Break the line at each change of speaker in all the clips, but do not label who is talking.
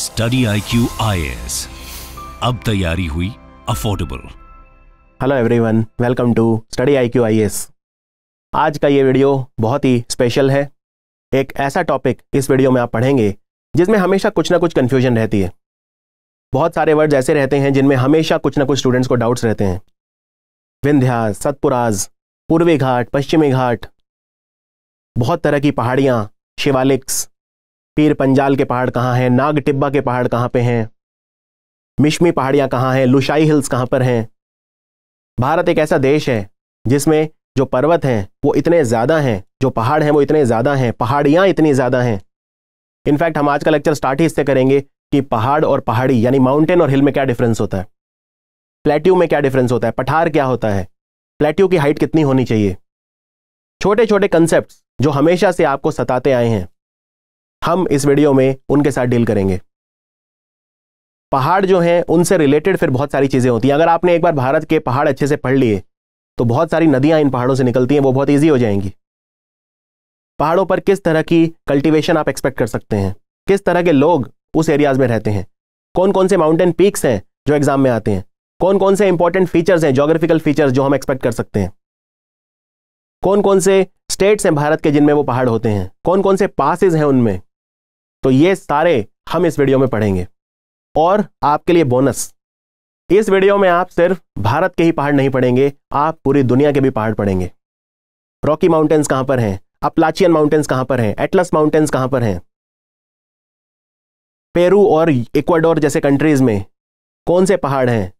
study I Q आई अब तैयारी हुई affordable hello everyone welcome to study I Q I आज का ये वीडियो बहुत ही स्पेशल है एक ऐसा टॉपिक इस वीडियो में आप पढ़ेंगे जिसमें हमेशा कुछ ना कुछ कन्फ्यूजन रहती है बहुत सारे वर्ड्स ऐसे रहते हैं जिनमें हमेशा कुछ ना कुछ स्टूडेंट्स को डाउट्स रहते हैं विंध्या सतपुराज पूर्वी घाट पश्चिमी घाट बहुत तरह की पहाड़ियाँ शिवालिक्स पीर पंजाल के पहाड़ कहाँ हैं नाग टिब्बा के पहाड़ कहाँ पे हैं मिश्मी पहाड़ियाँ कहाँ हैं लुशाई हिल्स कहाँ पर हैं भारत एक ऐसा देश है जिसमें जो पर्वत हैं वो इतने ज़्यादा हैं जो पहाड़ हैं वो इतने ज़्यादा हैं पहाड़ियाँ इतनी ज़्यादा हैं इनफैक्ट हम आज का लेक्चर स्टार्ट ही इससे करेंगे कि पहाड़ और पहाड़ी यानी माउंटेन और हिल में क्या डिफरेंस होता है प्लेट्यू में क्या डिफरेंस होता है पठार क्या होता है प्लेट्यू की हाइट कितनी होनी चाहिए छोटे छोटे कंसेप्ट जो हमेशा से आपको सताते आए हैं हम इस वीडियो में उनके साथ डील करेंगे पहाड़ जो हैं उनसे रिलेटेड फिर बहुत सारी चीज़ें होती हैं अगर आपने एक बार भारत के पहाड़ अच्छे से पढ़ लिए तो बहुत सारी नदियां इन पहाड़ों से निकलती हैं वो बहुत ईजी हो जाएंगी पहाड़ों पर किस तरह की कल्टीवेशन आप एक्सपेक्ट कर सकते हैं किस तरह के लोग उस एरियाज में रहते हैं कौन कौन से माउंटेन पीक्स हैं जो एग्जाम में आते हैं कौन कौन से इंपॉर्टेंट फीचर्स हैं जोग्राफिकल फीचर्स जो हम एक्सपेक्ट कर सकते हैं कौन कौन से स्टेट्स हैं भारत के जिनमें वो पहाड़ होते हैं कौन कौन से पासिस हैं उनमें तो ये सारे हम इस वीडियो में पढ़ेंगे और आपके लिए बोनस इस वीडियो में आप सिर्फ भारत के ही पहाड़ नहीं पढ़ेंगे आप पूरी दुनिया के भी पहाड़ पढ़ेंगे रॉकी माउंटेन्स कहां पर हैं अपलाचियन माउंटेन्स कहां पर हैं एटलस माउंटेन्स कहां पर हैं पेरू और इक्वाडोर जैसे कंट्रीज में कौन से पहाड़ हैं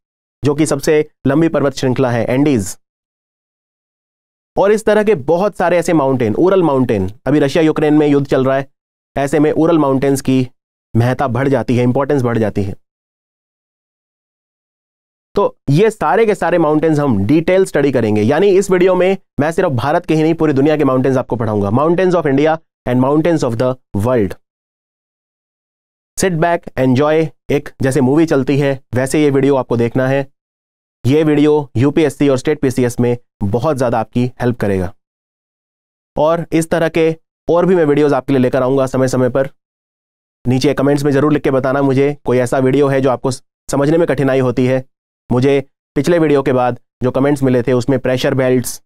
जो कि सबसे लंबी पर्वत श्रृंखला है एंडीज और इस तरह के बहुत सारे ऐसे माउंटेन उरल माउंटेन अभी रशिया यूक्रेन में युद्ध चल रहा है ऐसे में उरल माउंटेन्स की महत्ता बढ़ जाती है इंपॉर्टेंस बढ़ जाती है तो ये सारे के सारे माउंटेन्स हम डिटेल स्टडी करेंगे यानी इस वीडियो में मैं सिर्फ भारत के ही नहीं पूरी दुनिया के माउंटेन्स आपको पढ़ाऊंगा mountains of India and mountains of the world sit back enjoy एक जैसे मूवी चलती है वैसे ये वीडियो आपको देखना है ये वीडियो यूपीएससी और स्टेट पीसीएस में बहुत ज़्यादा आपकी हेल्प करेगा और इस तरह के और भी मैं वीडियोस आपके लिए लेकर आऊंगा समय समय पर नीचे कमेंट्स में ज़रूर लिख के बताना मुझे कोई ऐसा वीडियो है जो आपको समझने में कठिनाई होती है मुझे पिछले वीडियो के बाद जो कमेंट्स मिले थे उसमें प्रेशर बेल्ट्स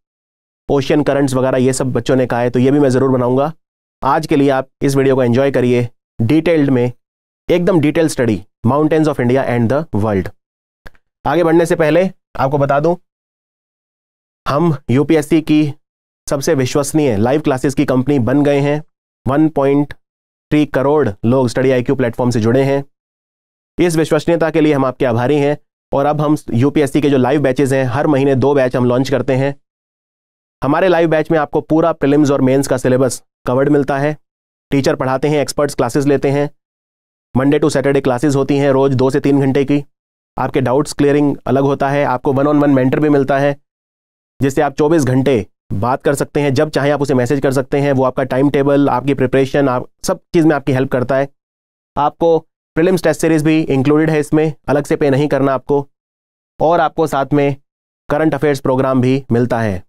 ओशियन करंट्स वगैरह ये सब बच्चों ने कहा है तो ये भी मैं ज़रूर बनाऊंगा आज के लिए आप इस वीडियो को एंजॉय करिए डिटेल्ड में एकदम detail study mountains of India and the world आगे बढ़ने से पहले आपको बता दूं हम यूपीएससी की सबसे विश्वसनीय लाइव क्लासेस की कंपनी बन गए हैं वन करोड़ लोग स्टडी आई प्लेटफॉर्म से जुड़े हैं इस विश्वसनीयता के लिए हम आपके आभारी हैं और अब हम यूपीएससी के जो लाइव बैचेज हैं हर महीने दो बैच हम लॉन्च करते हैं हमारे लाइव बैच में आपको पूरा प्रिलिम्स और मेंस का सिलेबस कवर्ड मिलता है टीचर पढ़ाते हैं एक्सपर्ट्स क्लासेस लेते हैं मंडे टू सैटरडे क्लासेस होती हैं रोज दो से तीन घंटे की आपके डाउट्स क्लियरिंग अलग होता है आपको वन ऑन वन मेंटर भी मिलता है जिससे आप चौबीस घंटे बात कर सकते हैं जब चाहे आप उसे मैसेज कर सकते हैं वो आपका टाइम टेबल आपकी प्रिपरेशन आप सब चीज़ में आपकी हेल्प करता है आपको प्रिलिम्स टेस्ट सीरीज भी इंक्लूडेड है इसमें अलग से पे नहीं करना आपको और आपको साथ में करंट अफेयर्स प्रोग्राम भी मिलता है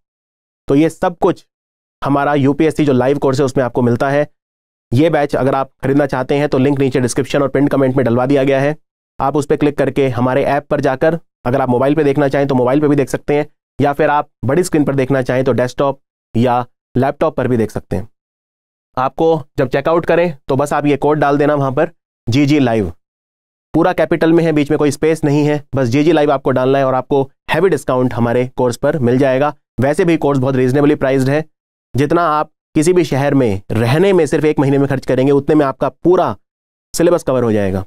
तो ये सब कुछ हमारा यूपीएससी जो लाइव कोर्स है उसमें आपको मिलता है ये बैच अगर आप खरीदना चाहते हैं तो लिंक नीचे डिस्क्रिप्शन और प्रिंट कमेंट में डलवा दिया गया है आप उस पर क्लिक करके हमारे ऐप पर जाकर अगर आप मोबाइल पर देखना चाहें तो मोबाइल पर भी देख सकते हैं या फिर आप बड़ी स्क्रीन पर देखना चाहें तो डेस्कटॉप या लैपटॉप पर भी देख सकते हैं आपको जब चेकआउट करें तो बस आप ये कोड डाल देना वहां पर जी जी लाइव पूरा कैपिटल में है बीच में कोई स्पेस नहीं है बस जी जी लाइव आपको डालना है और आपको हैवी डिस्काउंट हमारे कोर्स पर मिल जाएगा वैसे भी कोर्स बहुत रीजनेबली प्राइज्ड है जितना आप किसी भी शहर में रहने में सिर्फ एक महीने में खर्च करेंगे उतने में आपका पूरा सिलेबस कवर हो जाएगा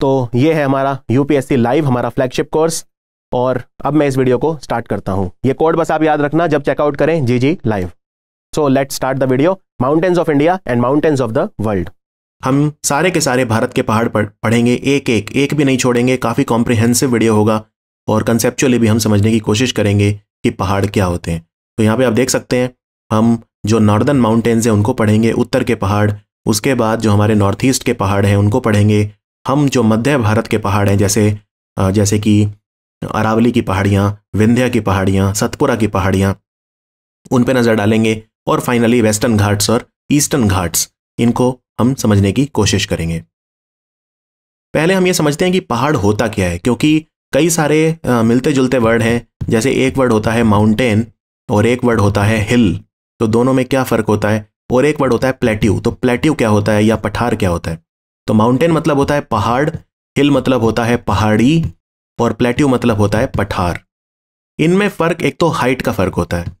तो ये है हमारा यूपीएससी लाइव हमारा फ्लैगशिप कोर्स और अब मैं इस वीडियो को स्टार्ट करता हूँ ये कोड बस आप याद रखना जब चेकआउट करें जी जी live so let start the video mountains of India and mountains of the world हम सारे के सारे भारत के पहाड़ पर पढ़ेंगे एक एक एक भी नहीं छोड़ेंगे काफ़ी कॉम्प्रिहेंसिव वीडियो होगा और कंसेप्चुअली भी हम समझने की कोशिश करेंगे कि पहाड़ क्या होते हैं तो यहाँ पे आप देख सकते हैं हम जो नॉर्दर्न माउंटेन्स हैं उनको पढ़ेंगे उत्तर के पहाड़ उसके बाद जो हमारे नॉर्थ ईस्ट के पहाड़ हैं उनको पढ़ेंगे हम जो मध्य भारत के पहाड़ हैं जैसे जैसे कि अरावली की पहाड़ियाँ विंध्या की पहाड़ियाँ सतपुरा की पहाड़ियाँ उन पर नज़र डालेंगे और फाइनली वेस्टर्न घाट्स और ईस्टर्न घाट्स इनको हम समझने की कोशिश करेंगे पहले हम ये समझते हैं कि पहाड़ होता क्या है क्योंकि कई सारे आ, मिलते जुलते वर्ड हैं जैसे एक वर्ड होता है माउंटेन और एक वर्ड होता है हिल तो दोनों में क्या फ़र्क होता है और एक वर्ड होता है प्लेट्यू तो प्लेट्यू क्या होता है या पठार क्या होता है तो माउंटेन मतलब होता है पहाड़ हिल मतलब होता है पहाड़ी और प्लेट्यू मतलब होता है पठार इनमें फ़र्क एक तो हाइट का फ़र्क होता है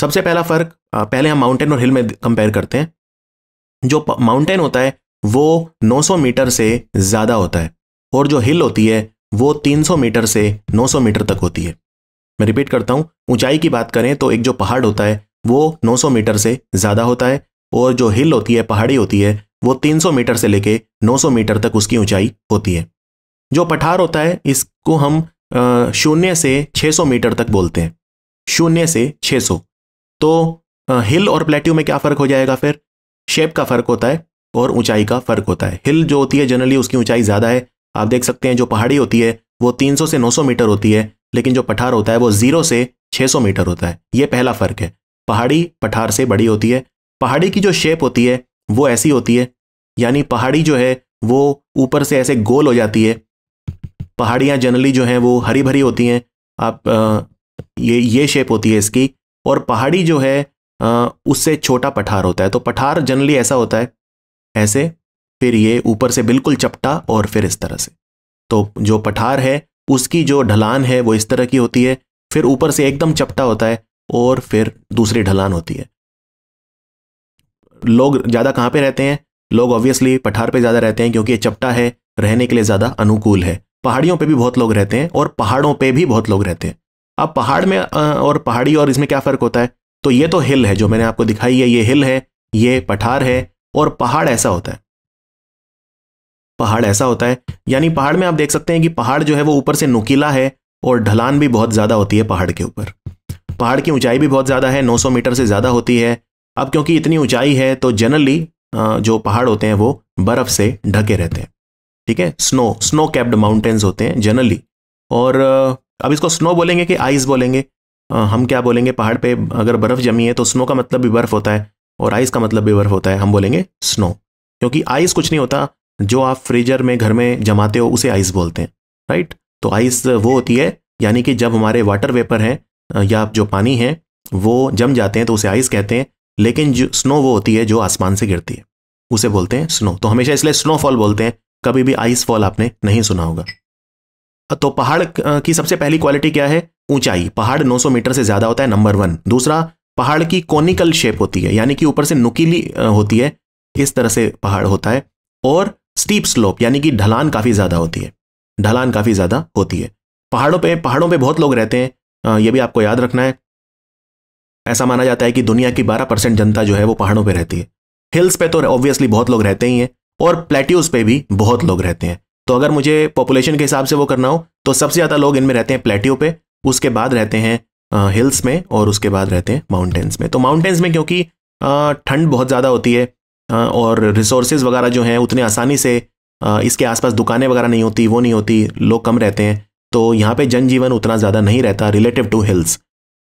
सबसे पहला फ़र्क पहले हम माउंटेन और हिल में कंपेयर करते हैं जो माउंटेन होता है वो 900 मीटर से ज़्यादा होता है और जो हिल होती है वो 300 मीटर से 900 मीटर तक होती है मैं रिपीट करता हूँ ऊंचाई की बात करें तो एक जो पहाड़ होता है वो 900 मीटर से ज़्यादा होता है और जो हिल होती है पहाड़ी होती है वो 300 मीटर से लेके 900 मीटर तक उसकी ऊंचाई होती है जो पठार होता है इसको हम शून्य से 600 मीटर तक बोलते हैं शून्य से 600 तो हिल और प्लेट्यू में क्या फ़र्क हो जाएगा फिर शेप का फ़र्क होता है और ऊंचाई का फ़र्क होता है हिल जो होती है जनरली उसकी ऊंचाई ज़्यादा है आप देख सकते हैं जो पहाड़ी होती है वो 300 से 900 मीटर होती है लेकिन जो पठार होता है वो ज़ीरो से 600 मीटर होता है ये पहला फ़र्क है पहाड़ी पठार से बड़ी होती है पहाड़ी की जो शेप होती है वो ऐसी होती है यानी पहाड़ी जो है वो ऊपर से ऐसे गोल हो जाती है पहाड़ियाँ जनरली जो हैं वो हरी भरी होती हैं आप आ, ये ये शेप होती है इसकी और पहाड़ी जो है आ, उससे छोटा पठार होता है तो पठार जनरली ऐसा होता है ऐसे फिर ये ऊपर से बिल्कुल चपटा और फिर इस तरह से तो जो पठार है उसकी जो ढलान है वो इस तरह की होती है फिर ऊपर से एकदम चपटा होता है और फिर दूसरी ढलान होती है लोग ज़्यादा कहाँ पे रहते हैं लोग ऑब्वियसली पठार पे ज़्यादा रहते हैं क्योंकि ये चपटा है रहने के लिए ज़्यादा अनुकूल है पहाड़ियों पे भी बहुत लोग रहते हैं और पहाड़ों पे भी बहुत लोग रहते हैं अब पहाड़ में और पहाड़ी और इसमें क्या फ़र्क होता है तो ये तो हिल है जो मैंने आपको दिखाई है ये हिल है ये पठार है और पहाड़ ऐसा होता है पहाड़ ऐसा होता है यानी पहाड़ में आप देख सकते हैं कि पहाड़ जो है वो ऊपर से नुकीला है और ढलान भी बहुत ज़्यादा होती है पहाड़ के ऊपर पहाड़ की ऊंचाई भी बहुत ज़्यादा है 900 मीटर से ज़्यादा होती है अब क्योंकि इतनी ऊंचाई है तो जनरली जो पहाड़ होते हैं वो बर्फ़ से ढके रहते हैं ठीक है स्नो स्नो कैप्ड माउंटेन्स होते हैं जनरली और अब इसको स्नो बोलेंगे कि आइस बोलेंगे हम क्या बोलेंगे पहाड़ पे अगर बर्फ़ जमी है तो स्नो का मतलब भी बर्फ़ होता है और आइस का मतलब भी बर्फ़ होता है हम बोलेंगे स्नो क्योंकि आइस कुछ नहीं होता जो आप फ्रीजर में घर में जमाते हो उसे आइस बोलते हैं राइट तो आइस वो होती है यानी कि जब हमारे वाटर वेपर हैं या जो पानी है वो जम जाते हैं तो उसे आइस कहते हैं लेकिन जो स्नो वो होती है जो आसमान से गिरती है उसे बोलते हैं स्नो तो हमेशा इसलिए स्नोफॉल बोलते हैं कभी भी आइस फॉल आपने नहीं सुना होगा तो पहाड़ की सबसे पहली क्वालिटी क्या है ऊंचाई पहाड़ 900 मीटर से ज्यादा होता है नंबर वन दूसरा पहाड़ की कॉनिकल शेप होती है यानी कि ऊपर से नुकीली होती है इस तरह से पहाड़ होता है और स्टीप स्लोप यानी कि ढलान काफ़ी ज़्यादा होती है ढलान काफ़ी ज़्यादा होती है पहाड़ों पे पहाड़ों पे बहुत लोग रहते हैं यह भी आपको याद रखना है ऐसा माना जाता है कि दुनिया की 12 परसेंट जनता जो है वो पहाड़ों पे रहती है हिल्स पे तो ऑब्वियसली बहुत लोग रहते ही हैं और प्लेट्यूज पे भी बहुत लोग रहते हैं तो अगर मुझे पॉपुलेशन के हिसाब से वो करना हो तो सबसे ज़्यादा लोग इनमें रहते हैं प्लेट्यू पे उसके बाद रहते हैं हिल्स में और उसके बाद रहते हैं माउंटेन्स में तो माउंटेन्स में क्योंकि ठंड बहुत ज़्यादा होती है और रिसोर्सेज वगैरह जो हैं उतने आसानी से इसके आसपास दुकानें वगैरह नहीं होती वो नहीं होती लोग कम रहते हैं तो यहाँ पे जनजीवन उतना ज़्यादा नहीं रहता रिलेटिव टू हिल्स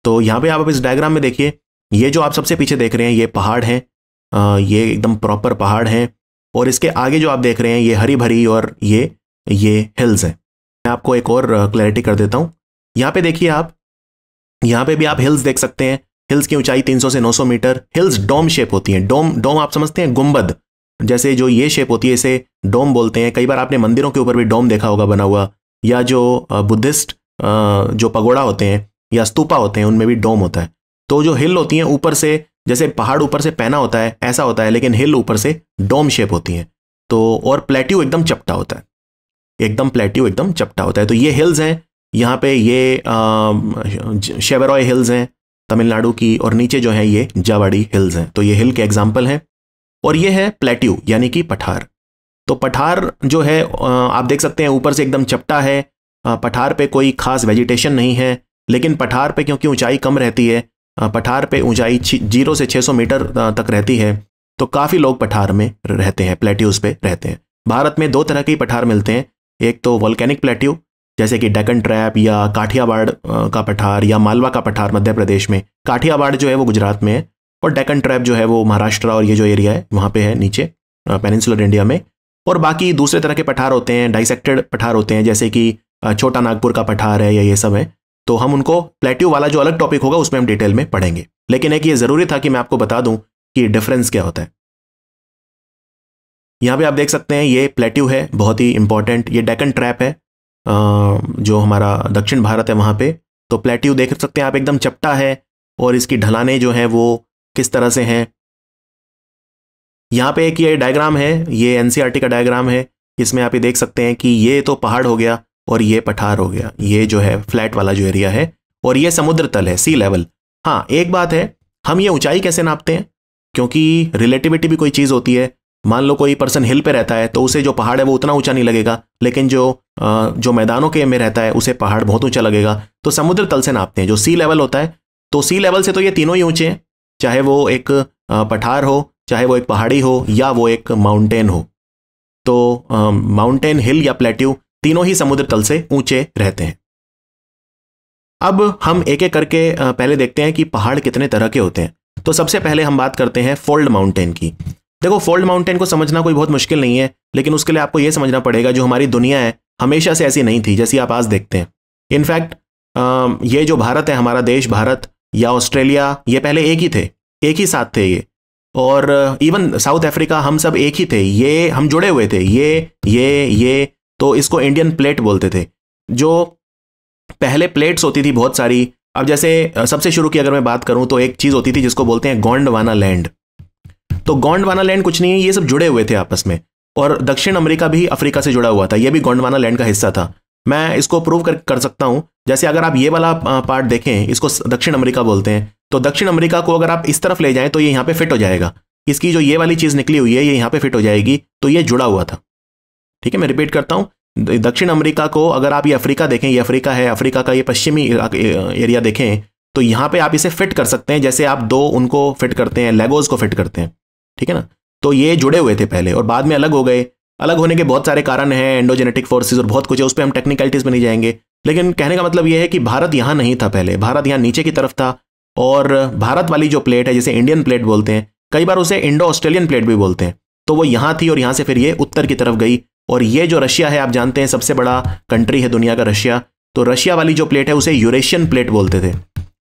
तो यहाँ पे आप इस डायग्राम में देखिए ये जो आप सबसे पीछे देख रहे हैं ये पहाड़ हैं ये एकदम प्रॉपर पहाड़ हैं और इसके आगे जो आप देख रहे हैं ये हरी भरी और ये ये हिल्स हैं मैं आपको एक और क्लैरिटी कर देता हूँ यहाँ पे देखिए आप यहाँ पे भी आप हिल्स देख सकते हैं हिल्स की ऊंचाई 300 से 900 मीटर हिल्स डोम शेप होती हैं डोम डोम आप समझते हैं गुम्बद जैसे जो ये शेप होती है इसे डोम बोलते हैं कई बार आपने मंदिरों के ऊपर भी डोम देखा होगा बना हुआ या जो बुद्धिस्ट जो पगोड़ा होते हैं या स्तूपा होते हैं उनमें भी डोम होता है तो जो हिल होती हैं ऊपर से जैसे पहाड़ ऊपर से पहना होता है ऐसा होता है लेकिन हिल ऊपर से डोम शेप होती हैं तो और प्लेट्यू एकदम चपटा होता है एकदम प्लेट्यू एकदम चपटा होता है तो ये हिल्स हैं यहाँ पे ये शेवरॉय हिल्स हैं तमिलनाडु की और नीचे जो है ये जावाड़ी हिल्स हैं तो ये हिल के एग्जाम्पल हैं और ये है प्लेट्यू यानी कि पठार तो पठार जो है आप देख सकते हैं ऊपर से एकदम चपटा है पठार पे कोई खास वेजिटेशन नहीं है लेकिन पठार पे क्योंकि ऊंचाई कम रहती है पठार पे ऊंचाई जीरो से 600 मीटर तक रहती है तो काफ़ी लोग पठार में रहते हैं प्लेट्यूज पे रहते हैं भारत में दो तरह के पठार मिलते हैं एक तो वॉल्केनिक प्लेट्यू जैसे कि डेकन ट्रैप या काठियावाड़ का पठार या मालवा का पठार मध्य प्रदेश में काठियावाड़ जो है वो गुजरात में है और डेकन ट्रैप जो है वो महाराष्ट्र और ये जो एरिया है वहाँ पे है नीचे पेनिसुलर इंडिया में और बाकी दूसरे तरह के पठार होते हैं डाइसेक्टेड पठार होते हैं जैसे कि छोटा नागपुर का पठार है या ये सब है तो हम उनको प्लेट्यू वाला जो अलग टॉपिक होगा उसमें हम डिटेल में पढ़ेंगे लेकिन एक ये जरूरी था कि मैं आपको बता दूं कि डिफरेंस क्या होता है यहाँ पे आप देख सकते हैं ये प्लेट्यू है बहुत ही इंपॉर्टेंट ये डेकन ट्रैप है जो हमारा दक्षिण भारत है वहां पे तो प्लेट्यू देख सकते हैं आप एकदम चपटा है और इसकी ढलाने जो है वो किस तरह से हैं यहाँ पे एक ये डायग्राम है ये एनसीआरटी e का डायग्राम है इसमें आप ये देख सकते हैं कि ये तो पहाड़ हो गया और ये पठार हो गया ये जो है फ्लैट वाला जो एरिया है और ये समुद्र तल है सी लेवल हाँ एक बात है हम ये ऊंचाई कैसे नापते हैं क्योंकि रिलेटिविटी भी कोई चीज़ होती है मान लो कोई पर्सन हिल पे रहता है तो उसे जो पहाड़ है वो उतना ऊंचा नहीं लगेगा लेकिन जो जो मैदानों के में रहता है उसे पहाड़ बहुत ऊंचा लगेगा तो समुद्र तल से नापते हैं जो सी लेवल होता है तो सी लेवल से तो ये तीनों ही ऊंचे हैं चाहे वो एक पठार हो चाहे वो एक पहाड़ी हो या वो एक माउंटेन हो तो माउंटेन हिल या प्लेट्यू तीनों ही समुद्र तल से ऊंचे रहते हैं अब हम एक एक करके पहले देखते हैं कि पहाड़ कितने तरह के होते हैं तो सबसे पहले हम बात करते हैं फोल्ड माउंटेन की देखो फोल्ड माउंटेन को समझना कोई बहुत मुश्किल नहीं है लेकिन उसके लिए आपको यह समझना पड़ेगा जो हमारी दुनिया है हमेशा से ऐसी नहीं थी जैसी आप आज देखते हैं इनफैक्ट ये जो भारत है हमारा देश भारत या ऑस्ट्रेलिया ये पहले एक ही थे एक ही साथ थे ये और इवन साउथ अफ्रीका हम सब एक ही थे ये हम जुड़े हुए थे ये ये ये तो इसको इंडियन प्लेट बोलते थे जो पहले प्लेट्स होती थी बहुत सारी अब जैसे सबसे शुरू की अगर मैं बात करूं तो एक चीज़ होती थी जिसको बोलते हैं गोंडवाना लैंड तो गोंडवाना लैंड कुछ नहीं है ये सब जुड़े हुए थे आपस में और दक्षिण अमेरिका भी अफ्रीका से जुड़ा हुआ था ये भी गोंडवाना लैंड का हिस्सा था मैं इसको प्रूव कर कर सकता हूँ जैसे अगर आप ये वाला पार्ट देखें इसको दक्षिण अमेरिका बोलते हैं तो दक्षिण अमेरिका को अगर आप इस तरफ ले जाएं तो ये यहाँ पे फिट हो जाएगा इसकी जो ये वाली चीज़ निकली हुई है ये यहाँ पे फिट हो जाएगी तो ये जुड़ा हुआ था ठीक है मैं रिपीट करता हूँ दक्षिण अमेरिका को अगर आप ये अफ्रीका देखें ये अफ्रीका है अफ्रीका का ये पश्चिमी एरिया देखें तो यहाँ पे आप इसे फिट कर सकते हैं जैसे आप दो उनको फिट करते हैं लेगोज को फिट करते हैं ठीक है ना तो ये जुड़े हुए थे पहले और बाद में अलग हो गए अलग होने के बहुत सारे कारण हैं एंडोजेनेटिक फोर्सेज और बहुत कुछ है उस पर हम टेक्निकलिटीज में नहीं जाएंगे लेकिन कहने का मतलब यह है कि भारत यहाँ नहीं था पहले भारत यहाँ नीचे की तरफ था और भारत वाली जो प्लेट है जिसे इंडियन प्लेट बोलते हैं कई बार उसे इंडो ऑस्ट्रेलियन प्लेट भी बोलते हैं तो वो यहाँ थी और यहाँ से फिर ये उत्तर की तरफ गई और ये जो रशिया है आप जानते हैं सबसे बड़ा कंट्री है दुनिया का रशिया तो रशिया वाली जो प्लेट है उसे यूरेशियन प्लेट बोलते थे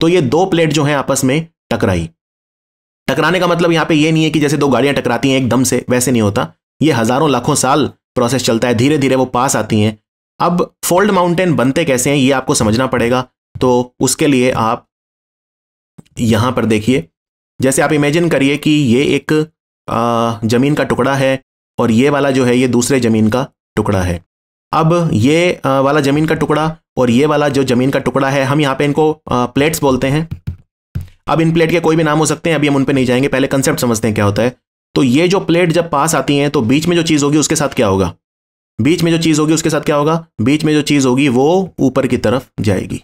तो ये दो प्लेट जो है आपस में टकराई टकराने का मतलब यहां पे ये नहीं है कि जैसे दो गाड़ियां टकराती हैं एकदम से वैसे नहीं होता ये हजारों लाखों साल प्रोसेस चलता है धीरे धीरे वो पास आती हैं अब फोल्ड माउंटेन बनते कैसे हैं ये आपको समझना पड़ेगा तो उसके लिए आप यहां पर देखिए जैसे आप इमेजिन करिए कि ये एक जमीन का टुकड़ा है और ये वाला जो है ये दूसरे ज़मीन का टुकड़ा है अब ये वाला ज़मीन का टुकड़ा और ये वाला जो ज़मीन का टुकड़ा है हम यहाँ पे इनको प्लेट्स बोलते हैं अब इन प्लेट के कोई भी नाम हो सकते हैं अभी हम उन पर नहीं जाएंगे पहले कंसेप्ट समझते हैं क्या होता है तो ये जो प्लेट जब पास आती हैं तो बीच में जो चीज़ होगी उसके साथ क्या होगा बीच में जो चीज़ होगी उसके साथ क्या होगा बीच में जो चीज़ होगी वो ऊपर की तरफ जाएगी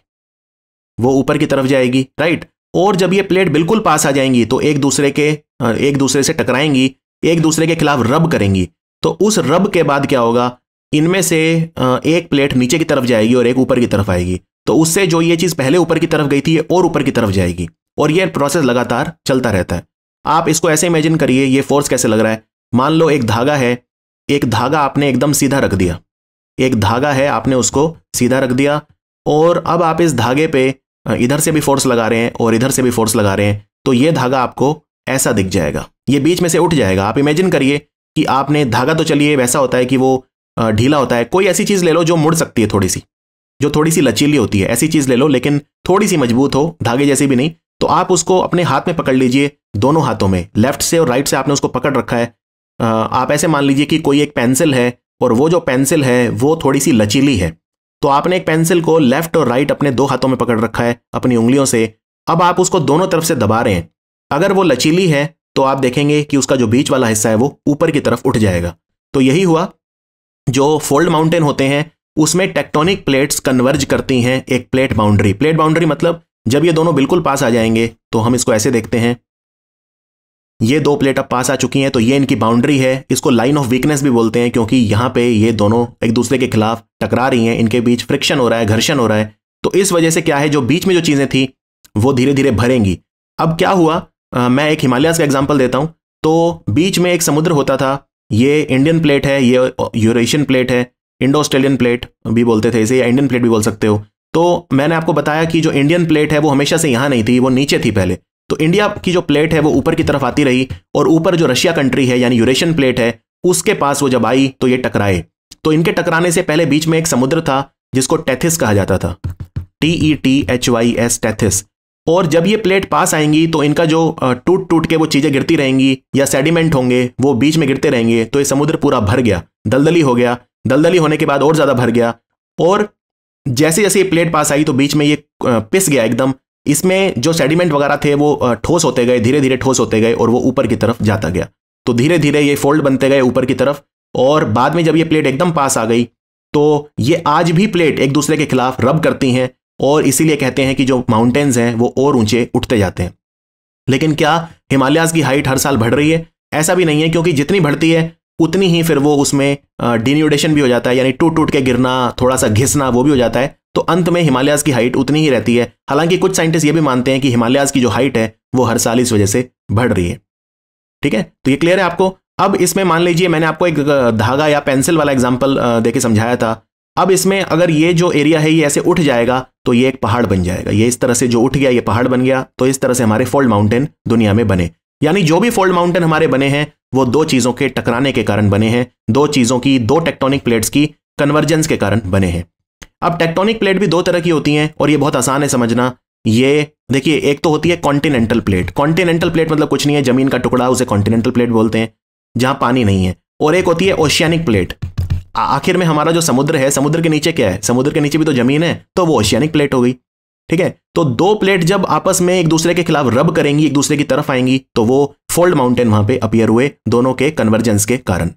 वो ऊपर की तरफ जाएगी राइट और जब ये प्लेट बिल्कुल पास आ जाएंगी तो एक दूसरे के एक दूसरे से टकराएंगी एक दूसरे के खिलाफ रब करेंगी तो उस रब के बाद क्या होगा इनमें से एक प्लेट नीचे की तरफ जाएगी और एक ऊपर की तरफ आएगी तो उससे जो ये चीज़ पहले ऊपर की तरफ गई थी ये और ऊपर की तरफ जाएगी और ये प्रोसेस लगातार चलता रहता है आप इसको ऐसे इमेजिन करिए ये फोर्स कैसे लग रहा है मान लो एक धागा है एक धागा आपने एकदम सीधा रख दिया एक धागा है आपने उसको सीधा रख दिया और अब आप इस धागे पे इधर से भी फोर्स लगा रहे हैं और इधर से भी फोर्स लगा रहे हैं तो ये धागा आपको ऐसा दिख जाएगा ये बीच में से उठ जाएगा आप इमेजिन करिए कि आपने धागा तो चलिए वैसा होता है कि वो ढीला होता है कोई ऐसी चीज़ ले लो जो मुड़ सकती है थोड़ी सी जो थोड़ी सी लचीली होती है ऐसी चीज़ ले लो लेकिन थोड़ी सी मजबूत हो धागे जैसी भी नहीं तो आप उसको अपने हाथ में पकड़ लीजिए दोनों हाथों में लेफ्ट से और राइट से आपने उसको पकड़ रखा है आप ऐसे मान लीजिए कि कोई एक पेंसिल है और वो जो पेंसिल है वो थोड़ी सी लचीली है तो आपने एक पेंसिल को लेफ्ट और राइट अपने दो हाथों में पकड़ रखा है अपनी उंगलियों से अब आप उसको दोनों तरफ से दबा रहे हैं अगर वो लचीली है तो आप देखेंगे कि उसका जो बीच वाला हिस्सा है वो ऊपर की तरफ उठ जाएगा तो यही हुआ जो फोल्ड माउंटेन होते हैं उसमें टेक्टोनिक प्लेट्स कन्वर्ज करती हैं एक प्लेट बाउंड्री प्लेट बाउंड्री मतलब जब ये दोनों बिल्कुल पास आ जाएंगे तो हम इसको ऐसे देखते हैं ये दो प्लेट अब पास आ चुकी हैं तो ये इनकी बाउंड्री है इसको लाइन ऑफ वीकनेस भी बोलते हैं क्योंकि यहाँ पे ये दोनों एक दूसरे के खिलाफ टकरा रही हैं इनके बीच फ्रिक्शन हो रहा है घर्षण हो रहा है तो इस वजह से क्या है जो बीच में जो चीज़ें थी वो धीरे धीरे भरेंगी अब क्या हुआ आ, मैं एक हिमालयस का एग्जाम्पल देता हूँ तो बीच में एक समुद्र होता था ये इंडियन प्लेट है ये यूरेशियन प्लेट है इंडो ऑस्ट्रेलियन प्लेट भी बोलते थे इसे या इंडियन प्लेट भी बोल सकते हो तो मैंने आपको बताया कि जो इंडियन प्लेट है वो हमेशा से यहाँ नहीं थी वो नीचे थी पहले तो इंडिया की जो प्लेट है वो ऊपर की तरफ आती रही और ऊपर जो रशिया कंट्री है यानी यूरेशियन प्लेट है उसके पास वो जब आई तो ये टकराए तो इनके टकराने से पहले बीच में एक समुद्र था जिसको टेथिस कहा जाता था T E T H Y S Tethys और जब ये प्लेट पास आएंगी तो इनका जो टूट टूट के वो चीज़ें गिरती रहेंगी या सेडिमेंट होंगे वो बीच में गिरते रहेंगे तो ये समुद्र पूरा भर गया दलदली हो गया दलदली होने के बाद और ज़्यादा भर गया और जैसे जैसे ये प्लेट पास आई तो बीच में ये पिस गया एकदम इसमें जो सेडिमेंट वगैरह थे वो ठोस होते गए धीरे धीरे ठोस होते गए और वो ऊपर की तरफ जाता गया तो धीरे धीरे ये फोल्ड बनते गए ऊपर की तरफ और बाद में जब ये प्लेट एकदम पास आ गई तो ये आज भी प्लेट एक दूसरे के खिलाफ रब करती हैं और इसीलिए कहते हैं कि जो माउंटेन्स हैं वो और ऊंचे उठते जाते हैं लेकिन क्या हिमालयाज की हाइट हर साल बढ़ रही है ऐसा भी नहीं है क्योंकि जितनी बढ़ती है उतनी ही फिर वो उसमें डिन्यूडेशन भी हो जाता है यानी टूट टूट के गिरना थोड़ा सा घिसना वो भी हो जाता है तो अंत में हिमालयाज की हाइट उतनी ही रहती है हालांकि कुछ साइंटिस्ट ये भी मानते हैं कि हिमालयाज की जो हाइट है वो हर साल इस वजह से बढ़ रही है ठीक है तो ये क्लियर है आपको अब इसमें मान लीजिए मैंने आपको एक धागा या पेंसिल वाला एग्जाम्पल देके समझाया था अब इसमें अगर ये जो एरिया है ये ऐसे उठ जाएगा तो ये एक पहाड़ बन जाएगा ये इस तरह से जो उठ गया ये पहाड़ बन गया तो इस तरह से हमारे फोल्ड माउंटेन दुनिया में बने यानी जो भी फोल्ड माउंटेन हमारे बने हैं वो दो चीजों के टकराने के कारण बने हैं दो चीजों की दो टेक्टोनिक प्लेट्स की कन्वर्जेंस के कारण बने हैं अब टेक्टोनिक प्लेट भी दो तरह की होती हैं और ये बहुत आसान है समझना ये देखिए एक तो होती है कॉन्टिनेंटल प्लेट कॉन्टिनेंटल प्लेट मतलब कुछ नहीं है जमीन का टुकड़ा उसे कॉन्टिनेंटल प्लेट बोलते हैं जहां पानी नहीं है और एक होती है ओशियानिक प्लेट आखिर में हमारा जो समुद्र है समुद्र के नीचे क्या है समुद्र के नीचे भी तो जमीन है तो वो ओशियानिक प्लेट हो गई ठीक है तो दो प्लेट जब आपस में एक दूसरे के खिलाफ रब करेंगी एक दूसरे की तरफ आएंगी तो वो फोल्ड माउंटेन वहां पे अपियर हुए दोनों के कन्वर्जेंस के कारण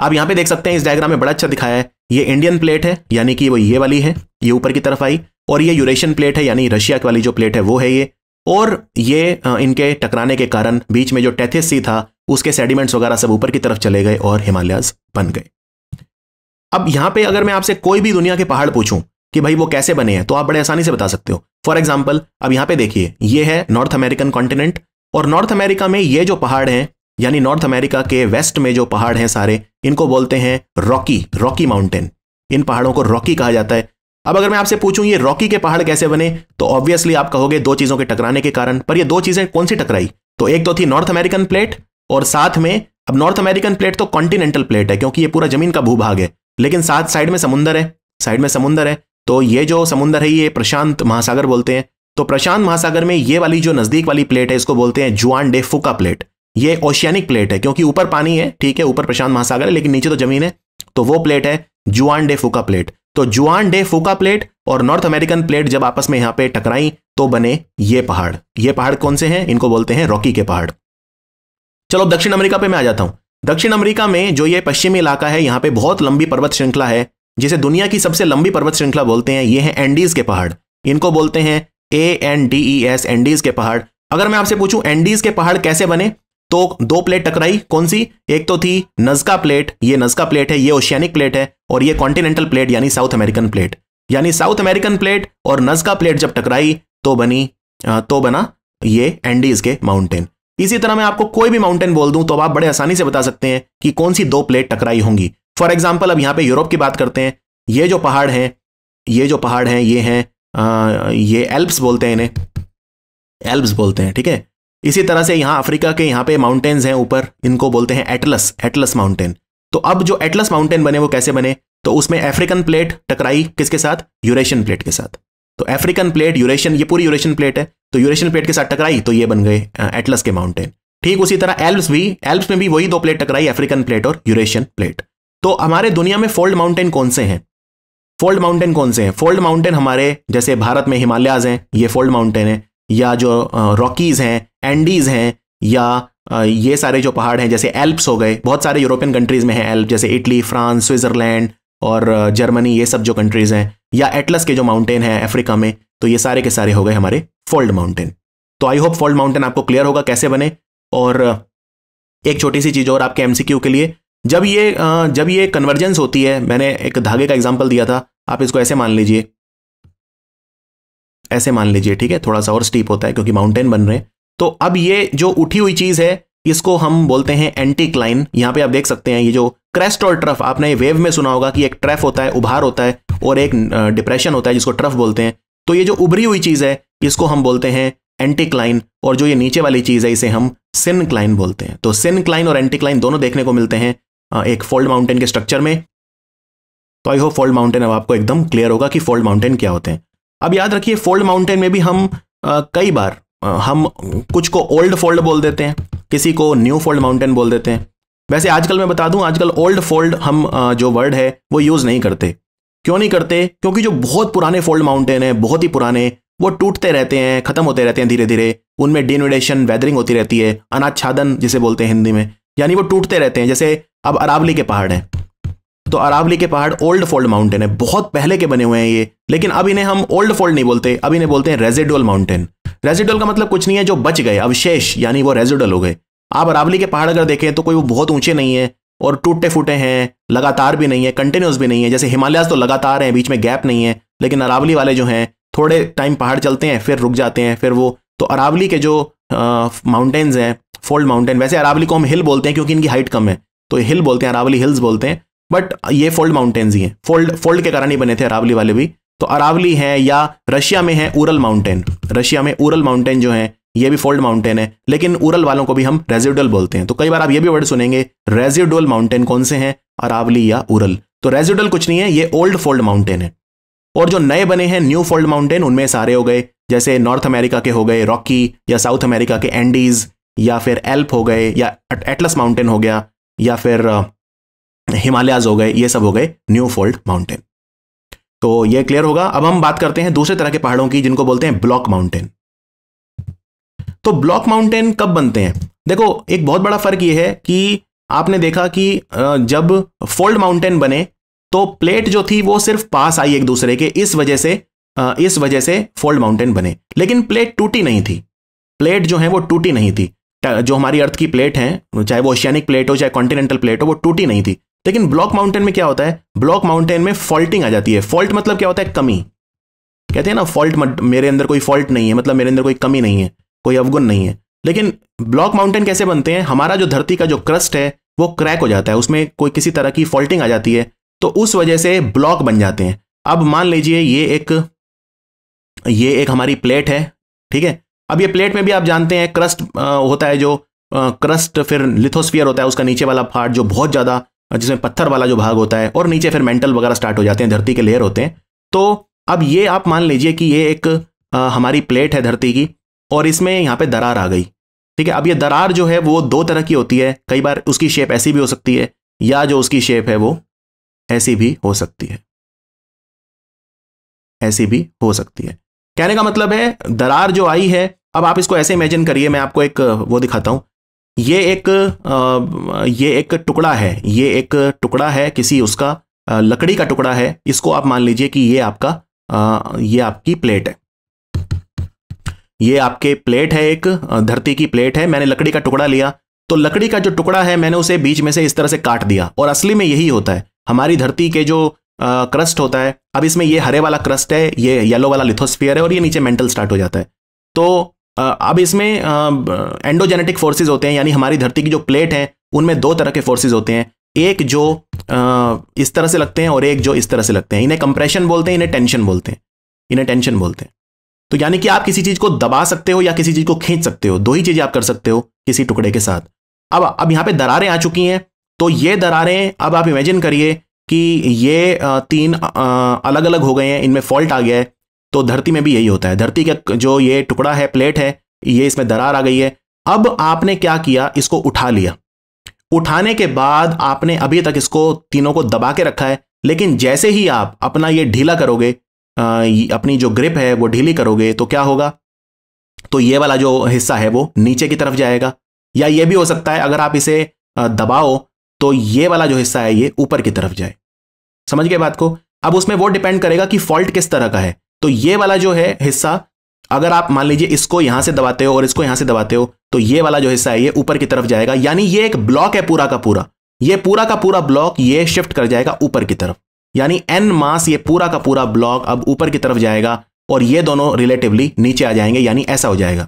आप यहां पे देख सकते हैं इस डायग्राम में बड़ा अच्छा दिखाया है ये इंडियन प्लेट है यानी कि वो ये वाली है ये ऊपर की तरफ आई और ये यूरेशियन प्लेट है यानी रशिया वाली जो प्लेट है वो है ये और ये इनके टकराने के कारण बीच में जो टेथिस सी था उसके सेडिमेंट्स वगैरह सब ऊपर की तरफ चले गए और हिमालयाज बन गए अब यहां पे अगर मैं आपसे कोई भी दुनिया के पहाड़ पूछूं कि भाई वो कैसे बने हैं तो आप बड़े आसानी से बता सकते हो फॉर एग्जाम्पल अब यहां पे देखिए ये है नॉर्थ अमेरिकन कॉन्टिनेंट और नॉर्थ अमेरिका में ये जो पहाड़ हैं यानी नॉर्थ अमेरिका के वेस्ट में जो पहाड़ हैं सारे इनको बोलते हैं रॉकी रॉकी माउंटेन इन पहाड़ों को रॉकी कहा जाता है अब अगर मैं आपसे पूछूं ये रॉकी के पहाड़ कैसे बने तो ऑब्वियसली आप कहोगे दो चीजों के टकराने के कारण पर ये दो चीजें कौन सी टकराई तो एक तो थी नॉर्थ अमेरिकन प्लेट और साथ में अब नॉर्थ अमेरिकन प्लेट तो कॉन्टिनेंटल प्लेट है क्योंकि ये पूरा जमीन का भूभाग है लेकिन साथ साइड में समुंदर है साइड में समुंदर है तो ये जो समुंदर है ये प्रशांत महासागर बोलते हैं तो प्रशांत महासागर में ये वाली जो नजदीक वाली प्लेट है इसको बोलते हैं जुआन डे फुका प्लेट ये ओशियानिक प्लेट है क्योंकि ऊपर पानी है ठीक है ऊपर प्रशांत महासागर है लेकिन नीचे तो जमीन है तो वो प्लेट है जुआन डे फुका प्लेट तो जुआन डे फुका प्लेट और नॉर्थ अमेरिकन प्लेट जब आपस में यहां पे टकराई तो बने ये पहाड़ ये पहाड़ कौन से हैं इनको बोलते हैं रॉकी के पहाड़ चलो दक्षिण अमेरिका पे मैं आ जाता हूं दक्षिण अमेरिका में जो ये पश्चिमी इलाका है यहाँ पे बहुत लंबी पर्वत श्रृंखला है जिसे दुनिया की सबसे लंबी पर्वत श्रृंखला बोलते हैं ये है एंडीज के पहाड़ इनको बोलते हैं A N D E S Andes के पहाड़ अगर मैं आपसे पूछूं एंडीज के पहाड़ कैसे बने तो दो प्लेट टकराई कौन सी एक तो थी नजका प्लेट ये नजका प्लेट है ये ओशियानिक प्लेट है और ये कॉन्टिनेंटल प्लेट यानी साउथ अमेरिकन प्लेट यानी साउथ अमेरिकन प्लेट और नजका प्लेट जब टकराई तो बनी तो बना ये एंडीज के माउंटेन इसी तरह मैं आपको कोई भी माउंटेन बोल दूं तो आप बड़े आसानी से बता सकते हैं कि कौन सी दो प्लेट टकराई होंगी फॉर एग्जाम्पल अब यहाँ पे यूरोप की बात करते हैं ये जो पहाड़ हैं ये जो पहाड़ हैं ये हैं ये एल्प्स बोलते हैं इन्हें एल्प्स बोलते हैं ठीक है इसी तरह से यहाँ अफ्रीका के यहाँ पे माउंटेन्स हैं ऊपर इनको बोलते हैं एटलस एटलस माउंटेन तो अब जो एटलस माउंटेन बने वो कैसे बने तो उसमें अफ्रीकन प्लेट टकराई किसके साथ यूरेशियन प्लेट के साथ तो अफ्रीकन प्लेट यूरेशियन ये पूरी यूरेशियन प्लेट है तो यूरेशियन प्लेट के साथ टकराई तो ये बन गए एटलस के माउंटेन ठीक उसी तरह एल्प्स भी एल्प्स में भी वही दो प्लेट टकराई अफ्रीकन प्लेट और यूरेशियन प्लेट तो हमारे दुनिया में फोल्ड माउंटेन कौन से हैं फोल्ड माउंटेन कौन से हैं फोल्ड माउंटेन हमारे जैसे भारत में हिमालयाज हैं ये फोल्ड माउंटेन है या जो रॉकीज हैं एंडीज हैं या ये सारे जो पहाड़ हैं जैसे एल्प्स हो गए बहुत सारे यूरोपियन कंट्रीज में हैं एल्प जैसे इटली फ्रांस स्विट्जरलैंड और जर्मनी ये सब जो कंट्रीज हैं या एटलस के जो माउंटेन हैं अफ्रीका में तो ये सारे के सारे हो गए हमारे फोल्ड माउंटेन तो आई होप फोल्ड माउंटेन आपको क्लियर होगा कैसे बने और एक छोटी सी चीज़ और आपके एमसीक्यू के लिए जब ये जब ये कन्वर्जेंस होती है मैंने एक धागे का एग्जाम्पल दिया था आप इसको ऐसे मान लीजिए ऐसे मान लीजिए ठीक है थोड़ा सा और स्टीप होता है क्योंकि माउंटेन बन रहे हैं तो अब ये जो उठी हुई चीज़ है इसको हम बोलते हैं एंटी क्लाइन यहाँ पे आप देख सकते हैं ये जो क्रेस्ट और ट्रफ आपने वेव में सुना होगा कि एक ट्रफ होता है उभार होता है और एक डिप्रेशन होता है जिसको ट्रफ बोलते हैं तो ये जो उभरी हुई चीज़ है इसको हम बोलते हैं एंटीक्लाइन और जो ये नीचे वाली चीज़ है इसे हम सिनक्लाइन बोलते हैं तो सिनक्लाइन और एंटीक्लाइन दोनों देखने को मिलते हैं एक फोल्ड माउंटेन के स्ट्रक्चर में तो आई होप फोल्ड माउंटेन अब आपको एकदम क्लियर होगा कि फोल्ड माउंटेन क्या होते हैं अब याद रखिए फोल्ड माउंटेन में भी हम आ, कई बार आ, हम कुछ को ओल्ड फोल्ड बोल देते हैं किसी को न्यू फोल्ड माउंटेन बोल देते हैं वैसे आजकल मैं बता दूं आजकल ओल्ड फोल्ड हम जो वर्ड है वो यूज़ नहीं करते क्यों नहीं करते क्योंकि जो बहुत पुराने फोल्ड माउंटेन है बहुत ही पुराने वो टूटते रहते हैं खत्म होते रहते हैं धीरे धीरे उनमें डिनोडेशन वेदरिंग होती रहती है अनाच्छादन जिसे बोलते हैं हिंदी में यानी वो टूटते रहते हैं जैसे अब अरावली के पहाड़ हैं तो अरावली के पहाड़ ओल्ड फोल्ड माउंटेन है बहुत पहले के बने हुए हैं ये लेकिन अब इन्हें हम ओल्ड फोल्ड नहीं बोलते अब इन्हें बोलते हैं रेजिडुअल माउंटेन रेजिडुअल का मतलब कुछ नहीं है जो बच गए अवशेष यानी वो रेजिडुअल हो गए आप अरावली के पहाड़ अगर देखें तो कोई वो बहुत ऊंचे नहीं है और टूटे फूटे हैं लगातार भी नहीं है कंटिन्यूस भी नहीं है जैसे हिमालयस तो लगातार हैं बीच में गैप नहीं है लेकिन अरावली वाले जो हैं थोड़े टाइम पहाड़ चलते हैं फिर रुक जाते हैं फिर वो तो अरावली के जो माउंटेन्स हैं फोल्ड माउंटेन वैसे अरावली को हम हिल बोलते हैं क्योंकि इनकी हाइट कम है तो हिल बोलते हैं अरावली हिल्स बोलते हैं बट ये फोल्ड माउंटेन्स ही हैं फोल्ड फोल्ड के कारण ही बने थे अरावली वाले भी तो अरावली है या रशिया में है उरल माउंटेन रशिया में उरल माउंटेन जो है ये भी फोल्ड माउंटेन है लेकिन उरल वालों को भी हम रेजिडुअल बोलते हैं तो कई बार आप ये भी वर्ड सुनेंगे रेजिडुअल माउंटेन कौन से हैं अरावली या उरल तो रेजिडुअल कुछ नहीं है ये ओल्ड फोल्ड माउंटेन है और जो नए बने हैं न्यू फोल्ड माउंटेन उनमें सारे हो गए जैसे नॉर्थ अमेरिका के हो गए रॉकी या साउथ अमेरिका के एंडीज या फिर एल्प हो गए या एटलस माउंटेन हो गया या फिर हिमालयाज हो गए ये सब हो गए न्यू फोल्ड माउंटेन तो ये क्लियर होगा अब हम बात करते हैं दूसरे तरह के पहाड़ों की जिनको बोलते हैं ब्लॉक माउंटेन तो ब्लॉक माउंटेन कब बनते हैं देखो एक बहुत बड़ा फर्क यह है कि आपने देखा कि जब फोल्ड माउंटेन बने तो प्लेट जो थी वो सिर्फ पास आई एक दूसरे के इस वजह से इस वजह से फोल्ड माउंटेन बने लेकिन प्लेट टूटी नहीं थी प्लेट जो है वो टूटी नहीं थी जो हमारी अर्थ की प्लेट है चाहे वो ओशियानिक प्लेट हो चाहे कॉन्टिनेंटल प्लेट हो वो टूटी नहीं थी लेकिन ब्लॉक माउंटेन में क्या होता है ब्लॉक माउंटेन में फॉल्टिंग आ जाती है फॉल्ट मतलब क्या होता है कमी कहते हैं ना फॉल्ट मेरे अंदर कोई फॉल्ट नहीं है मतलब मेरे अंदर कोई कमी नहीं है कोई अवगुण नहीं है लेकिन ब्लॉक माउंटेन कैसे बनते हैं हमारा जो धरती का जो क्रस्ट है वो क्रैक हो जाता है उसमें कोई किसी तरह की फॉल्टिंग आ जाती है तो उस वजह से ब्लॉक बन जाते हैं अब मान लीजिए ये एक ये एक हमारी प्लेट है ठीक है अब ये प्लेट में भी आप जानते हैं क्रस्ट होता है जो क्रस्ट फिर लिथोस्फियर होता है उसका नीचे वाला पार्ट जो बहुत ज़्यादा जिसमें पत्थर वाला जो भाग होता है और नीचे फिर मेंटल वगैरह स्टार्ट हो जाते हैं धरती के लेयर होते हैं तो अब ये आप मान लीजिए कि ये एक आ, हमारी प्लेट है धरती की और इसमें यहाँ पे दरार आ गई ठीक है अब ये दरार जो है वो दो तरह की होती है कई बार उसकी शेप ऐसी भी हो सकती है या जो उसकी शेप है वो ऐसी भी हो सकती है ऐसी भी हो सकती है कहने का मतलब है दरार जो आई है अब आप इसको ऐसे इमेजिन करिए मैं आपको एक वो दिखाता हूं ये एक ये एक टुकड़ा है ये एक टुकड़ा है किसी उसका लकड़ी का टुकड़ा है इसको आप मान लीजिए कि ये आपका ये आपकी प्लेट है ये आपके प्लेट है एक धरती की प्लेट है मैंने लकड़ी का टुकड़ा लिया तो लकड़ी का जो टुकड़ा है मैंने उसे बीच में से इस तरह से काट दिया और असली में यही होता है हमारी धरती के जो आ, क्रस्ट होता है अब इसमें ये हरे वाला क्रस्ट है ये येलो वाला लिथोस्फियर है और ये नीचे मेंटल स्टार्ट हो जाता है तो आ, अब इसमें एंडोजेनेटिक फोर्सेज होते हैं यानी हमारी धरती की जो प्लेट है उनमें दो तरह के फोर्सेज होते हैं एक जो आ, इस तरह से लगते हैं और एक जो इस तरह से लगते हैं इन्हें कंप्रेशन बोलते हैं इन्हें टेंशन बोलते हैं इन्हें टेंशन बोलते हैं तो यानी कि आप किसी चीज को दबा सकते हो या किसी चीज को खींच सकते हो दो ही चीजें आप कर सकते हो किसी टुकड़े के साथ अब अब यहां पे दरारें आ चुकी हैं तो ये दरारें अब आप इमेजिन करिए कि ये तीन अलग अलग हो गए हैं इनमें फॉल्ट आ गया है तो धरती में भी यही होता है धरती का जो ये टुकड़ा है प्लेट है ये इसमें दरार आ गई है अब आपने क्या किया इसको उठा लिया उठाने के बाद आपने अभी तक इसको तीनों को दबा के रखा है लेकिन जैसे ही आप अपना ये ढीला करोगे अपनी जो ग्रिप है वो ढीली करोगे तो क्या होगा तो ये वाला जो हिस्सा है वो नीचे की तरफ जाएगा या ये भी हो सकता है अगर आप इसे दबाओ तो ये वाला जो हिस्सा है ये ऊपर की तरफ जाए समझ गए बात को अब उसमें वो डिपेंड करेगा कि फॉल्ट किस तरह का है तो ये वाला जो है हिस्सा अगर आप मान लीजिए इसको यहां से दबाते हो और इसको यहां से दबाते हो तो ये वाला जो हिस्सा है ये ऊपर की तरफ जाएगा यानी ये एक ब्लॉक है पूरा का पूरा ये पूरा का पूरा ब्लॉक ये शिफ्ट कर जाएगा ऊपर की तरफ यानी एन मास ये पूरा का पूरा ब्लॉक अब ऊपर की तरफ जाएगा और ये दोनों रिलेटिवली नीचे आ जाएंगे यानी ऐसा हो जाएगा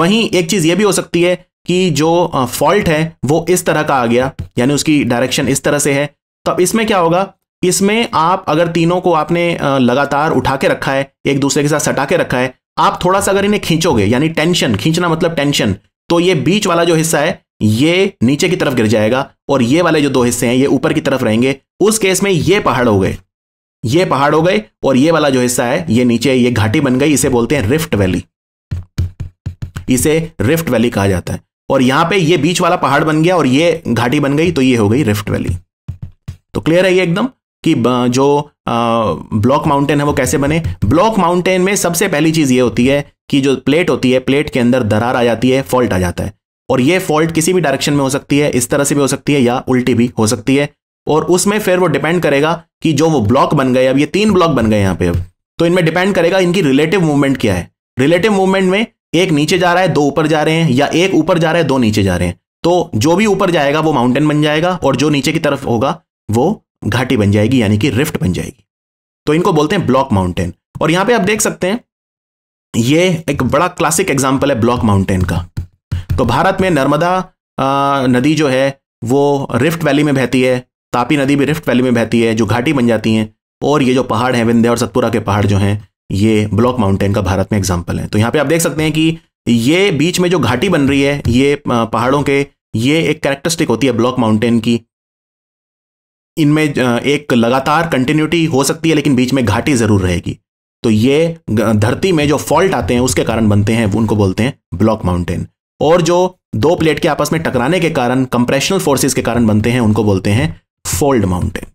वहीं एक चीज ये भी हो सकती है कि जो फॉल्ट है वो इस तरह का आ गया यानी उसकी डायरेक्शन इस तरह से है तो अब इसमें क्या होगा इसमें आप अगर तीनों को आपने लगातार उठा के रखा है एक दूसरे के साथ सटा के रखा है आप थोड़ा सा अगर इन्हें खींचोगे यानी टेंशन खींचना मतलब टेंशन तो ये बीच वाला जो हिस्सा है ये नीचे की तरफ गिर जाएगा और ये वाले जो दो हिस्से हैं ये ऊपर की तरफ रहेंगे उस केस में ये पहाड़ हो गए ये पहाड़ हो गए और ये वाला जो हिस्सा है ये नीचे ये घाटी बन गई इसे बोलते हैं रिफ्ट वैली इसे रिफ्ट वैली कहा जाता है और यहां पे ये बीच वाला पहाड़ बन गया और ये घाटी बन गई तो ये हो गई रिफ्ट वैली तो क्लियर है ये एकदम कि जो ब्लॉक माउंटेन है वो कैसे बने ब्लॉक माउंटेन में सबसे पहली चीज ये होती है कि जो प्लेट होती है प्लेट के अंदर दरार आ जाती है फॉल्ट आ जाता है और ये फॉल्ट किसी भी डायरेक्शन में हो सकती है इस तरह से भी हो सकती है या उल्टी भी हो सकती है और उसमें फिर वो डिपेंड करेगा कि जो वो ब्लॉक बन गए अब ये तीन ब्लॉक बन गए यहाँ पे अब तो इनमें डिपेंड करेगा इनकी रिलेटिव मूवमेंट क्या है रिलेटिव मूवमेंट में एक नीचे जा रहा है दो ऊपर जा रहे हैं या एक ऊपर जा रहा है दो नीचे जा रहे हैं तो जो भी ऊपर जाएगा वो माउंटेन बन जाएगा और जो नीचे की तरफ होगा वो घाटी बन जाएगी यानी कि रिफ्ट बन जाएगी तो इनको बोलते हैं ब्लॉक माउंटेन और यहां पे आप देख सकते हैं ये एक बड़ा क्लासिक एग्जाम्पल है ब्लॉक माउंटेन का तो भारत में नर्मदा नदी जो है वो रिफ्ट वैली में बहती है तापी नदी भी रिफ्ट वैली में बहती है जो घाटी बन जाती हैं और ये जो पहाड़ हैं विंध्य और सतपुरा के पहाड़ जो हैं ये ब्लॉक माउंटेन का भारत में एग्जाम्पल है तो यहाँ पे आप देख सकते हैं कि ये बीच में जो घाटी बन रही है ये पहाड़ों के ये एक कैरेक्टरिस्टिक होती है ब्लॉक माउंटेन की इनमें एक लगातार कंटिन्यूटी हो सकती है लेकिन बीच में घाटी जरूर रहेगी तो ये धरती में जो फॉल्ट आते हैं उसके कारण बनते हैं उनको बोलते हैं ब्लॉक माउंटेन और जो दो प्लेट के आपस में टकराने के कारण कंप्रेशनल फोर्सेस के कारण बनते हैं उनको बोलते हैं फोल्ड माउंटेन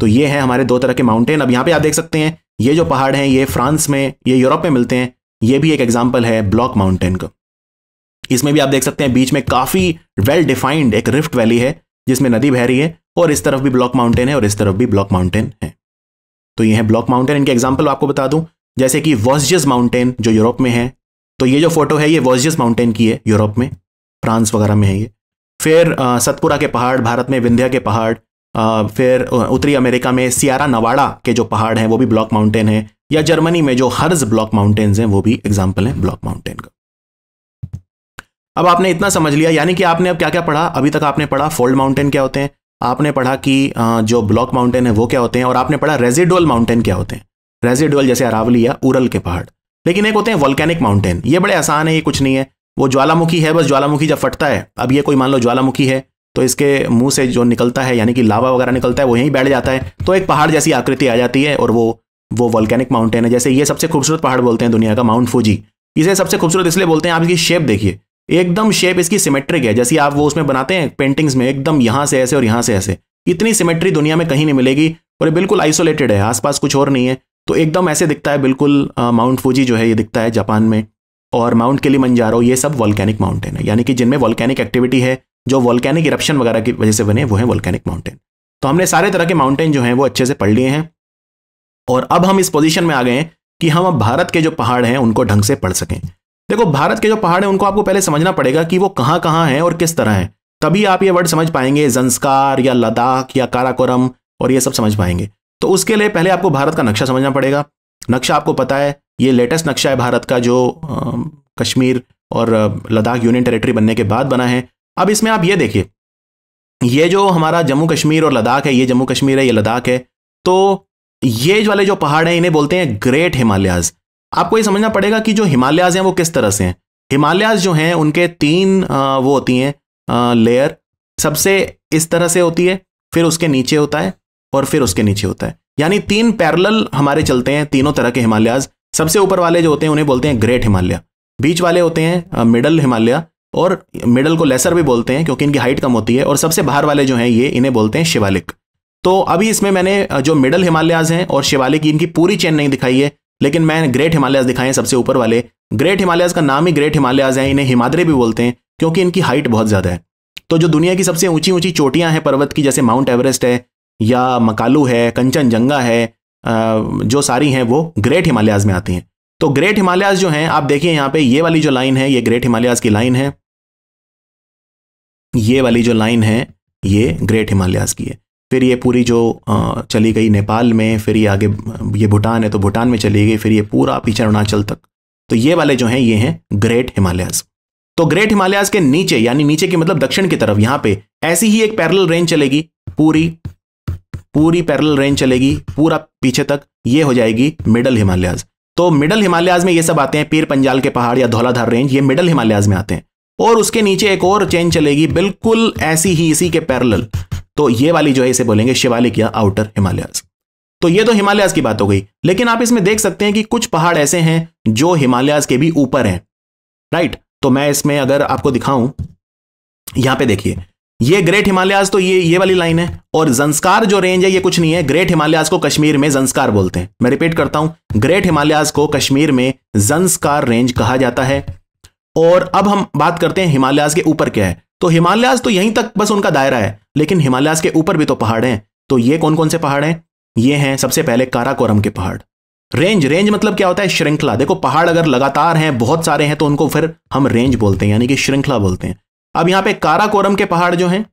तो ये है हमारे दो तरह के माउंटेन अब यहां पे आप देख सकते हैं ये जो पहाड़ हैं ये फ्रांस में ये यूरोप में मिलते हैं ये भी एक एग्जाम्पल है ब्लॉक माउंटेन का इसमें भी आप देख सकते हैं बीच में काफ़ी वेल डिफाइंड एक रिफ्ट वैली है जिसमें नदी बह रही है और इस तरफ भी ब्लॉक माउंटेन है और इस तरफ भी ब्लॉक माउंटेन है तो ये है ब्लॉक माउंटेन इनके एग्जाम्पल आपको बता दूं जैसे कि वॉसजस माउंटेन जो यूरोप में है तो ये जो फोटो है ये वॉजियस माउंटेन की है यूरोप में फ्रांस वगैरह में है ये फिर सतपुरा के पहाड़ भारत में विंध्या के पहाड़ फिर उत्तरी अमेरिका में सियारा नवाड़ा के जो पहाड़ हैं वो भी ब्लॉक माउंटेन है या जर्मनी में जो हर्ज ब्लॉक माउंटेन्स हैं वो भी एग्जाम्पल हैं ब्लॉक माउंटेन का अब आपने इतना समझ लिया यानी कि आपने अब क्या क्या पढ़ा अभी तक आपने पढ़ा फोल्ड माउंटेन क्या होते हैं आपने पढ़ा कि जो ब्लॉक माउंटेन है वो क्या होते हैं और आपने पढ़ा रेजिडुअल माउंटेन क्या होते हैं रेजिडुअल जैसे अरावली या उरल के पहाड़ लेकिन एक होते हैं वॉल्केनिक माउंटेन ये बड़े आसान है ये कुछ नहीं है वो ज्वालामुखी है बस ज्वालामुखी जब फटता है अब ये कोई मान लो ज्वालामुखी है तो इसके मुंह से जो निकलता है यानी कि लावा वगैरह निकलता है वो यहीं बैठ जाता है तो एक पहाड़ जैसी आकृति आ जाती है और वो वो वॉल्केनिक माउंटेन है जैसे ये सबसे खूबसूरत पहाड़ बोलते हैं दुनिया का माउंट फूजी इसे सबसे खूबसूरत इसलिए बोलते हैं आप इसकी शेप देखिए एकदम शेप इसकी सिमेट्रिक है जैसे आप वो उसमें बनाते हैं पेंटिंग्स में एकदम यहाँ से ऐसे और यहाँ से ऐसे इतनी सिमेट्री दुनिया में कहीं नहीं मिलेगी और ये बिल्कुल आइसोलेटेड है आसपास कुछ और नहीं है तो एकदम ऐसे दिखता है बिल्कुल माउंट फूजी जो है ये दिखता है जापान में और माउंट के मंजारो ये सब वॉल्कैनिक माउंटेन है यानी कि जिनमें वॉल्कैनिक एक्टिविटी है जो वॉल्कैनिक इरप्शन वगैरह की वजह से बने वो है वॉल्कैनिक माउंटेन तो हमने सारे तरह के माउंटेन जो हैं वो अच्छे से पढ़ लिए हैं और अब हम इस पोजिशन में आ गए हैं कि हम अब भारत के जो पहाड़ हैं उनको ढंग से पढ़ सकें देखो भारत के जो पहाड़ हैं उनको आपको पहले समझना पड़ेगा कि वो कहाँ कहाँ हैं और किस तरह हैं तभी आप ये वर्ड समझ पाएंगे जंस्कार या लद्दाख या काराकोरम और ये सब समझ पाएंगे तो उसके लिए पहले आपको भारत का नक्शा समझना पड़ेगा नक्शा आपको पता है ये लेटेस्ट नक्शा है भारत का जो कश्मीर और लद्दाख यूनियन टेरिटरी बनने के बाद बना है अब इसमें आप ये देखिए ये जो हमारा जम्मू कश्मीर और लद्दाख है ये जम्मू कश्मीर है ये लद्दाख है तो ये वाले जो पहाड़ हैं इन्हें बोलते हैं ग्रेट हिमालयाज आपको ये समझना पड़ेगा कि जो हिमालयाज हैं वो किस तरह से हैं हिमालयाज जो हैं उनके तीन वो होती हैं लेयर सबसे इस तरह से होती है फिर उसके नीचे होता है और फिर उसके नीचे होता है यानी तीन पैरल हमारे चलते हैं तीनों तरह के हिमालयाज सबसे ऊपर वाले जो होते हैं उन्हें बोलते हैं ग्रेट हिमालय बीच वाले होते हैं मिडल हिमालय और मिडल को लेसर भी बोलते हैं क्योंकि इनकी हाइट कम होती है और सबसे बाहर वाले जो हैं ये इन्हें बोलते हैं शिवालिक तो अभी इसमें मैंने जो मिडल हिमालयाज हैं और शिवालिक इनकी पूरी चेन नहीं दिखाई है लेकिन मैं ग्रेट हिमालयाज दिखाए हैं सबसे ऊपर वाले ग्रेट हिमालयाज का नाम ही ग्रेट हिमालयाज है इन्हें हिमाद्रे भी बोलते हैं क्योंकि इनकी हाइट बहुत ज़्यादा है तो जो दुनिया की सबसे ऊंची ऊंची चोटियां हैं पर्वत की जैसे माउंट एवरेस्ट है या मकालू है कंचनजंगा है जो सारी हैं वो ग्रेट हिमालयाज में आती हैं तो ग्रेट हिमालयाज जो हैं आप देखिए यहाँ पे ये वाली जो लाइन है ये ग्रेट हिमालयाज की लाइन है ये वाली जो लाइन है ये ग्रेट हिमालयाज की है फिर ये पूरी जो चली गई नेपाल में फिर ये आगे ये भूटान है तो भूटान में चली गई फिर ये पूरा पीछे अरुणाचल तक तो ये वाले जो हैं ये हैं ग्रेट हिमालयाज तो ग्रेट हिमालयाज के नीचे यानी नीचे की मतलब दक्षिण की तरफ यहाँ पे ऐसी ही एक पैरल रेंज चलेगी पूरी पूरी पैरल रेंज चलेगी पूरा पीछे तक ये हो जाएगी मिडल हिमालयाज तो मिडल हिमालयाज में ये सब आते हैं पीर पंजाल के पहाड़ या धौलाधार रेंज ये मिडल हिमालयाज में आते हैं और उसके नीचे एक और चेन चलेगी बिल्कुल ऐसी ही इसी के पैरल तो ये वाली जो है इसे बोलेंगे शिवालिक या आउटर हिमालयाज तो ये तो हिमालयाज की बात हो गई लेकिन आप इसमें देख सकते हैं कि कुछ पहाड़ ऐसे हैं जो हिमालयाज के भी ऊपर हैं राइट तो मैं इसमें अगर आपको दिखाऊं यहां पे देखिए ये ग्रेट हिमालयाज तो ये ये वाली लाइन है और जंस्कार जो रेंज है ये कुछ नहीं है ग्रेट हिमालयाज को कश्मीर में जंस्कार बोलते हैं मैं रिपीट करता हूं ग्रेट हिमालयाज को कश्मीर में जंस्कार रेंज कहा जाता है और अब हम बात करते हैं हिमालयाज के ऊपर क्या है तो हिमालयाज तो यहीं तक बस उनका दायरा है लेकिन हिमालयाज के ऊपर भी तो पहाड़ हैं तो ये कौन कौन से पहाड़ हैं ये हैं सबसे पहले काराकोरम के पहाड़ रेंज रेंज मतलब क्या होता है श्रृंखला देखो पहाड़ अगर लगातार हैं बहुत सारे हैं तो उनको फिर हम रेंज बोलते हैं यानी कि श्रृंखला बोलते हैं अब यहां पे काराकोरम के पहाड़ जो हैं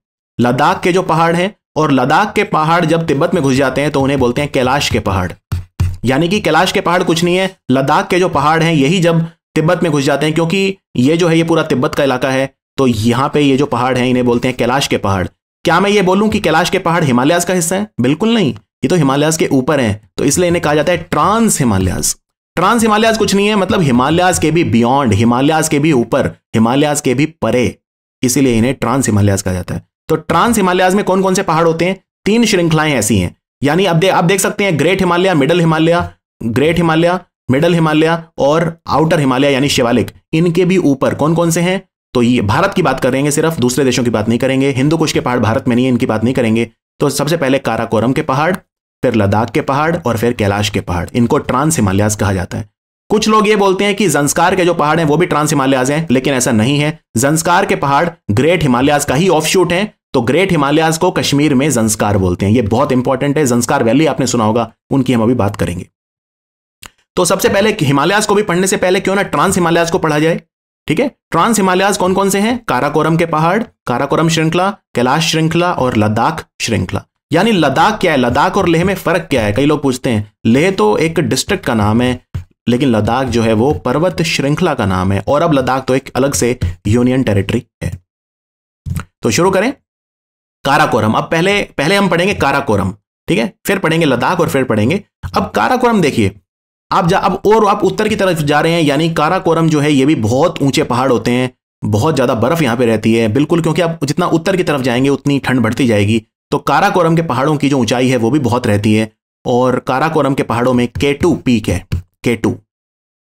लद्दाख के जो पहाड़ हैं और लद्दाख के पहाड़ जब तिब्बत में घुस जाते हैं तो उन्हें बोलते हैं कैलाश के पहाड़ यानी कि कैलाश के पहाड़ कुछ नहीं है लद्दाख के जो पहाड़ हैं यही जब तिब्बत में घुस जाते हैं क्योंकि ये जो है ये पूरा तिब्बत का इलाका है तो यहां पे ये जो पहाड़ हैं इन्हें बोलते हैं कैलाश के पहाड़ क्या मैं ये बोलूं कि कैलाश के पहाड़ हिमालयाज का हिस्सा है बिल्कुल नहीं ये तो हिमालयाज के ऊपर हैं तो इसलिए इन्हें कहा जाता है ट्रांस हिमालयाज ट्रांस हिमालयाज कुछ नहीं है मतलब हिमालयाज के भी बियॉन्ड हिमालयाज के भी ऊपर हिमालयाज के भी परे इसीलिए इन्हें ट्रांस हिमालयाज कहा जाता है तो ट्रांस हिमालयाज में कौन कौन से पहाड़ होते हैं तीन श्रृंखलाएं ऐसी हैं यानी अब आप देख सकते हैं great Himalaya middle Himalaya great Himalaya middle Himalaya और आउटर हिमालय यानी शिवालिक इनके भी ऊपर कौन कौन से हैं तो ये भारत की बात करेंगे सिर्फ दूसरे देशों की बात नहीं करेंगे हिंदू कुश के पहाड़ भारत में नहीं है इनकी बात नहीं करेंगे तो सबसे पहले काराकोरम के पहाड़ फिर लद्दाख के पहाड़ और फिर कैलाश के पहाड़ इनको ट्रांस हिमालयाज कहा जाता है कुछ लोग ये बोलते हैं कि जंस्कार के जो पहाड़ हैं वो भी ट्रांस हिमालयाज हैं लेकिन ऐसा नहीं है जंस्कार के पहाड़ ग्रेट हिमालयाज का ही ऑफशूट हैं तो ग्रेट हिमालयाज को कश्मीर में जंस्कार बोलते हैं ये बहुत इंपॉर्टेंट है जंस्कार वैली आपने सुना होगा उनकी हम अभी बात करेंगे तो सबसे पहले हिमालयाज को भी पढ़ने से पहले क्यों ना ट्रांस हिमालयाज को पढ़ा जाए ठीक है ट्रांस हिमालयाज कौन कौन से हैं काराकोरम के पहाड़ काराकोरम श्रृंखला कैलाश श्रृंखला और लद्दाख श्रृंखला यानी लद्दाख क्या है लद्दाख और लेह में फर्क क्या है कई लोग पूछते हैं लेह तो एक डिस्ट्रिक्ट का नाम है लेकिन लद्दाख जो है वो पर्वत श्रृंखला का नाम है और अब लद्दाख तो एक अलग से यूनियन टेरिटरी है तो शुरू करें काराकोरम अब पहले पहले हम पढ़ेंगे काराकोरम ठीक है फिर पढ़ेंगे लद्दाख और फिर पढ़ेंगे अब काराकोरम देखिए आप जा अब और आप उत्तर की तरफ जा रहे हैं यानी काराकोरम जो है ये भी बहुत ऊंचे पहाड़ होते हैं बहुत ज्यादा बर्फ यहां पे रहती है बिल्कुल क्योंकि आप जितना उत्तर की तरफ जाएंगे उतनी ठंड बढ़ती जाएगी तो काराकोरम के पहाड़ों की जो ऊंचाई है वो भी बहुत रहती है और काराकोरम के पहाड़ों में केटू पीक है केटू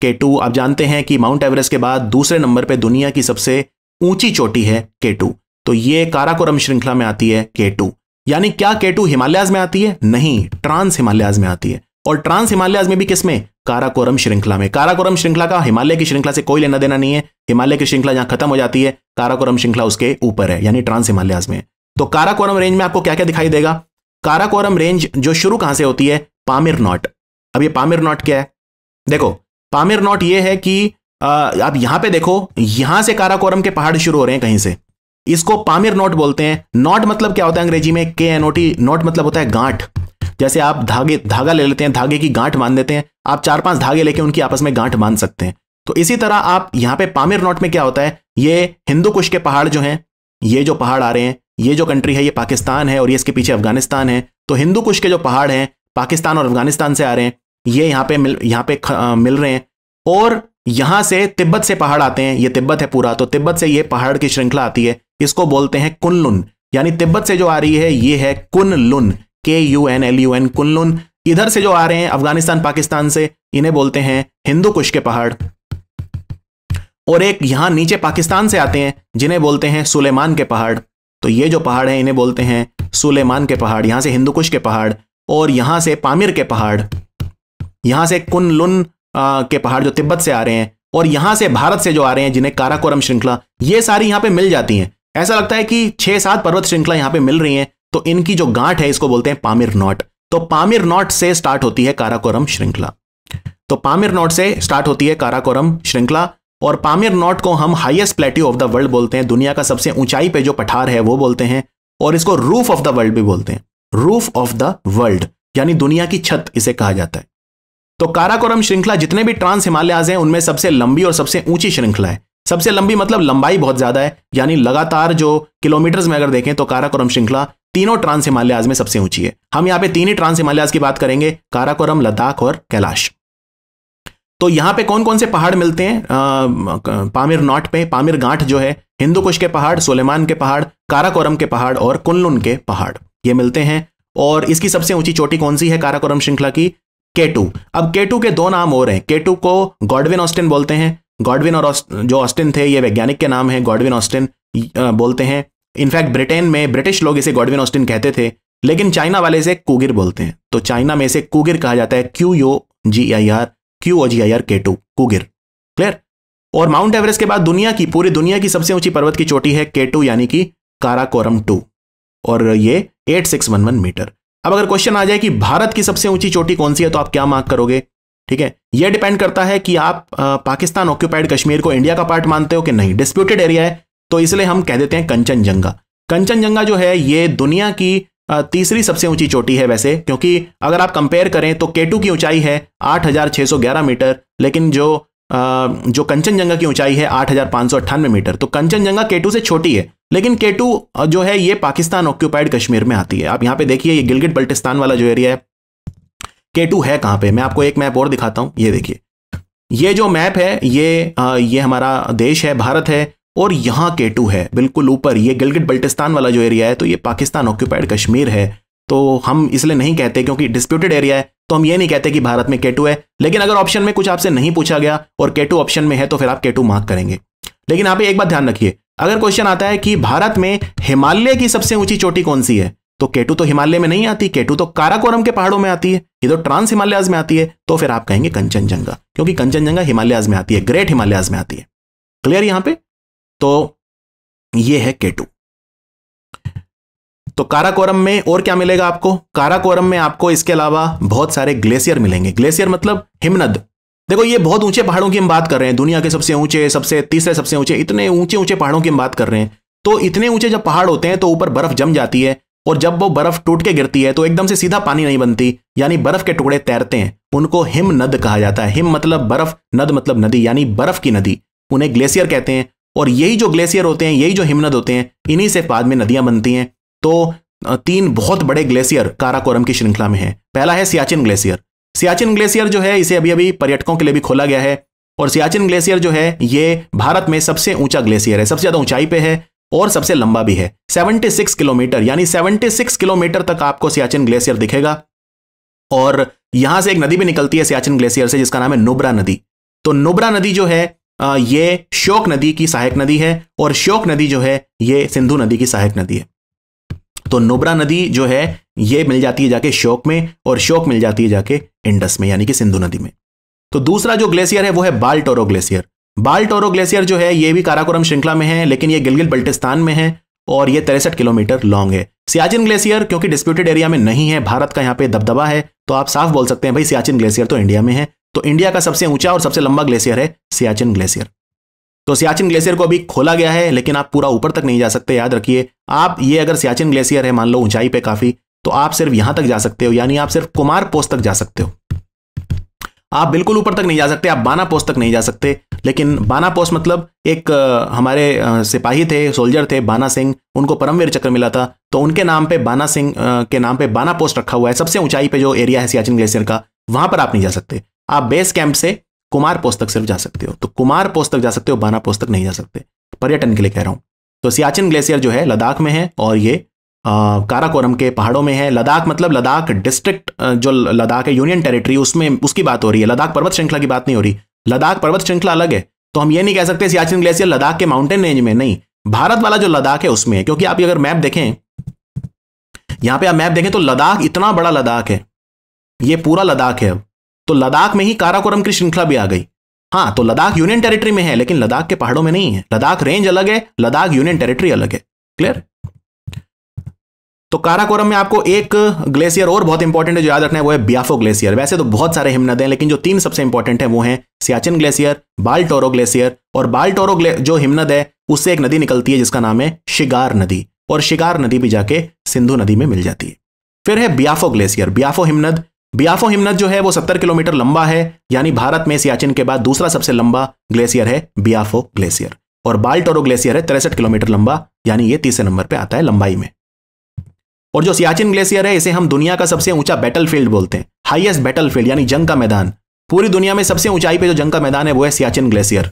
केटू आप जानते हैं कि माउंट एवरेस्ट के बाद दूसरे नंबर पर दुनिया की सबसे ऊंची चोटी है केटू तो ये काराकोरम श्रृंखला में आती है केटू यानी क्या केटू हिमालयाज में आती है नहीं ट्रांस हिमालयाज में आती है और ट्रांस हिमालयाज में भी किसमें काराकोरम श्रृंखला में काराकोरम श्रृंखला का हिमालय की श्रृंखला से कोई लेना देना नहीं है हिमालय की श्रृंखला जहां खत्म हो जाती है काराकोरम श्रृंखला उसके ऊपर है यानी ट्रांस हिमालयाज में तो काराकोरम रेंज में आपको क्या क्या दिखाई देगा काराकोरम रेंज जो शुरू कहां से होती है पामिर नॉट अब ये पामिर नॉट क्या है देखो पामिर नोट ये है कि आप यहां पे देखो यहां से काराकोरम के पहाड़ शुरू हो रहे हैं कहीं से इसको पामिर नोट बोलते हैं नॉट मतलब क्या होता है अंग्रेजी में के एन ओ टी नॉट मतलब होता है गांठ जैसे आप धागे धागा ले लेते हैं धागे की गांठ बांध देते हैं आप चार पांच धागे लेके उनकी आपस में गांठ बांध सकते हैं तो इसी तरह आप यहाँ पे पामिर नोट में क्या होता है ये हिंदू कुश के पहाड़ जो हैं ये जो पहाड़ आ रहे हैं ये जो कंट्री है ये पाकिस्तान है और ये इसके पीछे अफगानिस्तान है तो हिंदू कुश के जो पहाड़ हैं पाकिस्तान और अफगानिस्तान से आ रहे हैं ये यहाँ पे मिल यहाँ पे आ, मिल रहे हैं और यहाँ से तिब्बत से पहाड़ आते हैं ये तिब्बत है पूरा तो तिब्बत से ये पहाड़ की श्रृंखला आती है इसको बोलते हैं कुनलुन यानी तिब्बत से जो आ रही है ये है Kunlun K U N L U N Kunlun इधर से जो आ रहे हैं अफगानिस्तान पाकिस्तान से इन्हें बोलते हैं हिंदू कुश के पहाड़ और एक यहां नीचे पाकिस्तान से आते हैं जिन्हें बोलते हैं सुलेमान के पहाड़ तो ये जो पहाड़ है इन्हें बोलते हैं सुलेमान के पहाड़ यहां से हिंदू कुश के पहाड़ और यहां से पामिर के पहाड़ यहां से कुनलुन के पहाड़ जो तिब्बत से आ रहे हैं और यहां से भारत से जो आ रहे हैं जिन्हें काराकोरम श्रृंखला ये सारी यहां पे मिल जाती हैं ऐसा लगता है कि छह सात पर्वत श्रृंखला यहां पे मिल रही हैं तो इनकी जो गांठ है इसको बोलते हैं पामिर नॉट तो पामिर नॉट से स्टार्ट होती है काराकोरम श्रृंखला तो पामिर नॉट से स्टार्ट होती है काराकोरम श्रृंखला और पामिर नॉट को हम highest plateau of the world बोलते हैं दुनिया का सबसे ऊंचाई पे जो पठार है वो बोलते हैं और इसको रूफ ऑफ द वर्ल्ड भी बोलते हैं रूफ ऑफ द वर्ल्ड यानी दुनिया की छत इसे कहा जाता है तो काराकोरम श्रृंखला जितने भी ट्रांस हिमालयाज हैं उनमें सबसे लंबी और सबसे ऊंची श्रृंखला है सबसे लंबी मतलब लंबाई बहुत ज्यादा है यानी लगातार जो किलोमीटर्स में अगर देखें तो काराकोरम श्रृंखला तीनों ट्रांस हिमालयाज में सबसे ऊंची है हम यहाँ पे तीन ही ट्रांस हिमालयाज की बात करेंगे काराकोरम लद्दाख और कैलाश तो यहां पे कौन कौन से पहाड़ मिलते हैं पामिर नॉट पे पामिर गांठ जो है हिंदू कुश के पहाड़ सोलेमान के पहाड़ काराकोरम के पहाड़ और कुनलुन के पहाड़ ये मिलते हैं और इसकी सबसे ऊंची चोटी कौन सी है काराकोरम श्रृंखला की केटू अब केटू के दो नाम और हैं केटू को गॉडविन ऑस्टिन बोलते हैं गॉडविन और जो ऑस्टिन थे ये वैज्ञानिक के नाम है गॉडविन ऑस्टिन बोलते हैं इनफैक्ट ब्रिटेन में ब्रिटिश लोग इसे गॉडविन ऑस्टिन कहते थे लेकिन चाइना वाले इसे कुगिर बोलते हैं तो चाइना में इसे कुगिर कहा जाता है Q O G I R Q O G I R K two Qogir clear और माउंट एवरेस्ट के बाद दुनिया की पूरी दुनिया की सबसे ऊंची पर्वत की चोटी है के टू यानी कि काराकोरम टू और ये eight six one one metre अब अगर क्वेश्चन आ जाए कि भारत की सबसे ऊंची चोटी कौन सी है तो आप क्या मार्क करोगे ठीक है यह डिपेंड करता है कि आप आ, पाकिस्तान ऑक्युपाइड कश्मीर को इंडिया का पार्ट मानते हो कि नहीं डिस्प्यूटेड एरिया है तो इसलिए हम कह देते हैं कंचनजंगा कंचनजंगा जो है ये दुनिया की तीसरी सबसे ऊंची चोटी है वैसे क्योंकि अगर आप कंपेयर करें तो केटू की ऊंचाई है 8,611 मीटर लेकिन जो आ, जो कंचनजंगा की ऊंचाई है आठ मीटर तो कंचनजंगा केटू से छोटी है लेकिन के जो है ये पाकिस्तान ऑक्यूपाइड कश्मीर में आती है आप यहाँ पे देखिए ये गिलगिट बल्टिस्तान वाला जो एरिया है के है कहाँ पे मैं आपको एक मैप और दिखाता हूँ ये देखिए ये जो मैप है ये आ, ये हमारा देश है भारत है और यहाँ के टू है बिल्कुल ऊपर ये गिलगिट बल्टिस्तान वाला जो एरिया है तो ये पाकिस्तान ऑक्यूपाइड कश्मीर है तो हम इसलिए नहीं कहते क्योंकि डिस्प्यूटेड एरिया है तो हम ये नहीं कहते कि भारत में के टू है लेकिन अगर ऑप्शन में कुछ आपसे नहीं पूछा गया और के ऑप्शन में है तो फिर आप के मार्क करेंगे लेकिन आप एक बात ध्यान रखिए अगर क्वेश्चन आता है कि भारत में हिमालय की सबसे ऊंची चोटी कौन सी है तो केटू तो हिमालय में नहीं आती केटू तो काराकोरम के पहाड़ों में आती है ये तो ट्रांस हिमालयाज में आती है तो फिर आप कहेंगे कंचनजंगा क्योंकि कंचनजंगा हिमालयाज में आती है ग्रेट हिमालयाज में आती है क्लियर यहां पे तो ये है केटू तो काराकोरम में और क्या मिलेगा आपको काराकोरम में आपको इसके अलावा बहुत सारे ग्लेशियर मिलेंगे ग्लेशियर मतलब हिमनद देखो ये बहुत ऊंचे पहाड़ों की हम बात कर रहे हैं दुनिया के सबसे ऊंचे सबसे तीसरे सबसे ऊंचे इतने ऊंचे ऊंचे पहाड़ों की हम बात कर रहे हैं तो इतने ऊंचे जब पहाड़ होते हैं तो ऊपर बर्फ जम जाती है और जब वो बर्फ टूट के गिरती है तो एकदम से सीधा पानी नहीं बनती यानी बर्फ के टुकड़े तैरते हैं उनको हिम नद कहा जाता है हिम मतलब बर्फ नद मतलब नदी यानी बर्फ की नदी उन्हें ग्लेशियर कहते हैं और यही जो ग्लेशियर होते हैं यही जो हिमनद होते हैं इन्हीं से बाद में नदियां बनती हैं तो तीन बहुत बड़े ग्लेशियर काराकोरम की श्रृंखला में हैं पहला है सियाचिन ग्लेशियर सियाचिन ग्लेशियर जो है इसे अभी अभी पर्यटकों के लिए भी खोला गया है और सियाचिन ग्लेशियर जो है ये भारत में सबसे ऊंचा ग्लेशियर है सबसे ज्यादा ऊंचाई पे है और सबसे लंबा भी है 76 किलोमीटर यानी 76 किलोमीटर तक आपको सियाचिन ग्लेशियर दिखेगा और यहां से एक नदी भी निकलती है सियाचिन ग्लेशियर से जिसका नाम है नुब्रा नदी तो नुब्रा नदी जो है ये श्योक नदी की सहायक नदी है और श्योक नदी जो है ये सिंधु नदी की सहायक नदी है तो नुब्रा नदी जो है ये मिल जाती है जाके श्योक में और श्योक मिल जाती है जाके इंडस में यानी कि सिंधु नदी में तो दूसरा जो ग्लेशियर है वो है Baltoro glacier Baltoro glacier जो है ये भी काराकोरम श्रृंखला में है लेकिन ये गिलगिल बल्टिस्तान में है और ये तिरसठ किलोमीटर लॉन्ग है सियाचिन ग्लेशियर क्योंकि डिस्प्यूटेड एरिया में नहीं है भारत का यहाँ पे दबदबा है तो आप साफ बोल सकते हैं भाई सियाचिन ग्लेशियर तो इंडिया में है तो इंडिया का सबसे ऊंचा और सबसे लंबा ग्लेशियर है सियाचिन ग्लेशियर तो सियाचिन ग्लेशियर को अभी खोला गया है लेकिन आप पूरा ऊपर तक नहीं जा सकते याद रखिए आप ये अगर सियाचिन ग्लेशियर है मान लो ऊंचाई पे काफी तो आप सिर्फ यहां तक जा सकते हो यानी आप सिर्फ कुमार पोस्ट तक जा सकते हो आप बिल्कुल ऊपर तक नहीं जा सकते आप बाना पोस्ट तक नहीं जा सकते लेकिन बाना पोस्ट मतलब एक हमारे सिपाही थे सोल्जर थे बाना सिंह उनको परमवीर चक्र मिला था तो उनके नाम पे बाना सिंह के नाम पे बाना पोस्ट रखा हुआ है सबसे ऊंचाई पे जो एरिया है सियाचिन ग्लेशियर का वहां पर आप नहीं जा सकते आप बेस कैंप से कुमार पोस्तक तक सिर्फ जा सकते हो तो कुमार पोस्तक तक जा सकते हो बाना पोस्तक तक नहीं जा सकते पर्यटन के लिए कह रहा हूं तो सियाचिन ग्लेशियर जो है लद्दाख में है और ये काराकोरम के पहाड़ों में है लद्दाख मतलब लद्दाख डिस्ट्रिक्ट जो लद्दाख है यूनियन टेरिटरी उसमें उसकी बात हो रही है लद्दाख पर्वत श्रृंखला की बात नहीं हो रही लद्दाख पर्वत श्रृंखला अलग है तो हम ये नहीं कह सकते सियाचिन ग्लेशियर लद्दाख के माउंटेन रेंज में नहीं भारत वाला जो लद्दाख है उसमें है क्योंकि आप अगर मैप देखें यहां पे आप मैप देखें तो लद्दाख इतना बड़ा लद्दाख है ये पूरा लद्दाख है अब तो लद्दाख में ही काराकोरम की श्रृंखला भी आ गई हाँ तो लद्दाख यूनियन टेरिटरी में है लेकिन लद्दाख के पहाड़ों में नहीं है लद्दाख रेंज अलग है लद्दाख यूनियन टेरिटरी अलग है क्लियर तो काराकोरम में आपको एक ग्लेशियर और बहुत इंपॉर्टेंट है जो याद रखना है वो है बियाफो ग्लेशियर वैसे तो बहुत सारे हिमनद हैं लेकिन जो तीन सबसे इंपॉर्टेंट है वो है Siachen glacier Baltoro glacier और बाल टोरो जो हिमनद है उससे एक नदी निकलती है जिसका नाम है शिगार नदी और शिगार नदी भी जाके सिंधु नदी में मिल जाती है फिर है बियाफो ग्लेशियर बियाफो हिमनद बियाफो हिमनद जो है वो सत्तर किलोमीटर लंबा है यानी भारत में सियाचिन के बाद दूसरा सबसे लंबा ग्लेशियर है बियाफो ग्लेशियर और बाल्टोरो ग्लेशियर है तिरसठ किलोमीटर लंबा यानी ये तीसरे नंबर पर आता है लंबाई में और जो सियाचिन ग्लेशियर है इसे हम दुनिया का सबसे ऊंचा फील्ड बोलते हैं बैटल फील्ड यानी जंग का मैदान पूरी दुनिया में सबसे ऊंचाई पर जो जंग का मैदान है वो है सियाचिन ग्लेशियर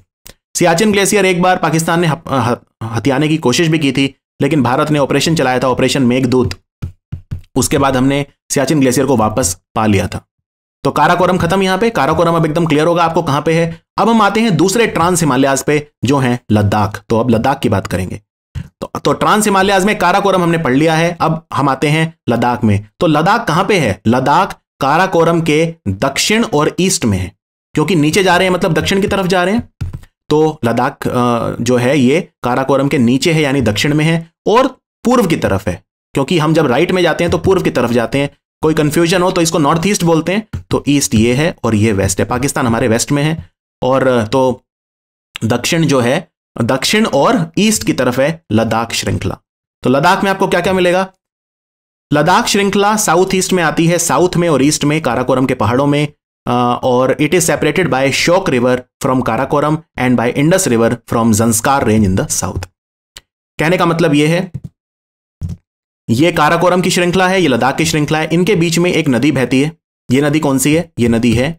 सियाचिन ग्लेशियर एक बार पाकिस्तान ने हथियाने की कोशिश भी की थी लेकिन भारत ने ऑपरेशन चलाया था ऑपरेशन मेघदूत उसके बाद हमने सियाचिन ग्लेशियर को वापस पा लिया था तो काराकोरम खत्म यहां पे काराकोरम अब एकदम क्लियर होगा आपको कहां पे है अब हम आते हैं दूसरे ट्रांस हिमालयाज पे जो है लद्दाख तो अब लद्दाख की बात करेंगे तो, तो ट्रांस हिमालयाज में काराकोरम हमने पढ़ लिया है अब हम आते हैं लद्दाख में तो लद्दाख कहां पे है लद्दाख काराकोरम के दक्षिण और ईस्ट में है क्योंकि नीचे जा रहे हैं मतलब दक्षिण की तरफ जा रहे हैं तो लद्दाख जो है ये काराकोरम के नीचे है यानी दक्षिण में है और पूर्व की तरफ है क्योंकि हम जब राइट में जाते हैं तो पूर्व की तरफ जाते हैं कोई कंफ्यूजन हो तो इसको नॉर्थ ईस्ट बोलते हैं तो ईस्ट ये है और ये वेस्ट है पाकिस्तान हमारे वेस्ट में है और तो दक्षिण जो है दक्षिण और ईस्ट की तरफ है लद्दाख श्रृंखला तो लद्दाख में आपको क्या क्या मिलेगा लद्दाख श्रृंखला साउथ ईस्ट में आती है साउथ में और ईस्ट में काराकोरम के पहाड़ों में और it is separated by Shyok river from Karakoram and by Indus river from Zanskar range in the south कहने का मतलब यह है ये काराकोरम की श्रृंखला है ये लद्दाख की श्रृंखला है इनके बीच में एक नदी बहती है ये नदी कौन सी है ये नदी है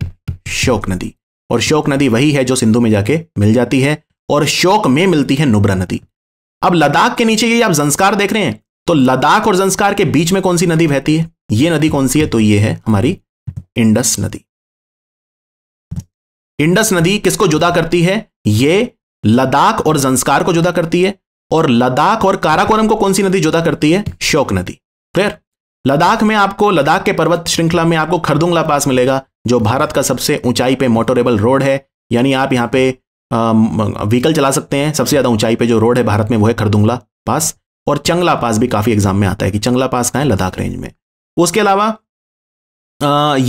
शोक नदी और शोक नदी वही है जो सिंधु में जाके मिल जाती है और शोक में मिलती है नुब्रा नदी अब लद्दाख के नीचे ये आप जंस्कार देख रहे हैं तो लद्दाख और जंस्कार के बीच में कौन सी नदी बहती है ये नदी कौन सी है तो ये है हमारी इंडस नदी इंडस नदी किसको जुदा करती है ये लद्दाख और जंस्कार को जुदा करती है और लद्दाख और काराकोरम को कौन सी नदी जुदा करती है श्योक नदी क्लियर लद्दाख में आपको लद्दाख के पर्वत श्रृंखला में आपको खरदुंगला पास मिलेगा जो भारत का सबसे ऊंचाई पे मोटोरेबल रोड है यानी आप यहाँ पे व्हीकल चला सकते हैं सबसे ज़्यादा ऊंचाई पे जो रोड है भारत में वो है खरदुंगला पास और चंगला पास भी काफ़ी एग्जाम में आता है कि चंगला पास कहाँ है लद्दाख रेंज में उसके अलावा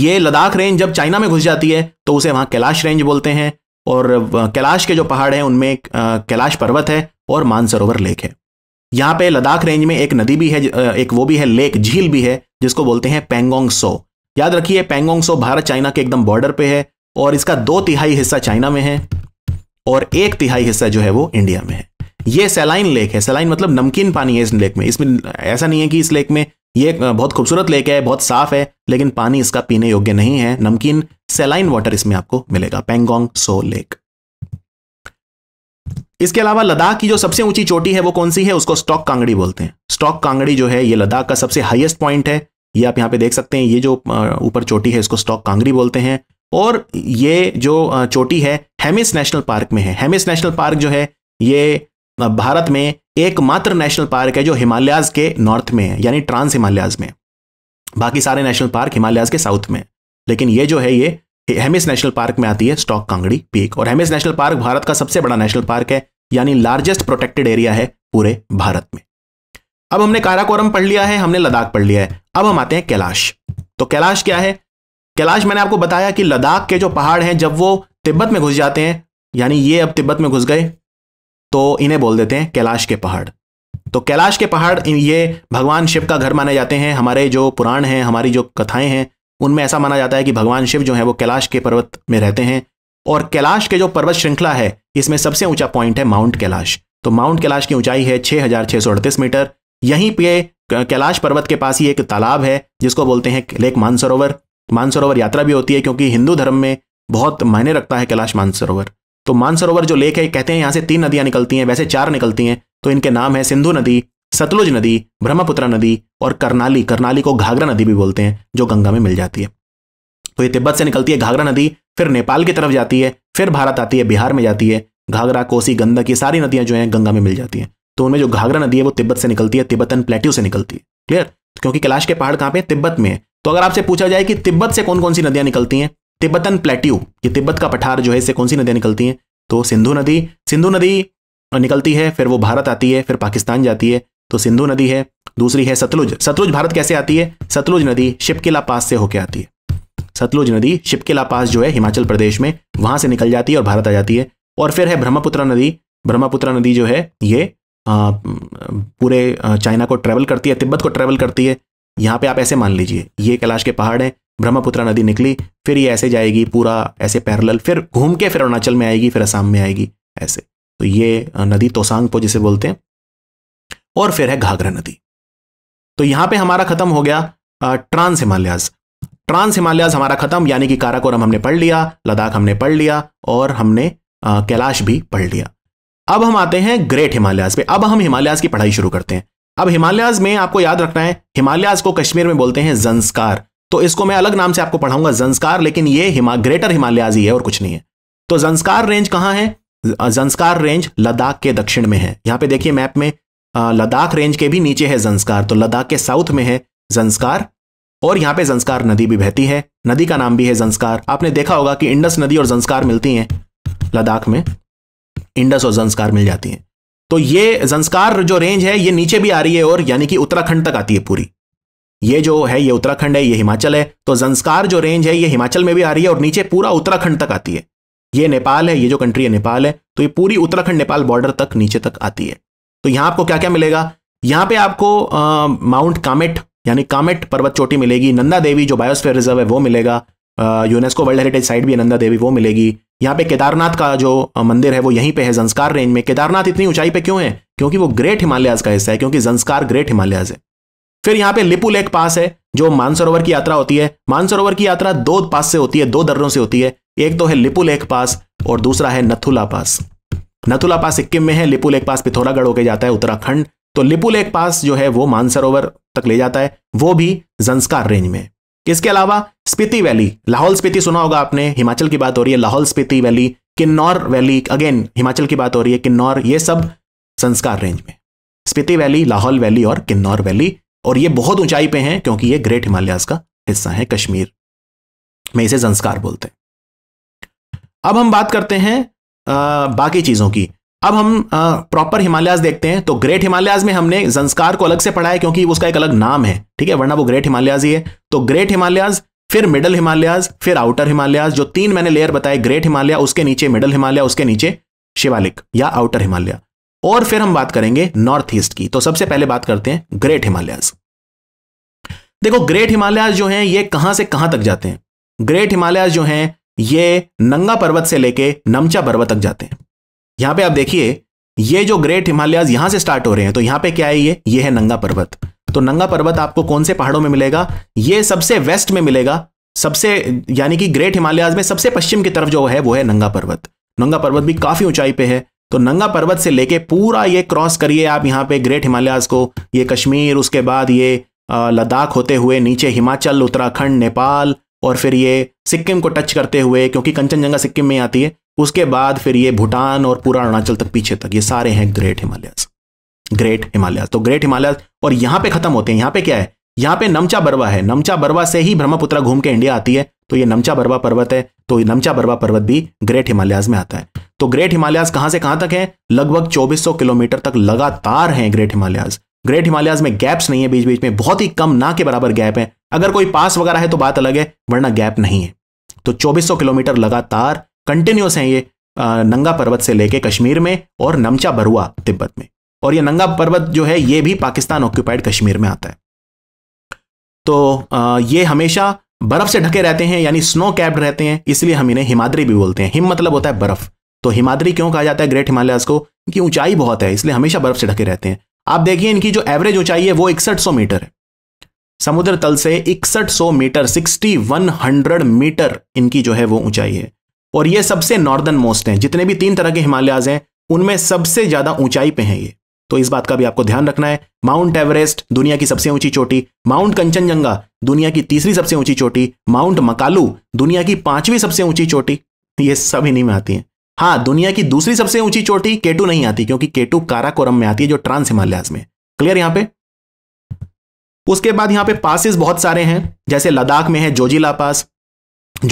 ये लद्दाख रेंज जब चाइना में घुस जाती है तो उसे वहां कैलाश रेंज बोलते हैं और कैलाश के जो पहाड़ हैं उनमें कैलाश पर्वत है और मानसरोवर लेक है यहाँ पे लद्दाख रेंज में एक नदी भी है एक वो भी है लेक झील भी है जिसको बोलते हैं पेंगोंग सो याद रखिए पेंगोंग सो भारत चाइना के एकदम बॉर्डर पे है और इसका दो तिहाई हिस्सा चाइना में है और एक तिहाई हिस्सा जो है वो इंडिया में है ये सेलाइन लेक है सेलाइन मतलब नमकीन पानी है इस लेक में इसमें ऐसा नहीं है कि इस लेक में ये बहुत खूबसूरत लेक है बहुत साफ है लेकिन पानी इसका पीने योग्य नहीं है नमकीन सेलाइन वाटर इसमें आपको मिलेगा पेंगोंग सो लेक इसके अलावा लद्दाख की जो सबसे ऊंची चोटी है वो कौन सी है उसको स्टॉक कांगड़ी बोलते हैं स्टॉक कांगड़ी जो है ये लद्दाख का सबसे हाईएस्ट पॉइंट है ये आप यहाँ पे देख सकते हैं ये जो ऊपर चोटी है इसको स्टॉक कांगड़ी बोलते हैं और ये जो चोटी है हेमिस नेशनल पार्क में है हेमिस नेशनल पार्क जो है ये भारत में एकमात्र नेशनल पार्क है जो हिमालयाज के नॉर्थ में है यानी ट्रांस हिमालयाज में बाकी सारे नेशनल पार्क हिमालयाज के साउथ में लेकिन ये जो है ये हेमिस नेशनल पार्क में आती है स्टॉक कांगड़ी पीक और हेमिस नेशनल पार्क भारत का सबसे बड़ा नेशनल पार्क है यानी लार्जेस्ट प्रोटेक्टेड एरिया है पूरे भारत में अब हमने काराकोरम पढ़ लिया है हमने लद्दाख पढ़ लिया है अब हम आते हैं कैलाश तो कैलाश क्या है कैलाश मैंने आपको बताया कि लद्दाख के जो पहाड़ हैं जब वो तिब्बत में घुस जाते हैं यानी ये अब तिब्बत में घुस गए तो इन्हें बोल देते हैं कैलाश के पहाड़ तो कैलाश के पहाड़ ये भगवान शिव का घर माने जाते हैं हमारे जो पुराण हैं हमारी जो कथाएं हैं उनमें ऐसा माना जाता है कि भगवान शिव जो है वो कैलाश के पर्वत में रहते हैं और कैलाश के जो पर्वत श्रृंखला है इसमें सबसे ऊंचा पॉइंट है माउंट कैलाश तो माउंट कैलाश की ऊंचाई है छः मीटर यहीं पे कैलाश पर्वत के पास ही एक तालाब है जिसको बोलते हैं लेक मानसरोवर मानसरोवर यात्रा भी होती है क्योंकि हिंदू धर्म में बहुत मायने रखता है कैलाश मानसरोवर तो मानसरोवर जो लेक है कहते हैं यहां से तीन नदियां निकलती हैं वैसे चार निकलती हैं तो इनके नाम है सिंधु नदी सतलुज नदी ब्रह्मपुत्र नदी और करनाली करनाली को घाघरा नदी भी बोलते हैं जो गंगा में मिल जाती है तो ये तिब्बत से निकलती है घाघरा नदी फिर नेपाल की तरफ जाती है फिर भारत आती है बिहार में जाती है घाघरा कोसी गंदक ये सारी नदियां जो हैं गंगा में मिल जाती हैं तो उनमें जो घाघरा नदी है वो तिब्बत से निकलती है तिब्बतन प्लेट्यू से निकलती है क्लियर तो क्योंकि कैलाश के पहाड़ कहाँ पे तिब्बत में है तो अगर आपसे पूछा जाए कि तिब्बत से कौन कौन सी नदियां निकलती हैं तिब्बतन प्लेट्यू ये तिब्बत का पठार जो है इससे कौन सी नदियां निकलती हैं तो सिंधु नदी सिंधु नदी निकलती है फिर वो भारत आती है फिर पाकिस्तान जाती है तो सिंधु नदी है दूसरी है सतलुज सतलुज भारत कैसे आती है सतलुज नदी शिपकिला पास से होके आती है सतलुज नदी शिपकिला पास जो है हिमाचल प्रदेश में वहां से निकल जाती है और भारत आ जाती है और फिर है ब्रह्मपुत्र नदी ब्रह्मपुत्र नदी जो है ये आ, पूरे चाइना को ट्रैवल करती है तिब्बत को ट्रैवल करती है यहाँ पे आप ऐसे मान लीजिए ये कैलाश के पहाड़ हैं ब्रह्मपुत्र नदी निकली फिर ये ऐसे जाएगी पूरा ऐसे पैरल फिर घूम के फिर अरुणाचल में आएगी फिर असम में आएगी ऐसे तो ये नदी तोसांग पो जिसे बोलते हैं और फिर है घाघरा नदी तो यहां पे हमारा खत्म हो गया ट्रांस हिमालयाज ट्रांस हिमालयाज हमारा खत्म यानी कि काराकोरम हमने पढ़ लिया लद्दाख हमने पढ़ लिया और हमने कैलाश भी पढ़ लिया अब हम आते हैं ग्रेट हिमालयाज पे अब हम हिमालयाज की पढ़ाई शुरू करते हैं अब हिमालयाज में आपको याद रखना है हिमालयाज को कश्मीर में बोलते हैं जंस्कार तो इसको मैं अलग नाम से आपको पढ़ाऊंगा जंस्कार लेकिन ये हिमा ग्रेटर हिमालयाजी है और कुछ नहीं है तो जंस्कार रेंज कहां है जंस्कार रेंज लद्दाख के दक्षिण में है यहां पे देखिए मैप में लद्दाख रेंज के भी नीचे है जंस्कार तो लद्दाख के साउथ में है जंस्कार और यहां पे जंस्कार नदी भी बहती है नदी का नाम भी है जंस्कार आपने देखा होगा कि इंडस नदी और जंस्कार मिलती हैं लद्दाख में इंडस और जंस्कार मिल जाती हैं तो ये जंस्कार जो रेंज है ये नीचे भी आ रही है और यानी कि उत्तराखंड तक आती है पूरी ये जो है ये उत्तराखंड है ये हिमाचल है तो जंस्कार जो रेंज है ये हिमाचल में भी आ रही है और नीचे पूरा उत्तराखंड तक आती है ये नेपाल है ये जो कंट्री है नेपाल है तो ये पूरी उत्तराखंड नेपाल बॉर्डर तक नीचे तक आती है तो यहाँ आपको क्या क्या मिलेगा यहाँ पे आपको माउंट कामेट यानी कामेट पर्वत चोटी मिलेगी नंदा देवी जो बायोस्फेयर रिजर्व है वो मिलेगा यूनेस्को वर्ल्ड हेरिटेज साइट भी है नंदा देवी वो मिलेगी यहाँ पे केदारनाथ का जो मंदिर है वो यहीं पे है जंस्कार रेंज में केदारनाथ इतनी ऊंचाई पे क्यों है क्योंकि वो ग्रेट हिमालयाज का हिस्सा है क्योंकि जंस्कार ग्रेट हिमालयाज है फिर यहाँ पे लिपू लेक पास है जो मानसरोवर की यात्रा होती है मानसरोवर की यात्रा दो पास से होती है दो दर्रों से होती है एक तो है लिपू लेक पास और दूसरा है नथुला पास नथुला पास सिक्किम में है लिपू लेक पास पिथौरागढ़ होकर जाता है उत्तराखंड तो लिपू लेक पास जो है वो मानसरोवर तक ले जाता है वो भी जंस्कार रेंज में इसके अलावा स्पीति वैली लाहौल स्पीति सुना होगा आपने हिमाचल की बात हो रही है Lahaul Spiti valley Kinnaur valley again Himachal की बात हो रही है किन्नौर ये सब संस्कार रेंज में स्पीति वैली लाहौल वैली और किन्नौर वैली और ये बहुत ऊंचाई पे हैं क्योंकि ये ग्रेट हिमालयाज का हिस्सा है कश्मीर में इसे संस्कार बोलते हैं अब हम बात करते हैं बाकी चीजों की अब हम प्रॉपर हिमालयाज देखते हैं तो ग्रेट हिमालयाज में हमने जंस्कार को अलग से पढ़ा है क्योंकि उसका एक अलग नाम है ठीक है वरना वो ग्रेट हिमालयाज ही है तो ग्रेट हिमालयाज फिर मिडल हिमालयाज फिर आउटर हिमालयाज जो तीन मैंने लेयर बताए ग्रेट हिमालय उसके नीचे मिडल हिमालय उसके नीचे शिवालिक या आउटर हिमालय और फिर हम बात करेंगे नॉर्थ ईस्ट की तो सबसे पहले बात करते हैं ग्रेट हिमालयाज देखो ग्रेट हिमालयाज जो हैं ये कहां से कहां तक जाते हैं ग्रेट हिमालयाज जो हैं ये नंगा पर्वत से लेके नमचा पर्वत तक जाते हैं यहां पे आप देखिए ये जो ग्रेट हिमालयाज यहां से स्टार्ट हो रहे हैं तो यहां पे क्या है ये ये है नंगा पर्वत तो नंगा पर्वत आपको कौन से पहाड़ों में मिलेगा ये सबसे वेस्ट में मिलेगा सबसे यानी कि ग्रेट हिमालयाज में सबसे पश्चिम की तरफ जो है वो है नंगा पर्वत नंगा पर्वत भी काफी ऊंचाई पे है तो नंगा पर्वत से लेके पूरा ये क्रॉस करिए आप यहाँ पे ग्रेट हिमालयाज को ये कश्मीर उसके बाद ये लद्दाख होते हुए नीचे हिमाचल उत्तराखंड नेपाल और फिर ये सिक्किम को टच करते हुए क्योंकि कंचनजंगा सिक्किम में आती है उसके बाद फिर ये भूटान और पूरा अरुणाचल तक पीछे तक ये सारे हैं ग्रेट हिमालयाज ग्रेट हिमालयाज तो ग्रेट हिमालयाज और यहाँ पे खत्म होते हैं यहाँ पे क्या है यहाँ पे नमचा बरवा है नमचा बरवा से ही ब्रह्मपुत्र घूम के इंडिया आती है तो ये नमचा बरवा पर्वत है तो ये नमचा बरवा पर्वत भी ग्रेट हिमालयाज में आता है तो ग्रेट हिमालयाज कहां से कहां तक है लगभग 2400 किलोमीटर तक लगातार हैं ग्रेट हिमालयाज ग्रेट हिमालयाज में गैप्स नहीं है बीच बीच में बहुत ही कम ना के बराबर गैप है अगर कोई पास वगैरह है तो बात अलग है वरना गैप नहीं है तो 2400 किलोमीटर लगातार कंटिन्यूस है ये नंगा पर्वत से लेके कश्मीर में और नमचा बरुआ तिब्बत में और ये नंगा पर्वत जो है ये भी पाकिस्तान ऑक्यूपाइड कश्मीर में आता है तो ये हमेशा बर्फ से ढके रहते हैं यानी स्नो कैप्ड रहते हैं इसलिए हम इन्हें हिमाद्री भी बोलते हैं हिम मतलब होता है बर्फ तो हिमाद्री क्यों कहा जाता है ग्रेट हिमालयस को क्योंकि ऊंचाई बहुत है इसलिए हमेशा बर्फ से ढके रहते हैं आप देखिए इनकी जो एवरेज ऊंचाई है वो इकसठ मीटर है समुद्र तल से इकसठ मीटर सिक्सटी मीटर इनकी जो है वो ऊंचाई है और ये सबसे नॉर्दर्न मोस्ट हैं जितने भी तीन तरह के हिमालयाज हैं उनमें सबसे ज्यादा ऊंचाई पे हैं ये तो इस बात का भी आपको ध्यान रखना है माउंट एवरेस्ट दुनिया की सबसे ऊंची चोटी माउंट कंचनजंगा दुनिया की तीसरी सबसे ऊंची चोटी माउंट मकालू दुनिया की पांचवी सबसे ऊंची चोटी ये सब इन्हीं में आती है हाँ दुनिया की दूसरी सबसे ऊंची चोटी केटू नहीं आती क्योंकि केटू काराकोरम में आती है जो ट्रांस हिमालयाज में क्लियर यहां पे उसके बाद यहां पे पासिस बहुत सारे हैं जैसे लद्दाख में है जोजिला पास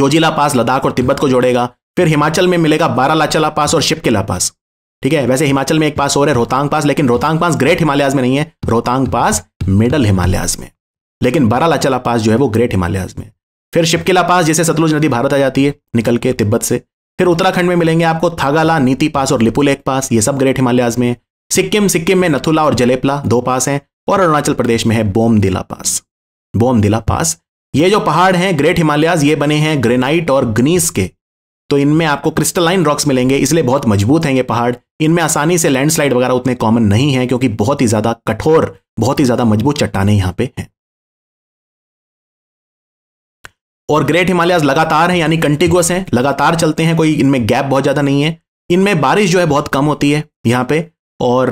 जोजिला पास लद्दाख और तिब्बत को जोड़ेगा फिर हिमाचल में मिलेगा बारालाचला पास और शिपकिला पास ठीक है वैसे हिमाचल में एक पास और है रोहतांग पास लेकिन रोहतांग पास ग्रेट हिमालयाज में नहीं है रोहतांग पास मिडल हिमालयाज में लेकिन लाचला पास जो है वो ग्रेट हिमालयाज में फिर शिपकिला पास जिसे सतलुज नदी भारत आ जाती है निकल के तिब्बत से फिर उत्तराखंड में मिलेंगे आपको थागाला नीति पास और लिपुलेक पास ये सब ग्रेट हिमालयाज में सिक्किम सिक्किम में नथुला और जलेपला दो पास हैं और अरुणाचल प्रदेश में है बोमदिला पास बोमदिला पास ये जो पहाड़ हैं ग्रेट हिमालयाज ये बने हैं ग्रेनाइट और ग्नीस के तो इनमें आपको क्रिस्टलाइन रॉक्स मिलेंगे इसलिए बहुत मजबूत हैं ये पहाड़ इनमें आसानी से लैंडस्लाइड वगैरह उतने कॉमन नहीं है क्योंकि बहुत ही ज्यादा कठोर बहुत ही ज्यादा मजबूत चट्टाने यहाँ पे हैं और ग्रेट हिमालयाज लगातार हैं यानी कंटिगुअस हैं लगातार चलते हैं कोई इनमें गैप बहुत ज्यादा नहीं है इनमें बारिश जो है बहुत कम होती है यहाँ पे और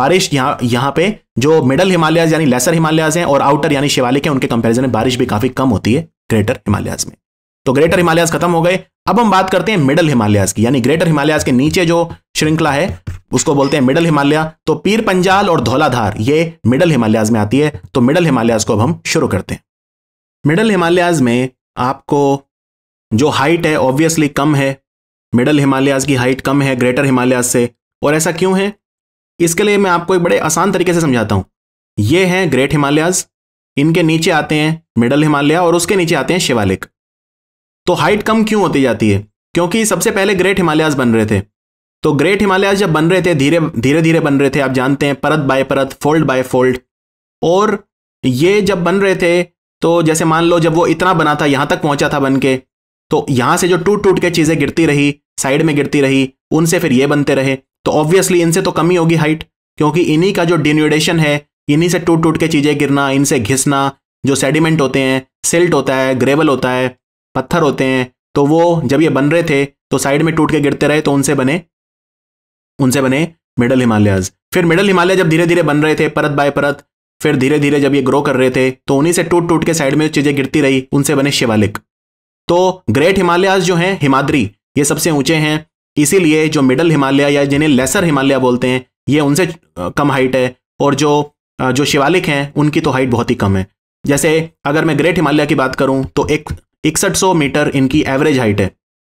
बारिश यहाँ यहाँ पे जो मिडल हिमालयाज यानी लेसर हिमालयाज हैं और आउटर यानी शिवालिक है उनके कंपैरिजन में बारिश भी काफी कम होती है ग्रेटर हिमालयाज में तो ग्रेटर हिमालयाज खत्म हो गए अब हम बात करते हैं मिडल हिमालयाज की यानी ग्रेटर हिमालयाज के नीचे जो श्रृंखला है उसको बोलते हैं मिडल हिमालय तो पीर पंजाल और धौलाधार ये मिडल हिमालयाज में आती है तो मिडल हिमालयाज को अब हम शुरू करते हैं मिडल हिमालयाज में आपको जो हाइट है ऑब्वियसली कम है मिडल हिमालयाज की हाइट कम है ग्रेटर हिमालयाज से और ऐसा क्यों है इसके लिए मैं आपको एक बड़े आसान तरीके से समझाता हूं ये हैं ग्रेट हिमालयाज इनके नीचे आते हैं मिडल हिमालय और उसके नीचे आते हैं शिवालिक तो हाइट कम क्यों होती जाती है क्योंकि सबसे पहले ग्रेट हिमालयाज बन रहे थे तो ग्रेट हिमालयाज जब बन रहे थे धीरे धीरे धीरे बन रहे थे आप जानते हैं परत बाय परत फोल्ड बाय फोल्ड और ये जब बन रहे थे तो जैसे मान लो जब वो इतना बना था यहां तक पहुंचा था बन के तो यहां से जो टूट टूट के चीज़ें गिरती रही साइड में गिरती रही उनसे फिर ये बनते रहे तो ऑब्वियसली इनसे तो कमी होगी हाइट क्योंकि इन्हीं का जो डिन्यूडेशन है इन्हीं से टूट टूट के चीज़ें गिरना इनसे घिसना जो सेडिमेंट होते हैं सिल्ट होता है ग्रेवल होता है पत्थर होते हैं तो वो जब ये बन रहे थे तो साइड में टूट के गिरते रहे तो उनसे बने उनसे बने मिडल हिमालयाज फिर मिडल हिमालय जब धीरे धीरे बन रहे थे परत बाय परत फिर धीरे धीरे जब ये ग्रो कर रहे थे तो उन्हीं से टूट टूट के साइड में चीजें गिरती रही उनसे बने शिवालिक तो ग्रेट हिमालयाज जो हैं हिमाद्री ये सबसे ऊंचे हैं इसीलिए जो मिडल हिमालय या जिन्हें लेसर हिमालय बोलते हैं ये उनसे कम हाइट है और जो जो शिवालिक हैं उनकी तो हाइट बहुत ही कम है जैसे अगर मैं ग्रेट हिमालय की बात करूं तो एक इकसठ सौ मीटर इनकी एवरेज हाइट है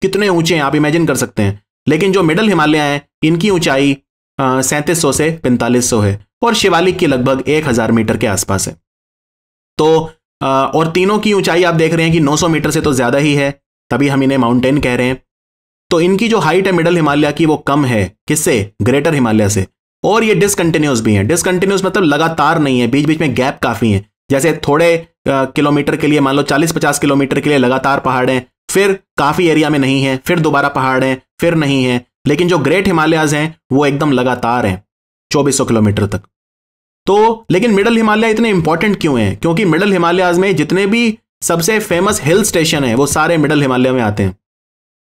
कितने ऊंचे हैं आप इमेजिन कर सकते हैं लेकिन जो मिडल हिमालय हैं इनकी ऊंचाई सैंतीस सौ से पैंतालीस सौ है और शिवालिक की लगभग एक हजार मीटर के आसपास है तो आ, और तीनों की ऊंचाई आप देख रहे हैं कि नौ सौ मीटर से तो ज्यादा ही है तभी हम इन्हें माउंटेन कह रहे हैं तो इनकी जो हाइट है मिडल हिमालय की वो कम है किससे ग्रेटर हिमालय से और ये डिसकंटिन्यूस भी हैं डिसकंटिन्यूस मतलब लगातार नहीं है बीच बीच में गैप काफी है जैसे थोड़े किलोमीटर के लिए मान लो 40-50 किलोमीटर के लिए लगातार पहाड़ हैं फिर काफ़ी एरिया में नहीं है फिर दोबारा पहाड़ हैं फिर नहीं है लेकिन जो ग्रेट हिमालयाज हैं वो एकदम लगातार हैं चौबीस किलोमीटर तक तो लेकिन मिडल हिमालय इतने इंपॉर्टेंट क्यों हैं क्योंकि मिडल हिमालयाज में जितने भी सबसे फेमस हिल स्टेशन हैं वो सारे मिडल हिमालय में आते हैं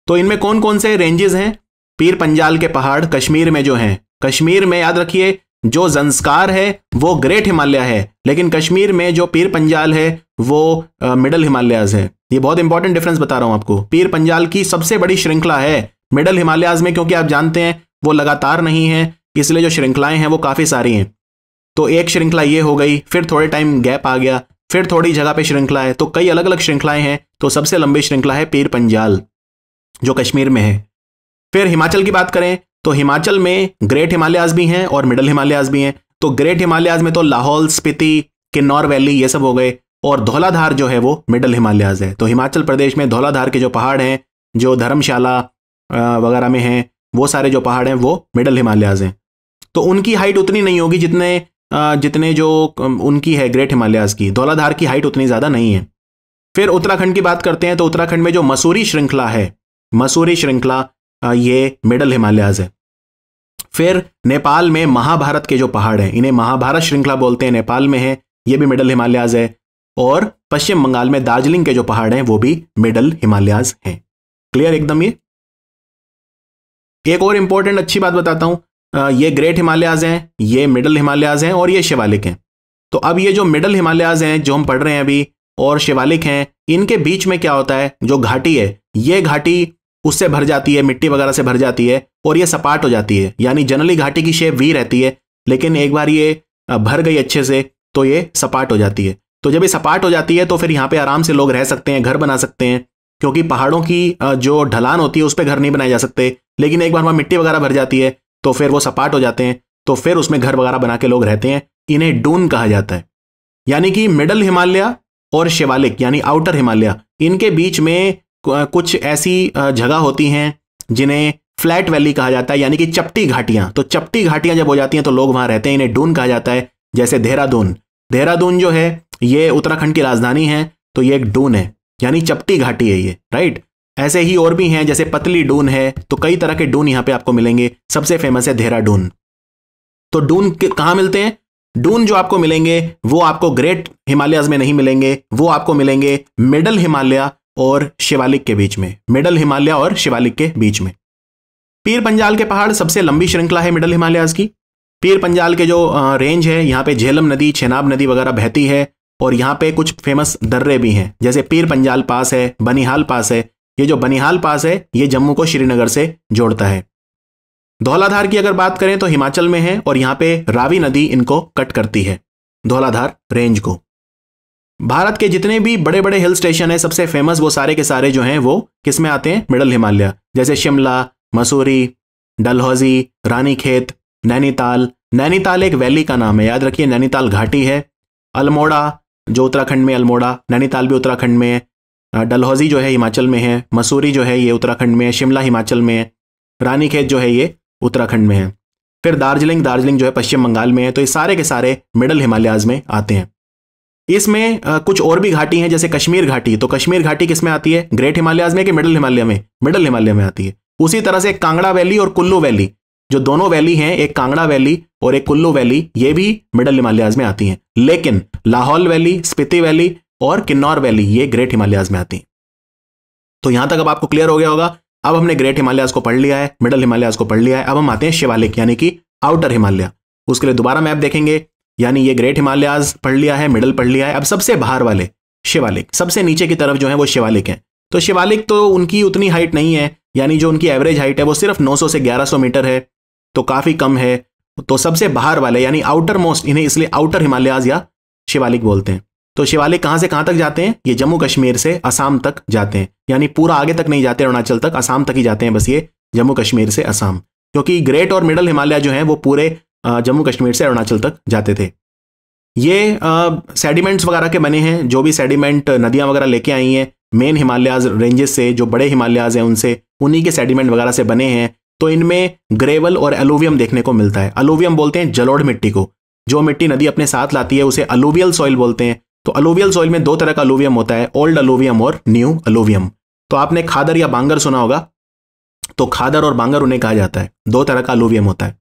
तो इनमें कौन कौन से रेंजेस हैं पीर पंजाल के पहाड़ कश्मीर में जो हैं कश्मीर में याद रखिए जो जंस्कार है वो ग्रेट हिमालय है लेकिन कश्मीर में जो पीर पंजाल है वो मिडल हिमालयाज है ये बहुत इंपॉर्टेंट डिफरेंस बता रहा हूं आपको पीर पंजाल की सबसे बड़ी श्रृंखला है मिडल हिमालयाज में क्योंकि आप जानते हैं वो लगातार नहीं है इसलिए जो श्रृंखलाएं हैं वो काफ़ी सारी हैं तो एक श्रृंखला ये हो गई फिर थोड़े टाइम गैप आ गया फिर थोड़ी जगह पे श्रृंखला है तो कई अलग अलग श्रृंखलाएं हैं तो सबसे लंबी श्रृंखला है पीर पंजाल जो कश्मीर में है फिर हिमाचल की बात करें तो हिमाचल में ग्रेट हिमालयाज भी हैं और मिडल हिमालयाज भी हैं तो ग्रेट हिमालयाज में तो लाहौल स्पीति किन्नौर वैली ये सब हो गए और धौलाधार जो है वो मिडल हिमालयाज है तो हिमाचल प्रदेश में धौलाधार के जो पहाड़ हैं जो धर्मशाला वगैरह में हैं वो सारे जो पहाड़ हैं वो मिडल हिमालयाज हैं तो उनकी हाइट उतनी नहीं होगी जितने जितने जो उनकी है ग्रेट हिमालयाज की धौलाधार की हाइट उतनी ज़्यादा नहीं है फिर उत्तराखंड की बात करते हैं तो उत्तराखंड में जो मसूरी श्रृंखला है मसूरी श्रृंखला ये मिडल हिमालयाज है फिर नेपाल में महाभारत के जो पहाड़ हैं इन्हें महाभारत श्रृंखला बोलते हैं नेपाल में है ये भी मिडल हिमालयाज है और पश्चिम बंगाल में दार्जिलिंग के जो पहाड़ हैं वो भी मिडल हिमालयाज हैं क्लियर एकदम ये एक और इंपॉर्टेंट अच्छी बात बताता हूं ये ग्रेट हिमालयाज हैं ये मिडल हिमालयाज हैं और ये शिवालिक हैं तो अब ये जो मिडल हिमालयाज हैं जो हम पढ़ रहे हैं अभी और शिवालिक हैं इनके बीच में क्या होता है जो घाटी है ये घाटी उससे भर जाती है मिट्टी वगैरह से भर जाती है और ये सपाट हो जाती है यानी जनरली घाटी की शेप वी रहती है लेकिन एक बार ये भर गई अच्छे से तो ये सपाट हो जाती है तो जब ये सपाट हो जाती है तो फिर यहाँ पे आराम से लोग रह सकते हैं घर बना सकते हैं क्योंकि पहाड़ों की जो ढलान होती है उस पर घर नहीं बनाए जा सकते लेकिन एक बार वहाँ मिट्टी वगैरह भर जाती है तो फिर वो सपाट हो जाते हैं तो फिर उसमें घर वगैरह बना के लोग रहते हैं इन्हें डून कहा जाता है यानी कि मिडल हिमालय और शिवालिक यानी आउटर हिमालय इनके बीच में कुछ ऐसी जगह होती हैं जिन्हें फ्लैट वैली कहा जाता है यानी कि चपटी घाटियां तो चपटी घाटियां जब हो जाती हैं तो लोग वहां रहते हैं इन्हें डून कहा जाता है जैसे देहरादून देहरादून जो है ये उत्तराखंड की राजधानी है तो ये एक डून है यानी चपटी घाटी है ये राइट ऐसे ही और भी हैं जैसे पतली डून है तो कई तरह के डून यहां पे आपको मिलेंगे सबसे फेमस है देहरादून तो डून कहाँ मिलते हैं डून जो आपको मिलेंगे वो आपको ग्रेट हिमालयाज में नहीं मिलेंगे वो आपको मिलेंगे मिडल हिमालय और शिवालिक के बीच में मिडल हिमालय और शिवालिक के बीच में पीर पंजाल के पहाड़ सबसे लंबी श्रृंखला है मिडल हिमालयाज की पीर पंजाल के जो रेंज है यहाँ पे झेलम नदी छेनाब नदी वगैरह बहती है और यहाँ पे कुछ फेमस दर्रे भी हैं जैसे पीर पंजाल पास है बनिहाल पास है ये जो बनिहाल पास है ये जम्मू को श्रीनगर से जोड़ता है धौलाधार की अगर बात करें तो हिमाचल में है और यहाँ पे रावी नदी इनको कट करती है धौलाधार रेंज को भारत के जितने भी बड़े बड़े हिल स्टेशन है सबसे फेमस वो सारे के सारे जो हैं वो किस में आते हैं मिडल हिमालय जैसे शिमला मसूरी डलहौजी रानीखेत नैनीताल नैनीताल एक वैली का नाम है याद रखिए नैनीताल घाटी है अल्मोड़ा जो उत्तराखंड में अल्मोड़ा नैनीताल भी उत्तराखंड में है डलहौजी जो है हिमाचल में है मसूरी जो है ये उत्तराखंड में है शिमला हिमाचल में है रानीखेत जो है ये उत्तराखंड में है फिर दार्जिलिंग दार्जिलिंग जो है पश्चिम बंगाल में है तो ये सारे के सारे मिडल हिमालयाज में आते हैं इसमें कुछ और भी घाटी हैं जैसे कश्मीर घाटी तो कश्मीर घाटी किसमें आती है ग्रेट हिमालयाज में कि मिडल हिमालय में मिडल हिमालय में आती है उसी तरह से कांगड़ा वैली और कुल्लू वैली जो दोनों वैली हैं एक कांगड़ा वैली और एक कुल्लू वैली ये भी मिडल हिमालयाज में आती हैं लेकिन लाहौल वैली स्पिति वैली और किन्नौर वैली ये ग्रेट हिमालयाज में आती हैं तो यहां तक अब आपको क्लियर हो गया होगा अब हमने ग्रेट हिमालयाज को पढ़ लिया है मिडल हिमालयाज को पढ़ लिया है अब हम आते हैं शिवालिक यानी कि आउटर हिमालय उसके लिए दोबारा मैप देखेंगे यानी ये ग्रेट हिमालयाज पढ़ लिया है मिडल पढ़ लिया है अब सबसे बाहर वाले शिवालिक सबसे नीचे की तरफ जो है वो शिवालिक हैं तो शिवालिक तो उनकी उतनी हाइट नहीं है यानी जो उनकी एवरेज हाइट है वो सिर्फ 900 से 1100 मीटर है तो काफ़ी कम है तो सबसे बाहर वाले यानी आउटर मोस्ट इन्हें इसलिए आउटर हिमालयाज या शिवालिक बोलते हैं तो शिवालिक कहाँ से कहाँ तक जाते हैं ये जम्मू कश्मीर से असम तक जाते हैं यानी पूरा आगे तक नहीं जाते अरुणाचल तक असम तक ही जाते हैं बस ये जम्मू कश्मीर से असम क्योंकि ग्रेट और मिडल हिमालय जो है वो पूरे जम्मू कश्मीर से अरुणाचल तक जाते थे ये सेडिमेंट्स वगैरह के बने हैं जो भी सेडिमेंट नदियां वगैरह लेके आई हैं मेन हिमालयाज रेंजेस से जो बड़े हिमालयाज हैं उनसे उन्हीं के सेडिमेंट वगैरह से बने हैं तो इनमें ग्रेवल और एलोवियम देखने को मिलता है अलोवियम बोलते हैं जलोढ़ मिट्टी को जो मिट्टी नदी अपने साथ लाती है उसे अलोवियल सॉइल बोलते हैं तो अलोवियल सॉइल में दो तरह का अलोवियम होता है ओल्ड अलोवियम और न्यू अलोवियम तो आपने खादर या बांगर सुना होगा तो खादर और बांगर उन्हें कहा जाता है दो तरह का अलोवियम होता है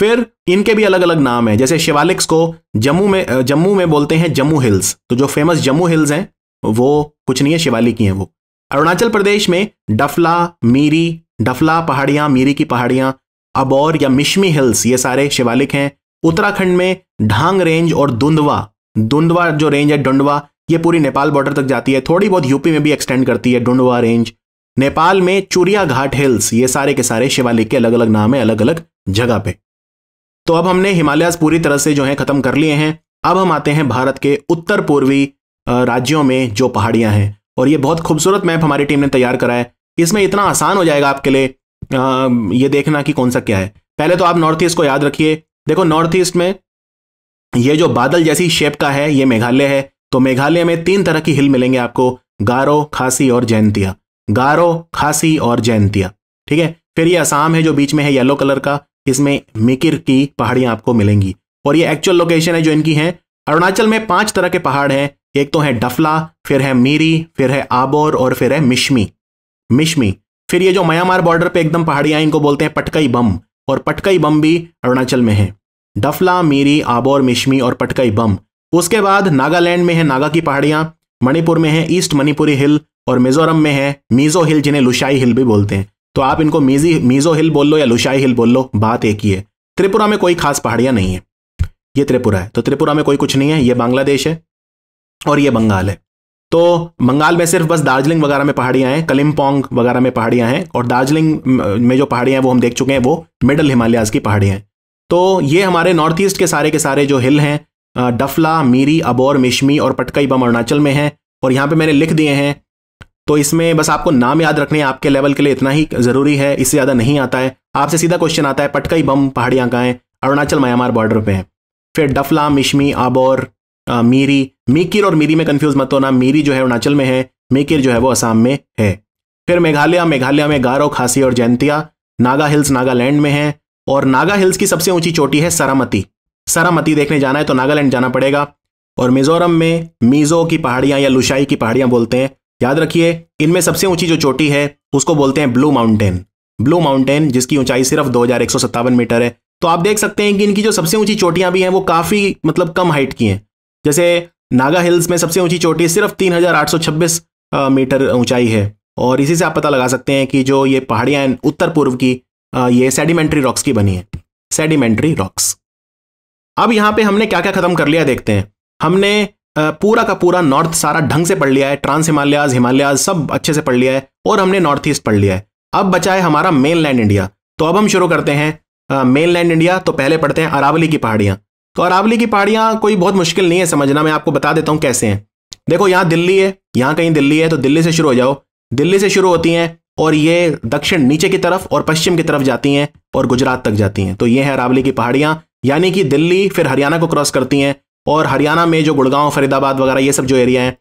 फिर इनके भी अलग अलग नाम है जैसे शिवालिक्स को जम्मू में जम्मू में बोलते हैं जम्मू हिल्स तो जो फेमस जम्मू हिल्स हैं वो कुछ नहीं है शिवालिक ही हैं वो अरुणाचल प्रदेश में डफला मीरी डफला पहाड़ियां मीरी की पहाड़ियां अबौर या मिशमी हिल्स ये सारे शिवालिक हैं उत्तराखंड में ढांग रेंज और दुंदवा दुंदवा जो रेंज है डुंडवा ये पूरी नेपाल बॉर्डर तक जाती है थोड़ी बहुत यूपी में भी एक्सटेंड करती है डुंडवा रेंज नेपाल में चुरिया घाट हिल्स ये सारे के सारे शिवालिक के अलग अलग नाम है अलग अलग जगह पे तो अब हमने हिमालयाज पूरी तरह से जो है खत्म कर लिए हैं अब हम आते हैं भारत के उत्तर पूर्वी राज्यों में जो पहाड़ियां हैं और ये बहुत खूबसूरत मैप हमारी टीम ने तैयार करा है इसमें इतना आसान हो जाएगा आपके लिए ये देखना कि कौन सा क्या है पहले तो आप नॉर्थ ईस्ट को याद रखिए देखो नॉर्थ ईस्ट में ये जो बादल जैसी शेप का है ये मेघालय है तो मेघालय में तीन तरह की हिल मिलेंगे आपको गारो खासी और जैनतिया गारो खासी और जैनतिया ठीक है फिर ये असम है जो बीच में है येलो कलर का इसमें मिकिर की पहाड़ियां आपको मिलेंगी और ये एक्चुअल लोकेशन है जो इनकी है अरुणाचल में पांच तरह के पहाड़ हैं एक तो है डफला फिर है मीरी फिर है आबोर और फिर है मिशमी मिशमी फिर ये जो म्यांमार बॉर्डर पे एकदम पहाड़ियां इनको बोलते हैं पटकई बम और पटकई बम भी अरुणाचल में है डफला मीरी आबोर मिशमी और पटकई बम उसके बाद नागालैंड में है नागा की पहाड़ियां मणिपुर में है ईस्ट मणिपुरी हिल और मिजोरम में है मीजो हिल जिन्हें लुशाई हिल भी बोलते हैं तो आप इनको मेजी मीजो हिल बोल लो या लुशाई हिल बोल लो बात एक ही है त्रिपुरा में कोई खास पहाड़ियां नहीं है ये त्रिपुरा है तो त्रिपुरा में कोई कुछ नहीं है ये बांग्लादेश है और ये बंगाल है तो बंगाल में सिर्फ बस दार्जिलिंग वगैरह में पहाड़ियां हैं कलिमपोंग वगैरह में पहाड़ियां हैं और दार्जिलिंग में जो पहाड़ियां हैं वो हम देख चुके हैं वो मिडल हिमालयाज की पहाड़ियां हैं तो ये हमारे नॉर्थ ईस्ट के सारे के सारे जो हिल हैं डफला मीरी अबोर मिशमी और पटकई बम अरुणाचल में हैं और यहाँ पे मैंने लिख दिए हैं तो इसमें बस आपको नाम याद रखने आपके लेवल के लिए इतना ही जरूरी है इससे ज़्यादा नहीं आता है आपसे सीधा क्वेश्चन आता है पटकई बम पहाड़ियां कहाँ अरुणाचल म्यांमार बॉर्डर पे हैं फिर डफला मिशमी आबोर मीरी मीकिर और मीरी में कन्फ्यूज मत होना मीरी जो है अरुणाचल में है मीकिर जो है वो असम में है फिर मेघालय मेघालय में गारो खासी और जैंतिया नागा हिल्स नागालैंड में है और नागा हिल्स की सबसे ऊंची चोटी है सरामती सरामती देखने जाना है तो नागालैंड जाना पड़ेगा और मिजोरम में मीजो की पहाड़ियाँ या लुशाई की पहाड़ियाँ बोलते हैं याद रखिए इनमें सबसे ऊंची जो चोटी है उसको बोलते हैं ब्लू माउंटेन ब्लू माउंटेन जिसकी ऊंचाई सिर्फ दो मीटर है तो आप देख सकते हैं कि इनकी जो सबसे ऊंची चोटियां भी हैं वो काफी मतलब कम हाइट की हैं जैसे नागा हिल्स में सबसे ऊंची चोटी सिर्फ तीन मीटर ऊंचाई है और इसी से आप पता लगा सकते हैं कि जो ये पहाड़ियां हैं उत्तर पूर्व की ये सेडिमेंट्री रॉक्स की बनी है सेडिमेंट्री रॉक्स अब यहाँ पे हमने क्या क्या खत्म कर लिया देखते हैं हमने पूरा का पूरा नॉर्थ सारा ढंग से पढ़ लिया है ट्रांस हिमालयाज हिमालयाज सब अच्छे से पढ़ लिया है और हमने नॉर्थ ईस्ट पढ़ लिया है अब बचा है हमारा मेन लैंड इंडिया तो अब हम शुरू करते हैं मेन लैंड इंडिया तो पहले पढ़ते हैं अरावली की पहाड़ियाँ तो अरावली की पहाड़ियाँ कोई बहुत मुश्किल नहीं है समझना मैं आपको बता देता हूँ कैसे हैं देखो यहां दिल्ली है यहाँ कहीं दिल्ली है तो दिल्ली से शुरू हो जाओ दिल्ली से शुरू होती हैं और ये दक्षिण नीचे की तरफ और पश्चिम की तरफ जाती हैं और गुजरात तक जाती हैं तो ये है अरावली की पहाड़ियाँ यानी कि दिल्ली फिर हरियाणा को क्रॉस करती हैं और हरियाणा में जो गुड़गांव फरीदाबाद वगैरह ये सब जो एरिया हैं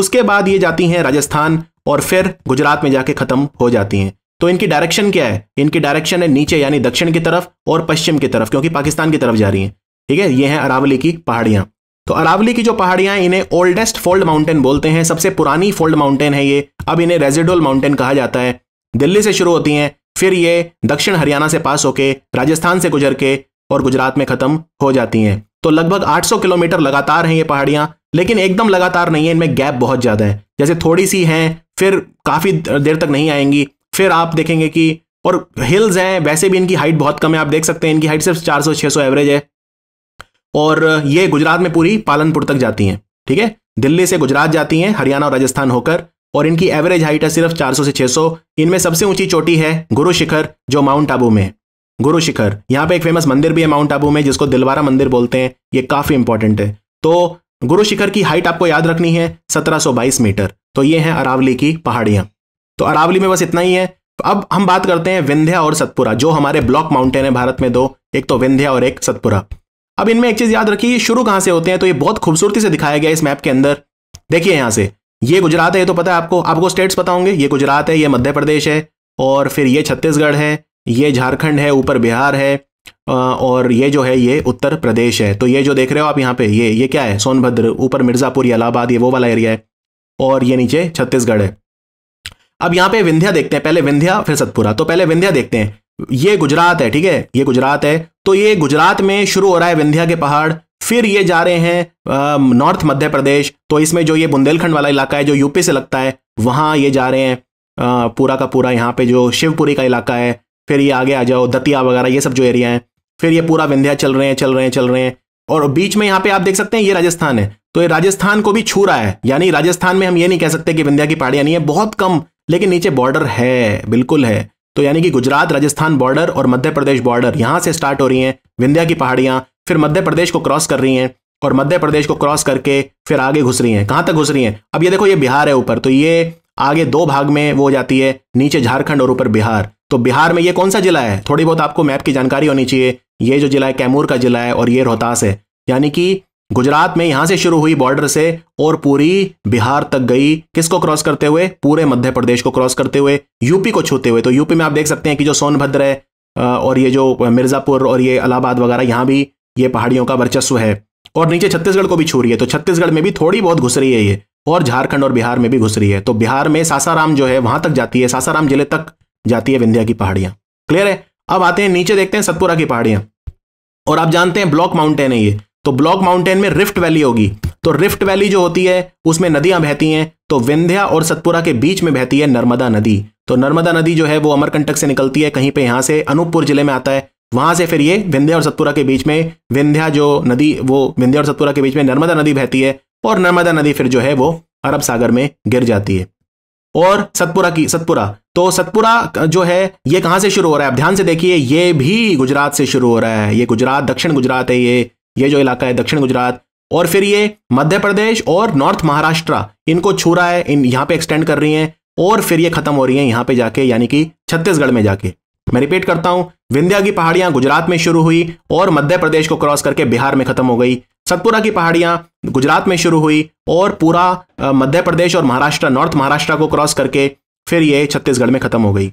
उसके बाद ये जाती हैं राजस्थान और फिर गुजरात में जाके ख़त्म हो जाती हैं तो इनकी डायरेक्शन क्या है इनकी डायरेक्शन है नीचे यानी दक्षिण की तरफ और पश्चिम की तरफ क्योंकि पाकिस्तान की तरफ जा रही हैं ठीक है ये हैं अरावली की पहाड़ियाँ तो अरावली की जो पहाड़ियाँ इन्हें ओल्डेस्ट फोल्ड माउंटेन बोलते हैं सबसे पुरानी फोल्ड माउंटेन है ये अब इन्हें रेजिडोल माउंटेन कहा जाता है दिल्ली से शुरू होती हैं फिर ये दक्षिण हरियाणा से पास होके राजस्थान से गुजर के और गुजरात में ख़त्म हो जाती हैं तो लगभग 800 किलोमीटर लगातार हैं ये पहाड़ियां लेकिन एकदम लगातार नहीं है इनमें गैप बहुत ज़्यादा है जैसे थोड़ी सी हैं फिर काफ़ी देर तक नहीं आएंगी फिर आप देखेंगे कि और हिल्स हैं वैसे भी इनकी हाइट बहुत कम है आप देख सकते हैं इनकी हाइट सिर्फ छह सौ एवरेज है और ये गुजरात में पूरी पालनपुर तक जाती हैं ठीक है दिल्ली से गुजरात जाती हैं हरियाणा और राजस्थान होकर और इनकी एवरेज हाइट है सिर्फ 400 से 600 इनमें सबसे ऊंची चोटी है गुरु शिखर जो माउंट आबू में है गुरु शिखर यहाँ पे एक फेमस मंदिर भी है माउंट आबू में जिसको दिलवारा मंदिर बोलते हैं ये काफी इंपॉर्टेंट है तो गुरु शिखर की हाइट आपको याद रखनी है 1722 मीटर तो ये है अरावली की पहाड़ियां तो अरावली में बस इतना ही है तो अब हम बात करते हैं विंध्या और सतपुरा जो हमारे ब्लॉक माउंटेन है भारत में दो एक तो विंध्या और एक सतपुरा अब इनमें एक चीज याद रखिए शुरू कहां से होते हैं तो ये बहुत खूबसूरती से दिखाया गया इस मैप के अंदर देखिए यहां से ये गुजरात है ये तो पता है आपको आपको स्टेट्स पता होंगे ये गुजरात है ये मध्य प्रदेश है और फिर ये छत्तीसगढ़ है ये झारखंड है ऊपर बिहार है और ये जो है ये उत्तर प्रदेश है तो ये जो देख रहे हो आप यहाँ पे ये ये क्या है सोनभद्र ऊपर मिर्ज़ापुर इलाहाबाद ये वो वाला एरिया है और ये नीचे छत्तीसगढ़ है अब यहाँ पे विंध्या देखते हैं पहले विंध्या फिर सतपुरा तो पहले विंध्या देखते हैं ये गुजरात है ठीक है ये गुजरात है तो ये गुजरात में शुरू हो रहा है विंध्या के पहाड़ फिर ये जा रहे हैं नॉर्थ मध्य प्रदेश तो इसमें जो ये बुंदेलखंड वाला इलाका है जो यूपी से लगता है वहां ये जा रहे हैं पूरा का पूरा यहाँ पे जो शिवपुरी का इलाका है फिर ये आगे आ जाओ दतिया वगैरह ये सब जो एरिया है फिर ये पूरा विंध्या चल रहे हैं चल रहे हैं चल रहे हैं और बीच में यहाँ पे आप देख सकते हैं ये राजस्थान है तो ये राजस्थान को भी छू रहा है यानी राजस्थान में हम ये नहीं कह सकते कि विंध्या की पहाड़ियाँ नहीं है बहुत कम लेकिन नीचे बॉर्डर है बिल्कुल है तो यानी कि गुजरात राजस्थान बॉर्डर और मध्य प्रदेश बॉर्डर यहाँ से स्टार्ट हो रही हैं विंध्या की पहाड़ियाँ फिर मध्य प्रदेश को क्रॉस कर रही हैं और मध्य प्रदेश को क्रॉस करके फिर आगे घुस रही हैं कहाँ तक घुस रही हैं अब ये देखो ये बिहार है ऊपर तो ये आगे दो भाग में वो हो जाती है नीचे झारखंड और ऊपर बिहार तो बिहार में ये कौन सा जिला है थोड़ी बहुत आपको मैप की जानकारी होनी चाहिए ये जो जिला है कैमूर का जिला है और ये रोहतास है यानी कि गुजरात में यहां से शुरू हुई बॉर्डर से और पूरी बिहार तक गई किसको क्रॉस करते हुए पूरे मध्य प्रदेश को क्रॉस करते हुए यूपी को छूते हुए तो यूपी में आप देख सकते हैं कि जो सोनभद्र है और ये जो मिर्जापुर और ये इलाहाबाद वगैरह यहां भी ये पहाड़ियों का वर्चस्व है और नीचे छत्तीसगढ़ को भी छू रही है तो छत्तीसगढ़ में भी थोड़ी बहुत घुस रही है ये और झारखंड और बिहार में भी घुस रही है तो बिहार में सासाराम जो है वहां तक जाती है सासाराम जिले तक जाती है विंध्या की पहाड़ियां क्लियर है अब आते हैं नीचे देखते हैं सतपुरा की पहाड़ियां और आप जानते हैं ब्लॉक माउंटेन है ये तो ब्लॉक माउंटेन में रिफ्ट वैली होगी तो रिफ्ट वैली जो होती है उसमें नदियां बहती हैं तो विंध्या और सतपुरा के बीच में बहती है नर्मदा नदी तो नर्मदा नदी जो है वो अमरकंटक से निकलती है कहीं पे यहां से अनूपपुर जिले में आता है वहां से फिर ये विंध्या और सतपुरा के बीच में विंध्या जो नदी वो विंध्या और सतपुरा के बीच में नर्मदा नदी बहती है और नर्मदा नदी फिर जो है वो अरब सागर में गिर जाती है और सतपुरा की सतपुरा तो सतपुरा जो है ये कहां से शुरू हो रहा है आप ध्यान से देखिए ये भी गुजरात से शुरू हो रहा है ये गुजरात दक्षिण गुजरात है ये ये जो इलाका है दक्षिण गुजरात और फिर ये मध्य प्रदेश और नॉर्थ महाराष्ट्र इनको छू रहा है इन यहां पे एक्सटेंड कर रही है और फिर ये खत्म हो रही है यहां पे जाके यानी कि छत्तीसगढ़ में जाके मैं रिपीट करता हूं विंध्या की पहाड़ियां गुजरात में शुरू हुई और मध्य प्रदेश को क्रॉस करके बिहार में खत्म हो गई सतपुरा की पहाड़ियां गुजरात में शुरू हुई और पूरा मध्य प्रदेश और महाराष्ट्र नॉर्थ महाराष्ट्र को क्रॉस करके फिर ये छत्तीसगढ़ में खत्म हो गई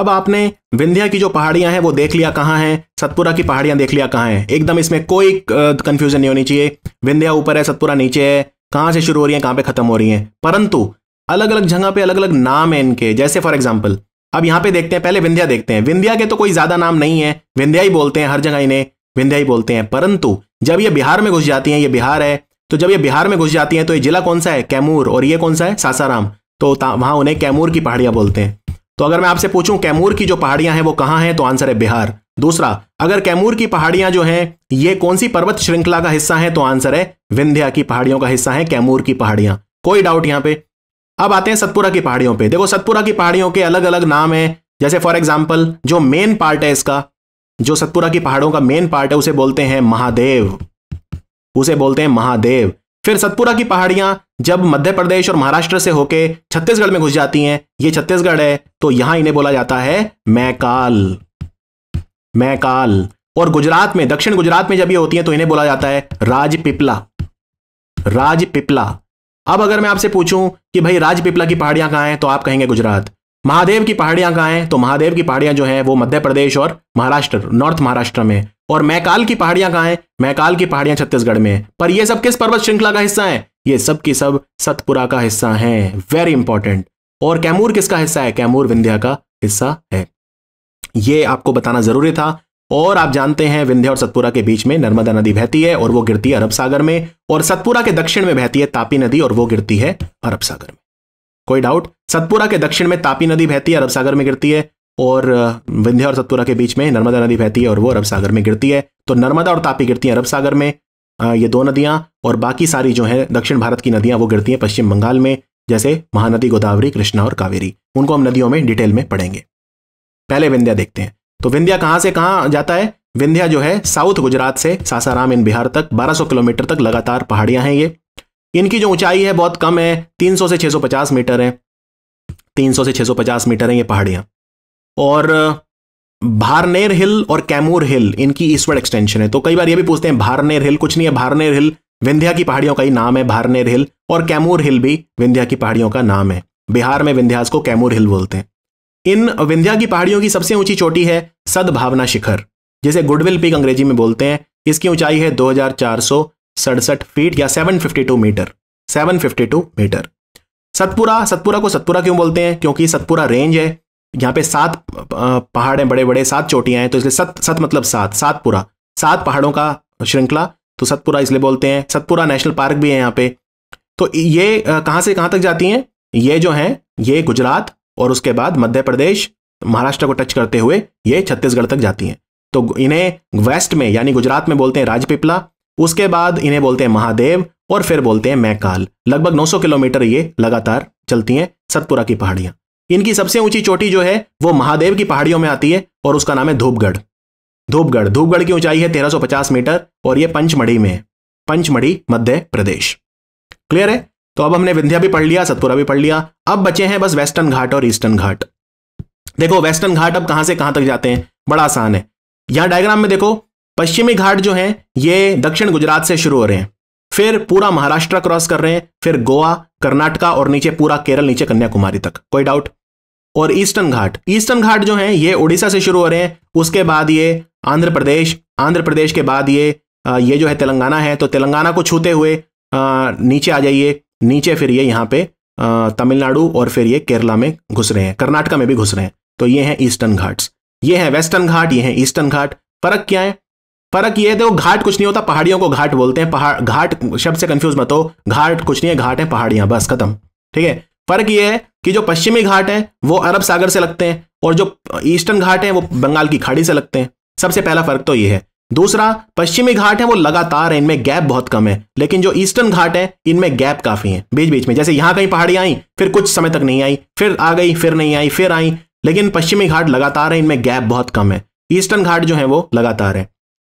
अब आपने विंध्या की जो पहाड़ियां हैं वो देख लिया कहाँ हैं सतपुरा की पहाड़ियां देख लिया कहाँ हैं एकदम इसमें कोई कंफ्यूजन नहीं होनी चाहिए विंध्या ऊपर है सतपुरा नीचे है कहाँ से शुरू हो रही है कहाँ पे खत्म हो रही है परंतु अलग अलग जगह पे अलग अलग नाम है इनके जैसे फॉर एग्जाम्पल अब यहां पे देखते हैं पहले विंध्या देखते हैं विंध्या के तो कोई ज्यादा नाम नहीं है विंध्या ही बोलते हैं हर जगह इन्हें विंध्या ही बोलते हैं परंतु जब ये बिहार में घुस जाती हैं ये बिहार है तो जब ये बिहार में घुस जाती हैं तो ये जिला कौन सा है कैमूर और ये कौन सा है सासाराम तो वहां उन्हें कैमूर की पहाड़ियां बोलते हैं तो अगर मैं आपसे पूछूं कैमूर की जो पहाड़ियां हैं वो कहां हैं तो आंसर है बिहार दूसरा अगर कैमूर की पहाड़ियां जो हैं ये कौन सी पर्वत श्रृंखला का हिस्सा है तो आंसर है विंध्या की पहाड़ियों का हिस्सा है कैमूर की पहाड़ियां कोई डाउट यहां पे अब आते हैं सतपुरा की पहाड़ियों पे देखो सतपुरा की पहाड़ियों के अलग अलग नाम है जैसे फॉर एग्जाम्पल जो मेन पार्ट है इसका जो सतपुरा की पहाड़ों का मेन पार्ट है उसे बोलते हैं महादेव उसे बोलते हैं महादेव फिर सतपुरा की पहाड़ियां जब मध्य प्रदेश और महाराष्ट्र से होके छत्तीसगढ़ में घुस जाती हैं ये छत्तीसगढ़ है तो यहां इन्हें बोला जाता है मैकाल मैकाल और गुजरात में दक्षिण गुजरात में जब ये होती है तो इन्हें बोला जाता है राजपिपला राजपिपला अब अगर मैं आपसे पूछूं कि भाई राजपिपला की पहाड़ियां कहाँ हैं तो आप कहेंगे गुजरात महादेव की पहाड़ियां कहाँ हैं तो महादेव की पहाड़ियां जो हैं वो मध्य प्रदेश और महाराष्ट्र नॉर्थ महाराष्ट्र में और मैकाल की पहाड़ियां कहाँ हैं मैकाल की पहाड़ियां छत्तीसगढ़ में है पर ये सब किस पर्वत श्रृंखला का हिस्सा है ये सब की सब सतपुरा का हिस्सा है वेरी इंपॉर्टेंट और कैमूर किसका हिस्सा है कैमूर विंध्या का हिस्सा है ये आपको बताना जरूरी था और आप जानते हैं विंध्य और सतपुरा के बीच में नर्मदा नदी बहती है और वो गिरती है अरब सागर में और सतपुरा के दक्षिण में बहती है तापी नदी और वो गिरती है अरब सागर में कोई डाउट सतपुरा के दक्षिण में तापी नदी बहती है अरब सागर में गिरती है और विंध्य और सतपुरा के बीच में नर्मदा नदी बहती है और वो अरब सागर में गिरती है तो नर्मदा और तापी गिरती है अरब सागर में ये दो नदियां और बाकी सारी जो है दक्षिण भारत की नदियां वो गिरती हैं पश्चिम बंगाल में जैसे महानदी गोदावरी कृष्णा और कावेरी उनको हम नदियों में डिटेल में पढ़ेंगे पहले विंध्या देखते हैं तो विंध्या कहां से कहां जाता है विंध्या जो है साउथ गुजरात से सासाराम इन बिहार तक 1200 किलोमीटर तक लगातार पहाड़ियां हैं ये इनकी जो ऊंचाई है बहुत कम है 300 से 650 मीटर है 300 से 650 मीटर है ये पहाड़ियां और भारनेर हिल और कैमूर हिल इनकी ईस्टवर्ड एक्सटेंशन है तो कई बार ये भी पूछते हैं भारनेर हिल कुछ नहीं है भारनेर हिल विंध्या की पहाड़ियों का ही नाम है भारनेर हिल और कैमूर हिल भी विंध्या की पहाड़ियों का नाम है बिहार में विंध्यास को कैमूर हिल बोलते हैं इन विंध्या की पहाड़ियों की सबसे ऊंची चोटी है सद्भावना शिखर जिसे गुडविल पीक अंग्रेजी में बोलते हैं इसकी ऊंचाई है दो फीट या 752 मीटर 752 मीटर सतपुरा सतपुरा को सतपुरा क्यों बोलते हैं क्योंकि सतपुरा रेंज है यहाँ पे सात पहाड़ हैं बड़े बड़े सात चोटियां हैं तो इसलिए सत सत मतलब सात सातपुरा सात पहाड़ों का श्रृंखला तो सतपुरा इसलिए बोलते हैं सतपुरा नेशनल पार्क भी है यहाँ पे तो ये कहाँ से कहाँ तक जाती हैं ये जो हैं ये गुजरात और उसके बाद मध्य प्रदेश महाराष्ट्र को टच करते हुए ये छत्तीसगढ़ तक जाती हैं तो इन्हें वेस्ट में यानी गुजरात में बोलते हैं राजपिपला उसके बाद इन्हें बोलते हैं महादेव और फिर बोलते हैं मैकाल लगभग 900 किलोमीटर ये लगातार चलती हैं सतपुरा की पहाड़ियां इनकी सबसे ऊंची चोटी जो है वो महादेव की पहाड़ियों में आती है और उसका नाम है धूपगढ़ धूपगढ़ धूपगढ़ की ऊंचाई है 1350 मीटर और ये पंचमढ़ी में है पंचमढ़ी मध्य प्रदेश क्लियर है तो अब हमने विंध्या भी पढ़ लिया सतपुरा भी पढ़ लिया अब बचे हैं बस वेस्टर्न घाट और ईस्टर्न घाट देखो वेस्टर्न घाट अब कहां से कहां तक जाते हैं बड़ा आसान है यहां डायग्राम में देखो पश्चिमी घाट जो है ये दक्षिण गुजरात से शुरू हो रहे हैं फिर पूरा महाराष्ट्र क्रॉस कर रहे हैं फिर गोवा कर्नाटका और नीचे पूरा केरल नीचे कन्याकुमारी तक कोई डाउट और ईस्टर्न घाट ईस्टर्न घाट जो है ये उड़ीसा से शुरू हो रहे हैं उसके बाद ये आंध्र प्रदेश आंध्र प्रदेश के बाद ये ये जो है तेलंगाना है तो तेलंगाना को छूते हुए नीचे आ जाइए नीचे फिर ये यहाँ पे तमिलनाडु और फिर ये केरला में घुस रहे हैं कर्नाटका में भी घुस रहे हैं तो ये हैं ईस्टर्न घाट्स ये है वेस्टर्न घाट ये है ईस्टर्न घाट फर्क क्या है फर्क ये है देखो घाट कुछ नहीं होता पहाड़ियों को घाट बोलते हैं पहाड़ घाट शब्द से कंफ्यूज मत हो घाट कुछ नहीं है घाट है पहाड़ियां बस खत्म ठीक है फर्क ये है कि जो पश्चिमी घाट है वो अरब सागर से लगते हैं और जो ईस्टर्न घाट है वो बंगाल की खाड़ी से लगते हैं सबसे पहला फर्क तो ये है दूसरा पश्चिमी घाट है वो लगातार है इनमें गैप बहुत कम है लेकिन जो ईस्टर्न घाट है इनमें गैप काफी है बीच बीच में जैसे यहां कहीं पहाड़ियां आई फिर कुछ समय तक नहीं आई फिर आ गई फिर नहीं आई फिर आई लेकिन पश्चिमी घाट लगातार है इनमें गैप बहुत कम है ईस्टर्न घाट जो है वो लगातार है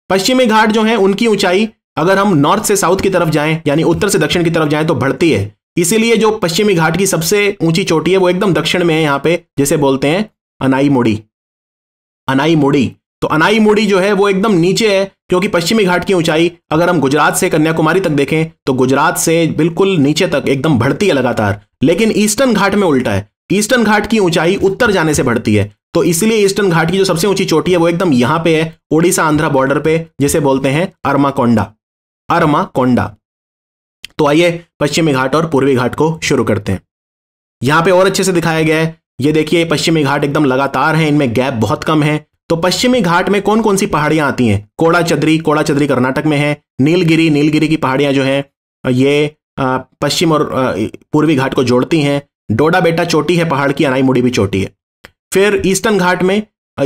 पश्चिमी घाट जो है उनकी ऊंचाई अगर हम नॉर्थ से साउथ की तरफ जाएं यानी उत्तर से दक्षिण की तरफ जाएं तो बढ़ती है इसीलिए जो पश्चिमी घाट की सबसे ऊंची चोटी है वो एकदम दक्षिण में है यहां पे जिसे बोलते हैं अनाई मुड़ी अनाई मुड़ी तो अनाई मुड़ी जो है वो एकदम नीचे है क्योंकि पश्चिमी घाट की ऊंचाई अगर हम गुजरात से कन्याकुमारी तक देखें तो गुजरात से बिल्कुल नीचे तक एकदम बढ़ती है लगातार लेकिन ईस्टर्न घाट में उल्टा है ईस्टर्न घाट की ऊंचाई उत्तर जाने से बढ़ती है तो इसलिए ईस्टर्न घाट की जो सबसे ऊंची चोटी है वो एकदम यहां पे है ओडिशा आंध्रा बॉर्डर पे जिसे बोलते हैं अरमाकोंडा अरमाकोंडा तो आइए पश्चिमी घाट और पूर्वी घाट को शुरू करते हैं यहां पे और अच्छे से दिखाया गया है ये देखिए पश्चिमी घाट एकदम लगातार है इनमें गैप बहुत कम है तो पश्चिमी घाट में कौन कौन सी पहाड़ियां आती हैं कोड़ा चदरी कोड़ा चदरी कर्नाटक में है नीलगिरी नीलगिरी की पहाड़ियां जो हैं ये पश्चिम और पूर्वी घाट को जोड़ती हैं डोडा बेटा चोटी है पहाड़ की अनाईमुड़ी भी चोटी है फिर ईस्टर्न घाट में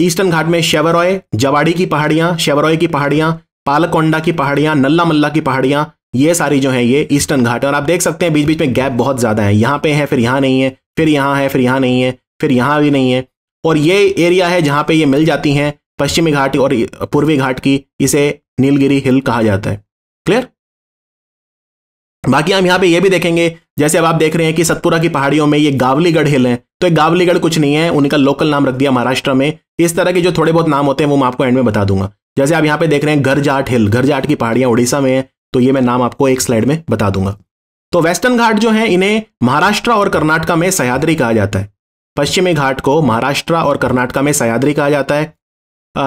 ईस्टर्न घाट में शेवरॉय जवाड़ी की पहाड़ियां शेवरॉय की पहाड़ियां पालकोंडा की पहाड़ियां नल्ला मल्ला की पहाड़ियां ये सारी जो है ये ईस्टर्न घाट है और आप देख सकते हैं बीच बीच में गैप बहुत ज्यादा है यहाँ पे है फिर यहाँ नहीं है फिर यहाँ है फिर यहाँ नहीं है फिर यहाँ भी नहीं है और ये एरिया है जहां पे ये मिल जाती हैं पश्चिमी घाट और पूर्वी घाट की इसे नीलगिरी हिल कहा जाता है क्लियर बाकी हम यहाँ पे ये भी देखेंगे जैसे अब आप देख रहे हैं कि सतपुरा की पहाड़ियों में ये गावलीगढ़ हिल हैं तो ये गावलीगढ़ कुछ नहीं है उनका लोकल नाम रख दिया महाराष्ट्र में इस तरह के जो थोड़े बहुत नाम होते हैं वो मैं आपको एंड में बता दूंगा जैसे आप यहाँ पे देख रहे हैं घरजाट हिल घरजाट की पहाड़ियां उड़ीसा में है तो ये मैं नाम आपको एक स्लाइड में बता दूंगा तो वेस्टर्न घाट जो है इन्हें महाराष्ट्र और कर्नाटका में सह्याद्री कहा जाता है पश्चिमी घाट को महाराष्ट्र और कर्नाटका में सयाद्री कहा जाता है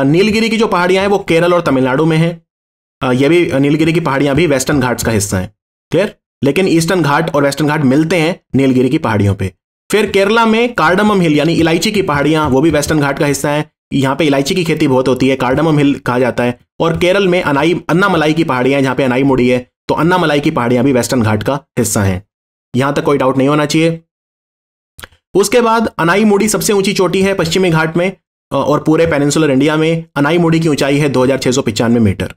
नीलगिरी की जो पहाड़ियां हैं वो केरल और तमिलनाडु में हैं ये भी नीलगिरी की पहाड़ियां भी वेस्टर्न घाट्स का हिस्सा है क्लियर लेकिन ईस्टर्न घाट और वेस्टर्न घाट मिलते हैं नीलगिरी की पहाड़ियों पे फिर केरला में कार्डमम हिल यानी इलायची की पहाड़ियां वो भी वेस्टर्न घाट का हिस्सा है यहाँ पे इलायची की खेती बहुत होती है कार्डमम हिल कहा जाता है और केरल में अनाई अन्ना मलाई की पहाड़ियां जहां पे अनाई मुड़ी है तो अन्नामलाई की पहाड़ियां भी वेस्टर्न घाट का हिस्सा है यहाँ तक कोई डाउट नहीं होना चाहिए उसके बाद अनाई मोडी सबसे ऊंची चोटी है पश्चिमी घाट में और पूरे पेनिनसुलर इंडिया में अनाई मोडी की ऊंचाई है दो मीटर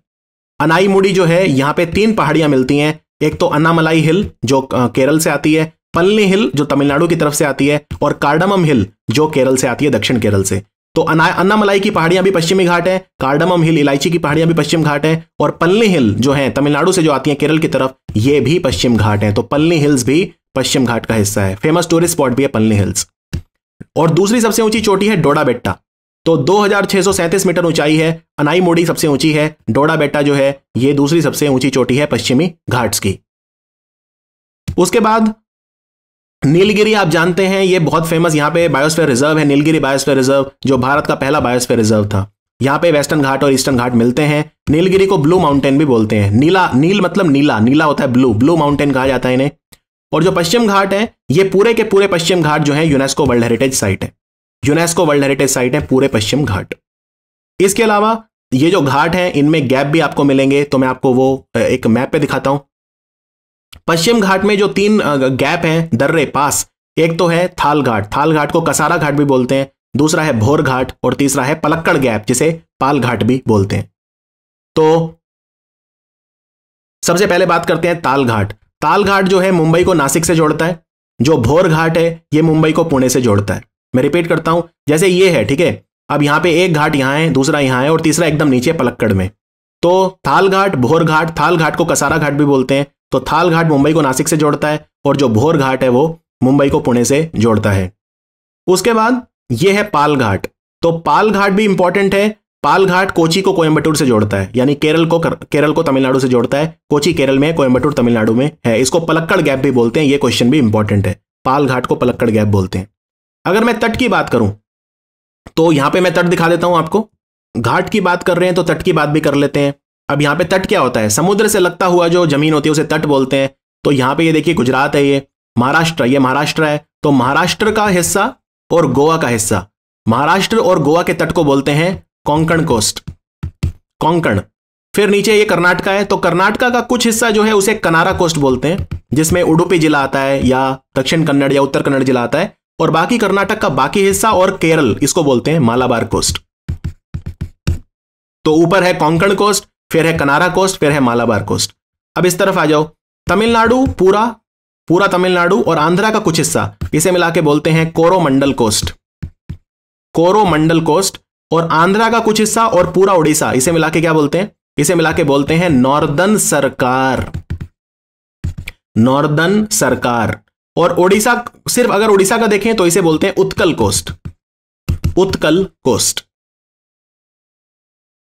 अनाई मोडी जो है यहाँ पे तीन पहाड़ियां मिलती हैं एक तो अन्नामलाई हिल जो केरल से आती है पल्ली हिल जो तमिलनाडु की तरफ से आती है और कार्डमम हिल जो केरल से आती है दक्षिण केरल से तो अना अन्नामलाई की पहाड़ियां भी पश्चिमी घाट है कार्डमम हिल इलायची की पहाड़ियां भी पश्चिम घाट है और पल्ली हिल जो है तमिलनाडु से जो आती है केरल की तरफ ये भी पश्चिम घाट है तो पल्ली हिल्स भी पश्चिम घाट का हिस्सा है फेमस टूरिस्ट स्पॉट भी है पल्ली हिल्स और दूसरी सबसे ऊंची चोटी है डोडा बेट्टा तो दो मीटर ऊंचाई है अनाई मोड़ी सबसे ऊंची है डोडा बेट्टा जो है ये दूसरी सबसे ऊंची चोटी है पश्चिमी घाट्स की उसके बाद नीलगिरी आप जानते हैं ये बहुत फेमस यहाँ पे बायोस्फीयर रिजर्व है नीलगिरी बायोस्फीयर रिजर्व जो भारत का पहला बायोस्फीयर रिजर्व था यहाँ पे वेस्टर्न घाट और ईस्टर्न घाट मिलते हैं नीलगिरी को ब्लू माउंटेन भी बोलते हैं नीला नील मतलब नीला नीला होता है ब्लू ब्लू माउंटेन कहा जाता है इन्हें और जो पश्चिम घाट है ये पूरे के पूरे पश्चिम घाट जो है यूनेस्को वर्ल्ड हेरिटेज साइट है यूनेस्को वर्ल्ड हेरिटेज साइट है पूरे पश्चिम घाट इसके अलावा ये जो घाट है इनमें गैप भी आपको मिलेंगे तो मैं आपको वो एक मैप पे दिखाता हूं पश्चिम घाट में जो तीन गैप हैं दर्रे पास एक तो है थाल घाट थाल घाट को कसारा घाट भी बोलते हैं दूसरा है भोर घाट और तीसरा है पलक्कड़ गैप जिसे पाल घाट भी बोलते हैं तो सबसे पहले बात करते हैं ताल घाट ताल घाट जो है मुंबई को नासिक से जोड़ता है जो भोर घाट है ये मुंबई को पुणे से जोड़ता है मैं रिपीट करता हूं जैसे ये है ठीक है अब यहां पे एक घाट यहां है दूसरा यहां है और तीसरा एकदम नीचे पलक्कड़ में तो थाल घाट भोर घाट थाल घाट को कसारा घाट भी बोलते हैं तो थाल घाट मुंबई को नासिक से जोड़ता है और जो भोर घाट है वो मुंबई को पुणे से जोड़ता है उसके बाद ये है पाल घाट तो पाल घाट भी इंपॉर्टेंट है पालघाट कोची को कोयम्बटूर से जोड़ता है यानी केरल को केरल को तमिलनाडु से जोड़ता है कोची केरल में है कोयम्बटूर तमिलनाडु में है इसको पलक्कड़ गैप भी बोलते हैं ये क्वेश्चन भी इंपॉर्टेंट है पालघाट को पलक्कड़ गैप बोलते हैं अगर मैं तट की बात करूं तो यहां पे मैं तट दिखा देता हूं आपको घाट की बात कर रहे हैं तो तट की बात भी कर लेते हैं अब यहां पे तट क्या होता है समुद्र से लगता हुआ जो जमीन होती है उसे तट बोलते हैं तो यहां पे ये देखिए गुजरात है ये महाराष्ट्र ये महाराष्ट्र है तो महाराष्ट्र का हिस्सा और गोवा का हिस्सा महाराष्ट्र और गोवा के तट को बोलते हैं कोंकण कोस्ट कोंकण फिर नीचे ये कर्नाटका है तो कर्नाटका का कुछ हिस्सा जो है उसे कनारा कोस्ट बोलते हैं जिसमें उडुपी जिला आता है या दक्षिण कन्नड़ या उत्तर कन्नड़ जिला आता है और बाकी कर्नाटक का बाकी हिस्सा और केरल इसको बोलते हैं मालाबार कोस्ट तो ऊपर है कोंकण कोस्ट फिर है कनारा कोस्ट फिर है मालाबार कोस्ट अब इस तरफ आ जाओ तमिलनाडु पूरा पूरा तमिलनाडु और आंध्रा का कुछ हिस्सा इसे मिला के बोलते हैं कोरोमंडल कोस्ट कोरोमंडल कोस्ट और आंध्रा का कुछ हिस्सा और पूरा उड़ीसा इसे मिला के क्या बोलते हैं इसे मिला के बोलते हैं नॉर्दर्न सरकार नॉर्दर्न सरकार और ओडिशा सिर्फ अगर ओडिशा का देखें तो इसे बोलते हैं उत्कल कोस्ट उत्कल कोस्ट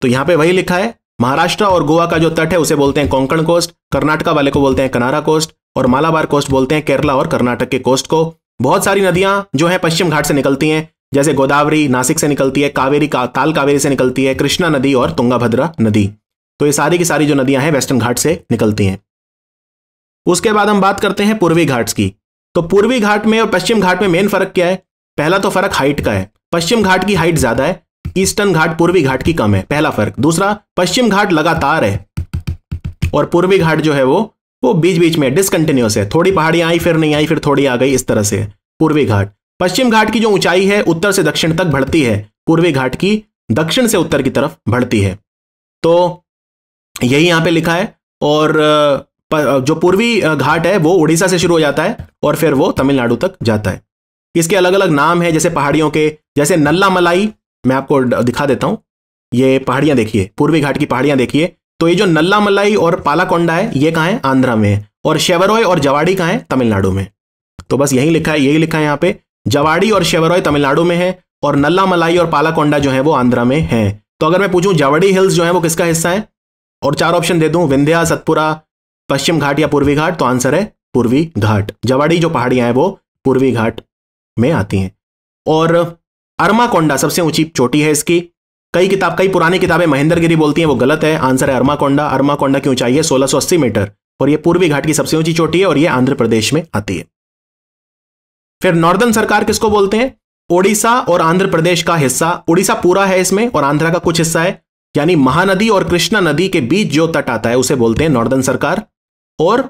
तो यहां पे वही लिखा है महाराष्ट्र और गोवा का जो तट है उसे बोलते हैं कोंकण कोस्ट कर्नाटका वाले को बोलते हैं कनारा कोस्ट और मालाबार कोस्ट बोलते हैं केरला और कर्नाटक के कोस्ट को बहुत सारी नदियां जो है पश्चिम घाट से निकलती हैं जैसे गोदावरी नासिक से निकलती है कावेरी का, काल कावेरी से निकलती है कृष्णा नदी और तुंगाभद्रा नदी तो ये सारी की सारी जो नदियां हैं वेस्टर्न घाट से निकलती हैं उसके बाद हम बात करते हैं पूर्वी घाट्स की तो पूर्वी घाट में और पश्चिम घाट में मेन फर्क क्या है पहला तो फर्क हाइट का है पश्चिम घाट की हाइट ज्यादा है ईस्टर्न घाट पूर्वी घाट की कम है पहला फर्क दूसरा पश्चिम घाट लगातार है और पूर्वी घाट जो है वो वो बीच बीच में डिसकंटिन्यूस है थोड़ी पहाड़ी आई फिर नहीं आई फिर थोड़ी आ गई इस तरह से पूर्वी घाट पश्चिम घाट की जो ऊंचाई है उत्तर से दक्षिण तक बढ़ती है पूर्वी घाट की दक्षिण से उत्तर की तरफ बढ़ती है तो यही यहाँ पे लिखा है और जो पूर्वी घाट है वो उड़ीसा से शुरू हो जाता है और फिर वो तमिलनाडु तक जाता है इसके अलग अलग नाम है जैसे पहाड़ियों के जैसे नल्ला मलाई मैं आपको दिखा देता हूं ये पहाड़ियां देखिए पूर्वी घाट की पहाड़ियां देखिए तो ये जो नल्ला मलाई और पालाकोंडा है ये कहाँ है आंध्रा में है और शेवरोय और जवाड़ी कहाँ है तमिलनाडु में तो बस यही लिखा है यही लिखा है यहाँ पे जवाड़ी और शेवरॉय तमिलनाडु में है और नल्ला मलाई और पालाकोंडा जो है वो आंध्रा में है तो अगर मैं पूछूं जवाड़ी हिल्स जो है वो किसका हिस्सा है और चार ऑप्शन दे दूं विंध्या सतपुरा पश्चिम घाट या पूर्वी घाट तो आंसर है पूर्वी घाट जवाड़ी जो पहाड़ियां हैं वो पूर्वी घाट में आती हैं और अरमाकोंडा सबसे ऊंची चोटी है इसकी कई किताब कई पुरानी किताबें महेंद्र गिरी बोलती हैं वो गलत है आंसर है अरमाकोंडा अरमाकोंडा की ऊंचाई है 1680 मीटर और ये पूर्वी घाट की सबसे ऊंची चोटी है और ये आंध्र प्रदेश में आती है फिर नॉर्दर्न सरकार किसको बोलते हैं ओडिशा और आंध्र प्रदेश का हिस्सा ओडिशा पूरा है इसमें और आंध्रा का कुछ हिस्सा है यानी महानदी और कृष्णा नदी के बीच जो तट आता है उसे बोलते हैं नॉर्दर्न सरकार और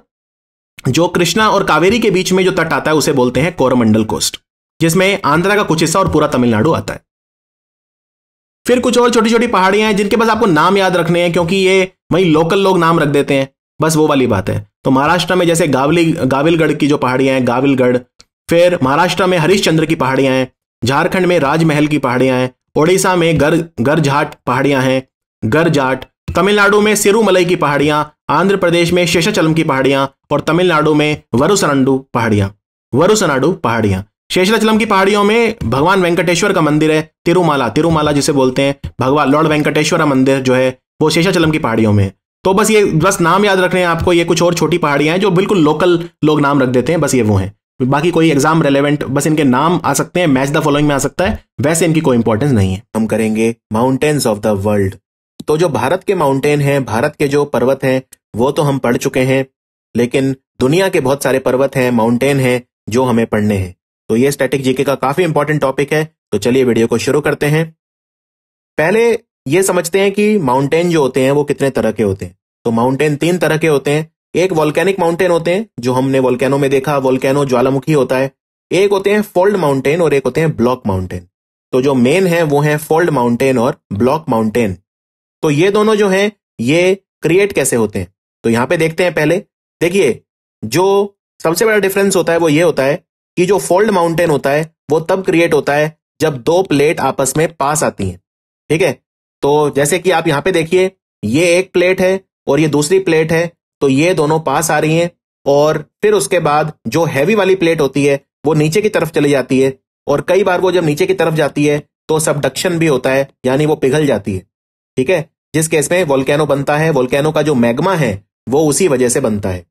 जो कृष्णा और कावेरी के बीच में जो तट आता है उसे बोलते हैं कोरमंडल कोस्ट जिसमें आंध्रा का कुछ हिस्सा और पूरा तमिलनाडु आता है फिर कुछ और छोटी छोटी पहाड़ियां हैं जिनके पास आपको नाम याद रखने हैं क्योंकि ये वही लोकल लोग नाम रख देते हैं बस वो वाली बात है तो महाराष्ट्र में जैसे गावली गाविलगढ़ की जो पहाड़ियां हैं गाविलगढ़ फिर महाराष्ट्र में हरिश्चंद्र की पहाड़ियाँ हैं झारखंड में राजमहल की पहाड़ियाँ हैं ओडिशा में गर गरझाट पहाड़ियां हैं गरजाट तमिलनाडु में सिरुमलई की पहाड़ियाँ आंध्र प्रदेश में शेषाचलम की पहाड़ियाँ और तमिलनाडु में वरुसनाडु पहाड़ियाँ वरुसनाडु पहाड़ियां शेषाचलम की पहाड़ियों में भगवान वेंकटेश्वर का मंदिर है तिरुमाला तिरुमाला जिसे बोलते हैं भगवान लॉर्ड वेंकटेश्वर मंदिर जो है वो शेषाचलम की पहाड़ियों में है तो बस ये बस नाम याद रख रहे हैं आपको ये कुछ और छोटी पहाड़ियाँ हैं जो बिल्कुल लोकल लोग नाम रख देते हैं बस ये वो हैं बाकी कोई एग्जाम रेलेवेंट बस इनके नाम आ सकते हैं मैच द फॉलोइंग में आ सकता है वैसे इनकी कोई इंपॉर्टेंस नहीं है हम करेंगे माउंटेन्स ऑफ द वर्ल्ड तो जो भारत के माउंटेन हैं भारत के जो पर्वत हैं वो तो हम पढ़ चुके हैं लेकिन दुनिया के बहुत सारे पर्वत हैं माउंटेन हैं जो हमें पढ़ने हैं तो ये स्टैटिक जीके का काफी इंपॉर्टेंट टॉपिक है तो चलिए वीडियो को शुरू करते हैं पहले ये समझते हैं कि माउंटेन जो होते हैं वो कितने तरह के होते हैं तो माउंटेन तीन तरह के होते हैं एक वॉल्केनिक माउंटेन होते हैं जो हमने वॉल्केनो में देखा वॉल्केनो ज्वालामुखी होता है एक होते हैं फोल्ड माउंटेन और एक होते हैं ब्लॉक माउंटेन तो जो मेन है वो है फोल्ड माउंटेन और ब्लॉक माउंटेन तो ये दोनों जो है ये क्रिएट कैसे होते हैं तो यहां पे देखते हैं पहले देखिए जो सबसे बड़ा डिफरेंस होता है वो ये होता है कि जो फोल्ड माउंटेन होता है वो तब क्रिएट होता है जब दो प्लेट आपस में पास आती हैं ठीक है तो जैसे कि आप यहां पे देखिए ये एक प्लेट है और ये दूसरी प्लेट है तो ये दोनों पास आ रही हैं और फिर उसके बाद जो हैवी वाली प्लेट होती है वो नीचे की तरफ चली जाती है और कई बार वो जब नीचे की तरफ जाती है तो सबडक्शन भी होता है यानी वो पिघल जाती है ठीक है जिस केस में वोल्केनो बनता है वोल्केनो का जो मैग्मा है वो उसी वजह से बनता है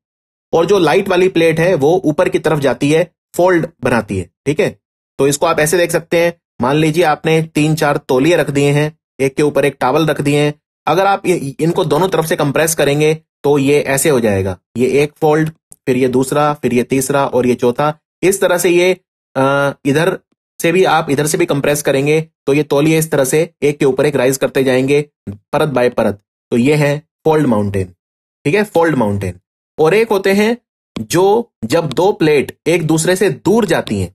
और जो लाइट वाली प्लेट है वो ऊपर की तरफ जाती है फोल्ड बनाती है ठीक है तो इसको आप ऐसे देख सकते हैं मान लीजिए आपने तीन चार तोलिए रख दिए हैं एक के ऊपर एक टावल रख दिए हैं अगर आप इनको दोनों तरफ से कंप्रेस करेंगे तो ये ऐसे हो जाएगा ये एक फोल्ड फिर ये दूसरा फिर ये तीसरा और ये चौथा इस तरह से ये इधर से भी आप इधर से भी कंप्रेस करेंगे तो ये तौलिए इस तरह से एक के ऊपर एक राइज करते जाएंगे परत बाय परत तो ये है फोल्ड माउंटेन ठीक है फोल्ड माउंटेन और एक होते हैं जो जब दो प्लेट एक दूसरे से दूर जाती हैं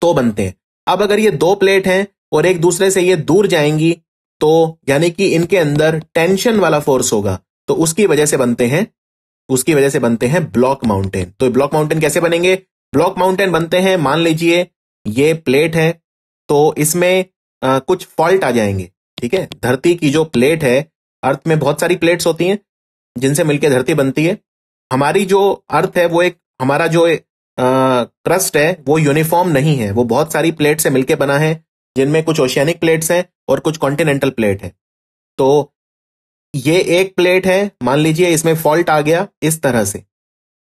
तो बनते हैं अब अगर ये दो प्लेट हैं और एक दूसरे से ये दूर जाएंगी तो यानी कि इनके अंदर टेंशन वाला फोर्स होगा तो उसकी वजह से बनते हैं उसकी वजह से बनते हैं ब्लॉक माउंटेन तो ब्लॉक माउंटेन कैसे बनेंगे ब्लॉक माउंटेन बनते हैं मान लीजिए ये प्लेट है तो इसमें आ, कुछ फॉल्ट आ जाएंगे ठीक है धरती की जो प्लेट है अर्थ में बहुत सारी प्लेट्स होती हैं जिनसे मिलकर धरती बनती है हमारी जो अर्थ है वो एक हमारा जो क्रस्ट है वो यूनिफॉर्म नहीं है वो बहुत सारी प्लेट से मिलकर बना है जिनमें कुछ ओशियानिक प्लेट्स हैं और कुछ कॉन्टिनेंटल प्लेट है तो ये एक प्लेट है मान लीजिए इसमें फॉल्ट आ गया इस तरह से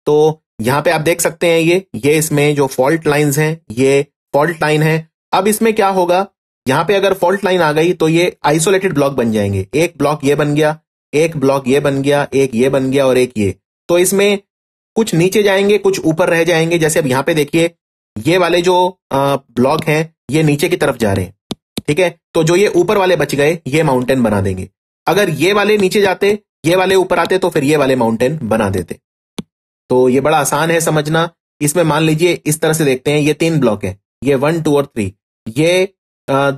तो यहां पे आप देख सकते हैं ये ये इसमें जो फॉल्ट लाइंस हैं ये फॉल्ट लाइन है अब इसमें क्या होगा यहां पे अगर फॉल्ट लाइन आ गई तो ये आइसोलेटेड ब्लॉक बन जाएंगे एक ब्लॉक ये बन गया एक ब्लॉक ये बन गया एक ये बन गया और एक ये तो इसमें कुछ नीचे जाएंगे कुछ ऊपर रह जाएंगे जैसे अब यहां पे देखिए ये वाले जो ब्लॉक हैं ये नीचे की तरफ जा रहे हैं ठीक है तो जो ये ऊपर वाले बच गए ये माउंटेन बना देंगे अगर ये वाले नीचे जाते ये वाले ऊपर आते तो फिर ये वाले माउंटेन बना देते तो ये बड़ा आसान है समझना इसमें मान लीजिए इस तरह से देखते हैं ये तीन ब्लॉक है ये वन टू और थ्री ये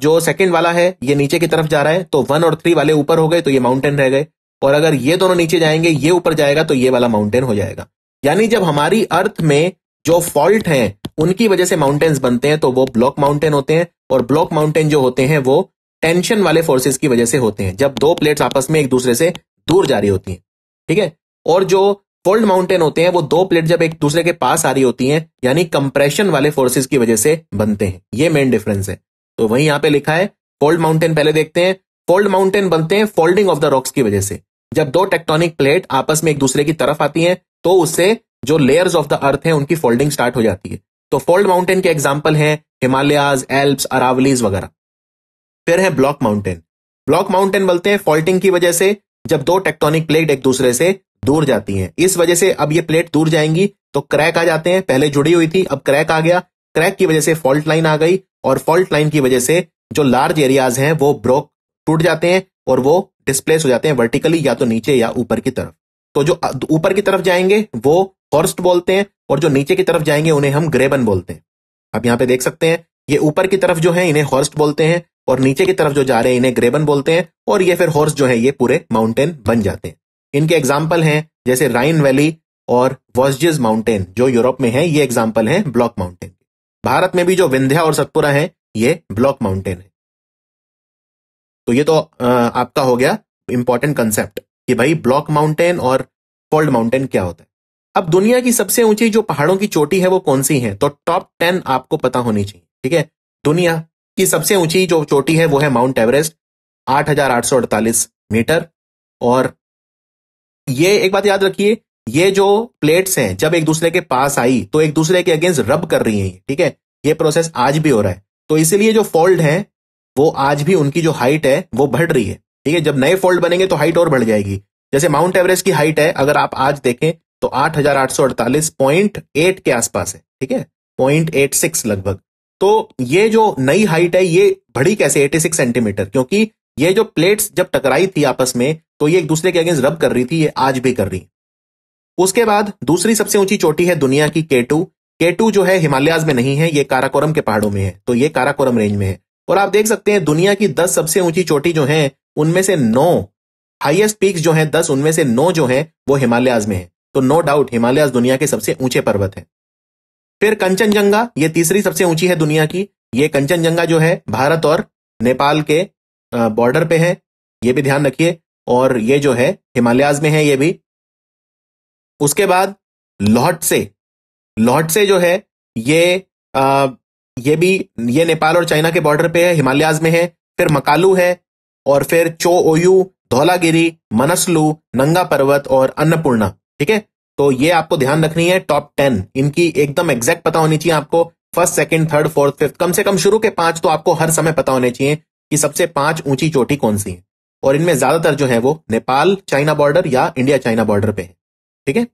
जो सेकंड वाला है ये नीचे की तरफ जा रहा है तो वन और थ्री वाले ऊपर हो गए तो ये माउंटेन रह गए और अगर ये दोनों नीचे जाएंगे ये ऊपर जाएगा तो ये वाला माउंटेन हो जाएगा यानी जब हमारी अर्थ में जो फॉल्ट है उनकी वजह से माउंटेन्स बनते हैं तो वो ब्लॉक माउंटेन होते हैं और ब्लॉक माउंटेन जो होते हैं वो टेंशन वाले फोर्सेस की वजह से होते हैं जब दो प्लेट्स आपस में एक दूसरे से दूर जा रही होती हैं ठीक है और जो फोल्ड माउंटेन होते हैं वो दो प्लेट जब एक दूसरे के पास आ रही होती हैं यानी कंप्रेशन वाले फोर्सेस की वजह से बनते हैं ये मेन डिफरेंस है तो वही यहाँ पे लिखा है फोल्ड माउंटेन पहले देखते हैं फोल्ड माउंटेन बनते हैं फोल्डिंग ऑफ द रॉक्स की वजह से जब दो टेक्टोनिक प्लेट आपस में एक दूसरे की तरफ आती है तो उससे जो लेयर्स ऑफ द अर्थ है उनकी फोल्डिंग स्टार्ट हो जाती है तो फोल्ड माउंटेन के एग्जाम्पल है हिमालयाज एल्प्स अरावलीज वगैरह फिर है ब्लॉक माउंटेन ब्लॉक माउंटेन बोलते हैं फॉल्टिंग की वजह से जब दो टेक्टोनिक प्लेट एक दूसरे से दूर जाती हैं इस वजह से अब ये प्लेट दूर जाएंगी तो क्रैक आ जाते हैं पहले जुड़ी हुई थी अब क्रैक आ गया क्रैक की वजह से फॉल्ट लाइन आ गई और फॉल्ट लाइन की वजह से जो लार्ज एरियाज हैं वो ब्रोक टूट जाते हैं और वो डिस्प्लेस हो जाते हैं वर्टिकली या तो नीचे या ऊपर की तरफ तो जो ऊपर की तरफ जाएंगे वो हॉर्स्ट बोलते हैं और जो नीचे की तरफ जाएंगे उन्हें हम ग्रेबन बोलते हैं आप यहाँ पे देख सकते हैं ये ऊपर की तरफ जो है इन्हें हॉर्स्ट बोलते हैं और नीचे की तरफ जो जा रहे हैं इन्हें ग्रेबन बोलते हैं और ये फिर हॉर्स जो है ये पूरे माउंटेन बन जाते हैं इनके एग्जाम्पल हैं जैसे राइन वैली और वॉजिज माउंटेन जो यूरोप में है ये एग्जाम्पल है ब्लॉक माउंटेन भारत में भी जो विंध्या और सतपुरा है ये ब्लॉक माउंटेन है तो ये तो आपका हो गया इंपॉर्टेंट कंसेप्ट कि भाई ब्लॉक माउंटेन और फोल्ड माउंटेन क्या होता है अब दुनिया की सबसे ऊंची जो पहाड़ों की चोटी है वो कौन सी है तो टॉप टेन आपको पता होनी चाहिए ठीक है दुनिया कि सबसे ऊंची जो चोटी है वो है माउंट एवरेस्ट आठ मीटर और ये एक बात याद रखिए ये जो प्लेट्स हैं जब एक दूसरे के पास आई तो एक दूसरे के अगेंस्ट रब कर रही हैं ठीक है ये प्रोसेस आज भी हो रहा है तो इसीलिए जो फोल्ड है वो आज भी उनकी जो हाइट है वो बढ़ रही है ठीक है जब नए फोल्ड बनेंगे तो हाइट और बढ़ जाएगी जैसे माउंट एवरेस्ट की हाइट है अगर आप आज देखें तो आठ के आसपास है ठीक है पॉइंट लगभग तो ये जो नई हाइट है ये बढ़ी कैसे 86 सेंटीमीटर क्योंकि ये जो प्लेट्स जब टकराई थी आपस में तो ये एक दूसरे के अगेंस्ट रब कर रही थी ये आज भी कर रही उसके बाद दूसरी सबसे ऊंची चोटी है दुनिया की केटू केटू जो है हिमालयाज में नहीं है ये काराकोरम के पहाड़ों में है तो ये काराकोरम रेंज में है और आप देख सकते हैं दुनिया की दस सबसे ऊंची चोटी जो है उनमें से नौ हाईएस्ट पीक्स जो है दस उनमें से नौ जो है वो हिमालयाज में है तो नो डाउट हिमालयाज दुनिया के सबसे ऊंचे पर्वत है फिर कंचनजंगा ये तीसरी सबसे ऊंची है दुनिया की ये कंचनजंगा जो है भारत और नेपाल के बॉर्डर पे है ये भी ध्यान रखिए और ये जो है हिमालयाज में है ये भी उसके बाद लोहट से लोहट से जो है ये आ, ये भी ये नेपाल और चाइना के बॉर्डर पे है हिमालयाज में है फिर मकालू है और फिर चो ओयू धौलागिरी मनसलू नंगा पर्वत और अन्नपूर्णा ठीक है तो ये आपको ध्यान रखनी है टॉप टेन इनकी एकदम एग्जैक्ट पता होनी चाहिए आपको first second third fourth fifth कम से कम शुरू के पांच तो आपको हर समय पता होने चाहिए कि सबसे पांच ऊंची चोटी कौन सी है और इनमें ज्यादातर जो है वो नेपाल चाइना बॉर्डर या इंडिया चाइना बॉर्डर पे है ठीक है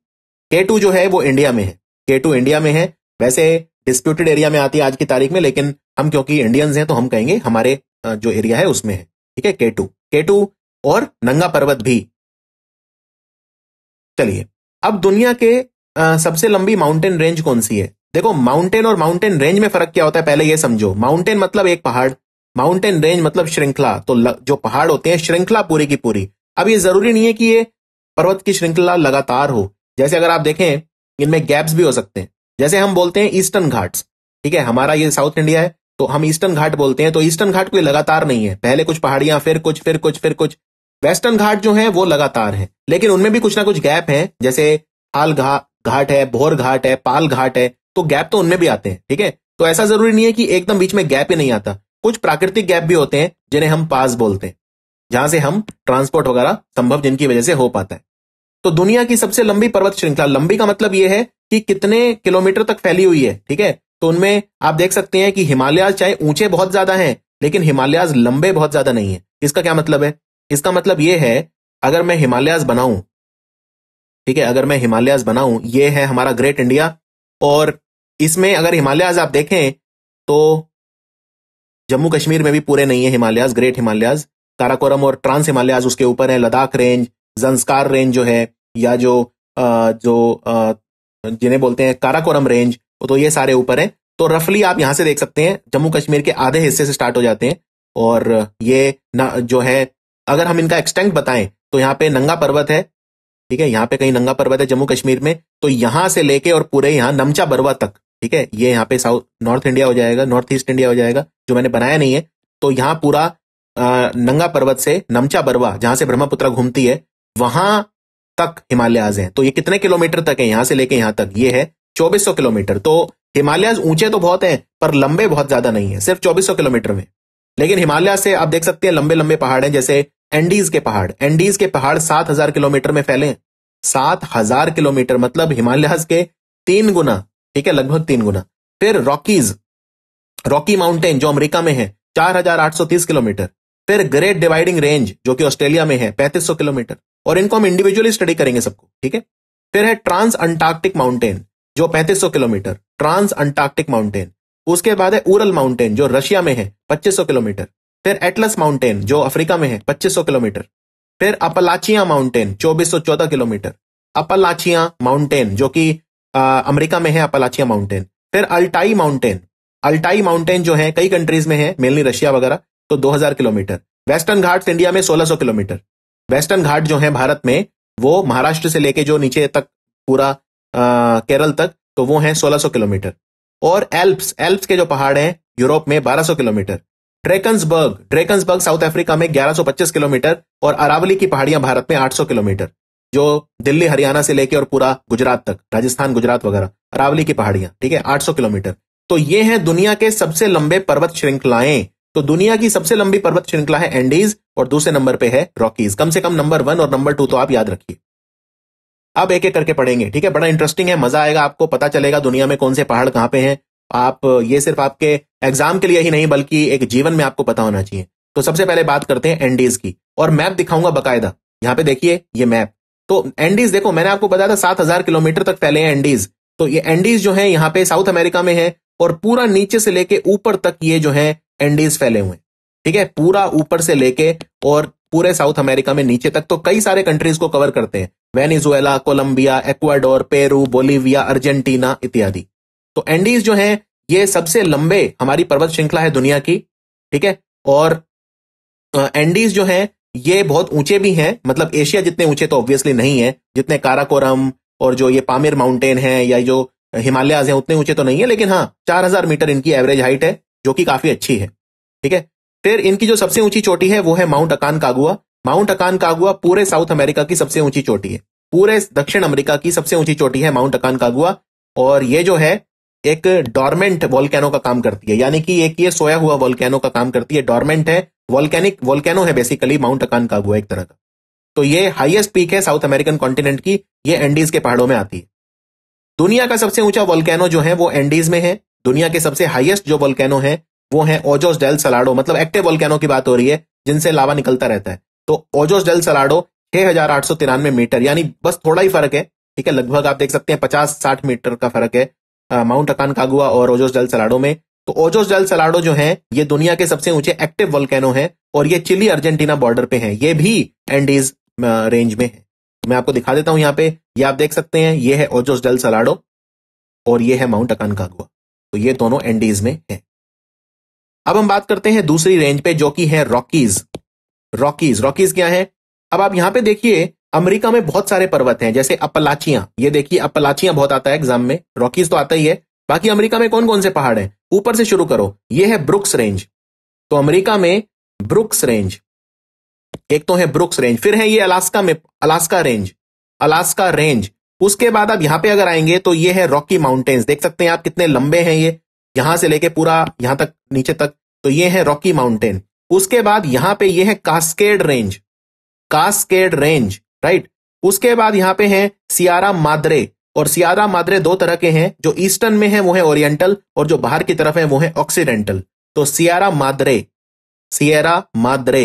के टू जो है वो इंडिया में है के टू इंडिया में है वैसे डिस्प्यूटेड एरिया में आती है आज की तारीख में लेकिन हम क्योंकि इंडियंस हैं तो हम कहेंगे हमारे जो एरिया है उसमें है ठीक है के टू के टू और नंगा पर्वत भी चलिए अब दुनिया के आ, सबसे लंबी माउंटेन रेंज कौन सी है देखो माउंटेन और माउंटेन रेंज में फर्क क्या होता है पहले ये समझो माउंटेन मतलब एक पहाड़ माउंटेन रेंज मतलब श्रृंखला तो ल, जो पहाड़ होते हैं श्रृंखला पूरी की पूरी अब ये जरूरी नहीं है कि ये पर्वत की श्रृंखला लगातार हो जैसे अगर आप देखें इनमें गैप्स भी हो सकते हैं जैसे हम बोलते हैं ईस्टर्न घाट्स ठीक है हमारा ये साउथ इंडिया है तो हम ईस्टर्न घाट बोलते हैं तो ईस्टर्न घाट कोई लगातार नहीं है पहले कुछ पहाड़ियां फिर कुछ फिर कुछ फिर कुछ वेस्टर्न घाट जो है वो लगातार है लेकिन उनमें भी कुछ ना कुछ गैप है जैसे हाल घाट है भोर घाट है पाल घाट है तो गैप तो उनमें भी आते हैं ठीक है तो ऐसा जरूरी नहीं है कि एकदम बीच में गैप ही नहीं आता कुछ प्राकृतिक गैप भी होते हैं जिन्हें हम पास बोलते हैं जहां से हम ट्रांसपोर्ट वगैरह संभव जिनकी वजह से हो पाता है तो दुनिया की सबसे लंबी पर्वत श्रृंखला लंबी का मतलब यह है कि कितने किलोमीटर तक फैली हुई है ठीक है तो उनमें आप देख सकते हैं कि हिमालयाज चाहे ऊंचे बहुत ज्यादा हैं लेकिन हिमालयाज लंबे बहुत ज्यादा नहीं है इसका क्या मतलब है इसका मतलब ये है अगर मैं हिमालयाज बनाऊं ठीक है अगर मैं हिमालयाज बनाऊं ये है हमारा ग्रेट इंडिया और इसमें अगर हिमालयाज आप देखें तो जम्मू कश्मीर में भी पूरे नहीं है हिमालयाज ग्रेट हिमालयाज काराकोरम और ट्रांस हिमालयाज उसके ऊपर है लद्दाख रेंज जंस्कार रेंज जो है या जो आ, जो जिन्हें बोलते हैं काराकोरम रेंज तो ये सारे ऊपर है तो रफली आप यहां से देख सकते हैं जम्मू कश्मीर के आधे हिस्से से स्टार्ट हो जाते हैं और ये ना, जो है अगर हम इनका एक्सटेंट बताएं तो यहाँ पे नंगा पर्वत है ठीक है यहाँ पे कहीं नंगा पर्वत है जम्मू कश्मीर में तो यहां से लेके और पूरे यहाँ नमचा बरवा तक ठीक है ये यहाँ पे साउथ नॉर्थ इंडिया हो जाएगा नॉर्थ ईस्ट इंडिया हो जाएगा जो मैंने बनाया नहीं है तो यहाँ पूरा नंगा पर्वत से नमचा बरवा जहां से ब्रह्मपुत्र घूमती है वहां तक हिमालयाज है तो ये कितने किलोमीटर तक है यहां से लेके यहां तक ये है सौ किलोमीटर तो हिमालयाज ऊंचे तो बहुत हैं पर लंबे बहुत ज्यादा नहीं है सिर्फ सौ किलोमीटर में लेकिन हिमालय से आप देख सकते हैं लंबे लंबे पहाड़ हैं जैसे एंडीज के पहाड़ एंडीज के पहाड़ सात हजार किलोमीटर में फैले सात हजार किलोमीटर मतलब हिमालय के तीन गुना ठीक है लगभग तीन गुना फिर रॉकीज रॉकी माउंटेन जो अमेरिका में है चार हजार आठ सौ तीस किलोमीटर फिर ग्रेट डिवाइडिंग रेंज जो कि ऑस्ट्रेलिया में है सौ किलोमीटर और इनको हम इंडिविजुअली स्टडी करेंगे सबको ठीक है फिर है ट्रांस अंटार्कटिक माउंटेन जो सौ किलोमीटर ट्रांस अंटार्कटिक माउंटेन उसके बाद है उरल माउंटेन जो रशिया में है सौ किलोमीटर फिर एटलस माउंटेन जो अफ्रीका में है 2500 किलोमीटर फिर Appalachia mountain 2414 kilometre Appalachia mountain जो कि अमेरिका में है अपलाचिया माउंटेन फिर अल्टाई माउंटेन अल्टाई माउंटेन जो है कई कंट्रीज में है मेनली रशिया वगैरह तो 2000 किलोमीटर वेस्टर्न घाट इंडिया में 1600 किलोमीटर वेस्टर्न घाट जो है भारत में वो महाराष्ट्र से लेके जो नीचे तक पूरा आ, केरल तक तो वो है 1600 किलोमीटर और एल्प्स एल्प्स के जो पहाड़ हैं यूरोप में 1200 kilometre Drakensberg Drakensberg South Africa में 1125 किलोमीटर और अरावली की पहाड़ियां भारत में 800 किलोमीटर जो दिल्ली हरियाणा से लेकर और पूरा गुजरात तक राजस्थान गुजरात वगैरह अरावली की पहाड़ियां ठीक है 800 किलोमीटर तो ये है दुनिया के सबसे लंबे पर्वत श्रृंखलाएं तो दुनिया की सबसे लंबी पर्वत श्रृंखला है एंडीज और दूसरे नंबर पे है रॉकीज कम से कम नंबर वन और नंबर टू तो आप याद रखिए अब एक एक करके पढ़ेंगे ठीक है बड़ा इंटरेस्टिंग है मजा आएगा आपको पता चलेगा दुनिया में कौन से पहाड़ कहाँ पे हैं आप ये सिर्फ आपके एग्जाम के लिए ही नहीं बल्कि एक जीवन में आपको पता होना चाहिए तो सबसे पहले बात करते हैं एनडीज की और मैप दिखाऊंगा बकायदा यहाँ पे देखिए ये मैप तो एंडीज देखो मैंने आपको बताया था सात हजार किलोमीटर तक फैले हैं एंडीज तो ये एंडीज जो है यहाँ पे साउथ अमेरिका में है और पूरा नीचे से लेके ऊपर तक ये जो है एंडीज फैले हुए ठीक है पूरा ऊपर से लेके और पूरे साउथ अमेरिका में नीचे तक तो कई सारे कंट्रीज को कवर करते हैं Venezuela Colombia Ecuador Peru Bolivia Argentina इत्यादि तो एंडीज जो है ये सबसे लंबे हमारी पर्वत श्रृंखला है दुनिया की ठीक है और एंडीज जो है ये बहुत ऊंचे भी हैं मतलब एशिया जितने ऊंचे तो ऑब्वियसली नहीं है जितने काराकोरम और जो ये पामिर माउंटेन है या जो हिमालयाज हैं उतने ऊंचे तो नहीं है लेकिन हाँ 4000 मीटर इनकी एवरेज हाइट है जो कि काफी अच्छी है ठीक है फिर इनकी जो सबसे ऊंची चोटी है वो है माउंट अकान कागुआ माउंट अकान कागुआ पूरे साउथ अमेरिका की सबसे ऊंची चोटी है पूरे दक्षिण अमेरिका की सबसे ऊंची चोटी है माउंट अकान कागुआ और ये जो है एक डॉर्मेंट वॉलकैनो का काम करती है यानी कि एक ये सोया हुआ वॉलकैनो का काम करती है डॉर्मेंट है वॉलकैनिक वॉलकैनो है बेसिकली माउंट अकान का हुआ एक तरह का तो ये हाइएस्ट पीक है साउथ अमेरिकन कॉन्टिनेंट की ये एंडीज के पहाड़ों में आती है दुनिया का सबसे ऊंचा वॉल्केनो जो है वो एंडीज में है दुनिया के सबसे हाइएस्ट जो वॉलकैनो है वो है ओजोस डेल सलाडो मतलब एक्टिव वॉलकैनो की बात हो रही है जिनसे लावा निकलता रहता है तो ओजोस डेल सलाडो छह मीटर यानी बस थोड़ा ही फर्क है ठीक है लगभग आप देख सकते हैं पचास साठ मीटर का फर्क है माउंट अकान कागुआ और ओजोस डल सलाडो में तो ओजोस डल सलाडो जो है ये दुनिया के सबसे ऊंचे एक्टिव वोल्केनो है और ये चिली अर्जेंटीना बॉर्डर पे है ये भी एंडीज रेंज में है मैं आपको दिखा देता हूं यहाँ पे ये आप देख सकते हैं ये है ओजोस डल सलाडो और ये है माउंट अकान कागुआ तो ये दोनों एंडीज में है अब हम बात करते हैं दूसरी रेंज पे जो कि है रॉकीज रॉकीज रॉकीज क्या है अब आप यहां पे देखिए अमेरिका में बहुत सारे पर्वत हैं जैसे अपलाचिया ये देखिए अपलाचिया बहुत आता है एग्जाम में रॉकीज तो आता ही है बाकी अमेरिका में कौन कौन से पहाड़ हैं ऊपर से शुरू करो ये है ब्रुक्स रेंज तो अमेरिका में ब्रुक्स रेंज एक तो है ब्रुक्स रेंज फिर है ये अलास्का में अलास्का रेंज अलास्का रेंज उसके बाद आप यहां पे अगर आएंगे तो ये है रॉकी माउंटेन्स देख सकते हैं आप कितने लंबे हैं ये यहां से लेके पूरा यहां तक नीचे तक तो ये है रॉकी माउंटेन उसके बाद यहां पे ये है Cascade Range Cascade Range right उसके बाद यहाँ पे है सियारा मादरे और सियारा मादरे दो तरह के हैं जो ईस्टर्न में है वो है ओरिएंटल और जो बाहर की तरफ है वो है ऑक्सीडेंटल तो सियारा मादरे सियारा मादरे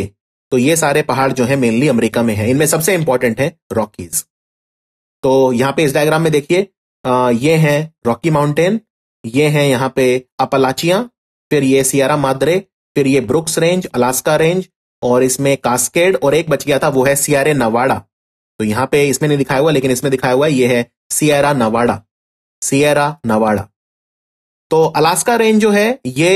तो ये सारे पहाड़ जो है मेनली अमेरिका में है इनमें सबसे इंपॉर्टेंट है रॉकीज तो यहाँ पे इस डायग्राम में देखिए ये है रॉकी माउंटेन ये है यहाँ पे अपलाचिया फिर ये सियारा मादरे फिर ये ब्रुक्स रेंज अलास्का रेंज और इसमें कास्केड और एक बच गया था वो है सियारे नवाड़ा तो यहां पे इसमें नहीं दिखाया हुआ लेकिन इसमें दिखाया हुआ ये है सियरा नवाड़ा सियरा नवाड़ा तो अलास्का रेंज जो है ये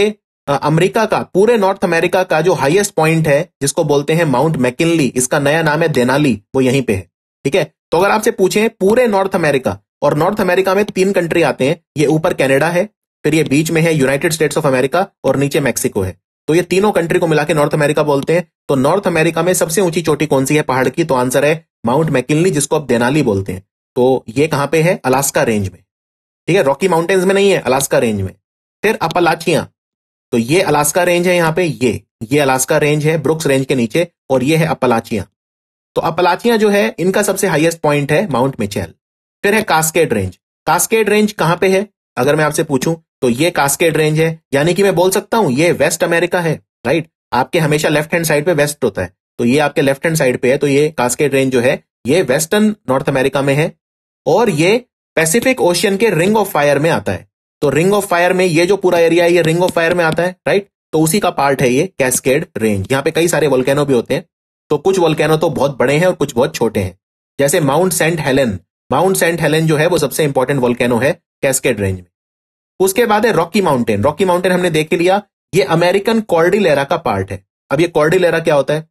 अमेरिका का पूरे नॉर्थ अमेरिका का जो हाईएस्ट पॉइंट है जिसको बोलते हैं माउंट मैकिनली इसका नया नाम है देनाली वो यहीं पे है ठीक है तो अगर आपसे पूछे पूरे नॉर्थ अमेरिका और नॉर्थ अमेरिका में तीन कंट्री आते हैं ये ऊपर कैनेडा है फिर ये बीच में है यूनाइटेड स्टेट्स ऑफ अमेरिका और नीचे मैक्सिको है तो ये तीनों कंट्री को मिला के नॉर्थ अमेरिका बोलते हैं तो नॉर्थ अमेरिका में सबसे ऊंची चोटी कौन सी है पहाड़ की तो आंसर है माउंट मैकिनली जिसको आप देनाली बोलते हैं तो ये कहां पे है अलास्का रेंज में ठीक है रॉकी माउंटेन्स में नहीं है अलास्का रेंज में फिर अपलाचिया तो ये अलास्का रेंज है यहाँ पे ये ये अलास्का रेंज है ब्रुक्स रेंज के नीचे और ये है अपलाचिया तो अपलाचिया जो है इनका सबसे हाईएस्ट पॉइंट है माउंट मिचेल फिर है कास्केड रेंज कास्केड रेंज कहां पे है अगर मैं आपसे पूछूं तो ये कास्केड रेंज है यानी कि मैं बोल सकता हूं ये वेस्ट अमेरिका है राइट आपके हमेशा लेफ्ट हैंड साइड पे वेस्ट होता है तो ये आपके लेफ्ट हैंड साइड पे है तो ये कास्केड रेंज जो है ये वेस्टर्न नॉर्थ अमेरिका में है और ये पैसिफिक ओशियन के रिंग ऑफ फायर में आता है तो रिंग ऑफ फायर में ये जो पूरा एरिया है ये रिंग ऑफ फायर में आता है राइट तो उसी का पार्ट है ये कैस्केड रेंज यहाँ पे कई सारे वोल्केनो भी होते हैं तो कुछ वोल्केनो तो बहुत बड़े हैं और कुछ बहुत छोटे हैं जैसे Mount Saint Helen Mount Saint Helen जो है वो सबसे इंपॉर्टेंट वोल्केनो है कैस्केड रेंज में उसके बाद है रॉकी माउंटेन रॉकी माउंटेन हमने देख लिया ये अमेरिकन कॉर्डिलेरा का पार्ट है अब ये कॉर्डिलेरा क्या होता है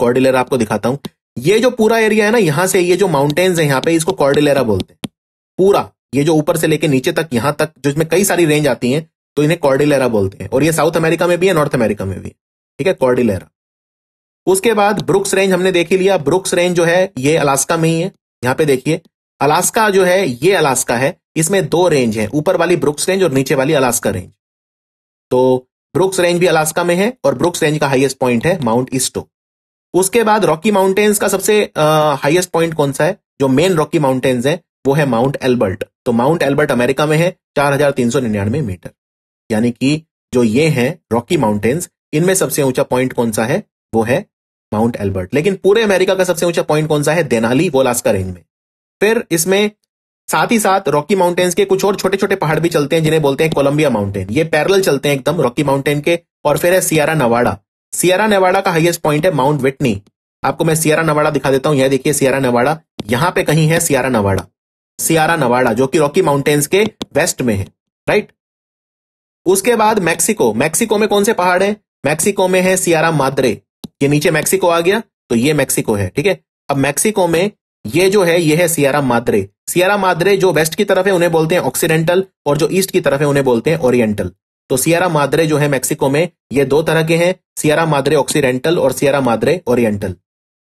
कॉर्डिलेरा आपको दिखाता हूं ये जो पूरा एरिया है ना यहां से ये जो माउंटेन्स है यहाँ पे इसको कॉर्डिलेरा बोलते हैं पूरा ये जो ऊपर से लेके नीचे तक यहां तक जो इसमें कई सारी रेंज आती है तो इन्हें कॉर्डिलेरा बोलते हैं और ये साउथ अमेरिका में भी है नॉर्थ अमेरिका में भी ठीक है कॉर्डिलेरा उसके बाद ब्रुक्स रेंज हमने देख ही लिया ब्रुक्स रेंज जो है ये अलास्का में ही है यहाँ पे देखिए अलास्का जो है ये अलास्का है इसमें दो रेंज है ऊपर वाली ब्रुक्स रेंज और नीचे वाली अलास्का रेंज तो ब्रुक्स रेंज भी अलास्का में है और ब्रुक्स रेंज का हाईएस्ट पॉइंट है माउंट इस्टो उसके बाद रॉकी माउंटेन्स का सबसे हाईएस्ट पॉइंट कौन सा है जो मेन रॉकी माउंटेन्स है वो है माउंट एल्बर्ट तो माउंट एल्बर्ट अमेरिका में है चार मीटर यानी कि जो ये है रॉकी माउंटेन्स इनमें सबसे ऊंचा पॉइंट कौन सा है वो है माउंट एल्बर्ट लेकिन पूरे अमेरिका का सबसे ऊंचा पॉइंट कौन सा है देनाली वोलास्का रेंज में फिर इसमें साथ ही साथ रॉकी माउंटेन्स के कुछ और छोटे छोटे पहाड़ भी चलते हैं जिन्हें बोलते हैं कोलंबिया माउंटेन ये पैरल चलते हैं एकदम रॉकी माउंटेन के और फिर है सियारा नवाड़ा सियारा नेवाडा का हाईएस्ट पॉइंट है माउंट विटनी आपको मैं सियारा नवाड़ा दिखा देता हूं यह देखिए सियारा नवाड़ा यहां पे कहीं है सियारा नवाड़ा सियारा नवाड़ा जो कि रॉकी माउंटेन्स के वेस्ट में है राइट उसके बाद मैक्सिको मैक्सिको में कौन से पहाड़ है मैक्सिको में है सियारा माद्रे ये नीचे मैक्सिको आ गया तो ये मैक्सिको है ठीक है अब मैक्सिको में ये जो है ये है सियारा माद्रे सियारा माद्रे जो वेस्ट की तरफ है उन्हें बोलते हैं ऑक्सीडेंटल और जो ईस्ट की तरफ है उन्हें बोलते हैं ओरिएंटल तो सियारा मादरे जो है मैक्सिको में ये दो तरह के हैं सियारा मादरे ऑक्सीडेंटल और सियारा मादरे ओरिएंटल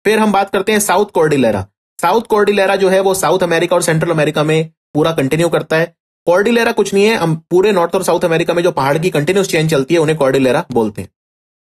फिर हम बात करते हैं साउथ कॉर्डिलेरा साउथ कॉर्डिलेरा जो है वो साउथ अमेरिका और सेंट्रल अमेरिका में पूरा कंटिन्यू करता है कॉर्डिलेरा कुछ नहीं है हम पूरे नॉर्थ और साउथ अमेरिका में जो पहाड़ की कंटिन्यूस चेन चलती है उन्हें कॉर्डिलेरा बोलते हैं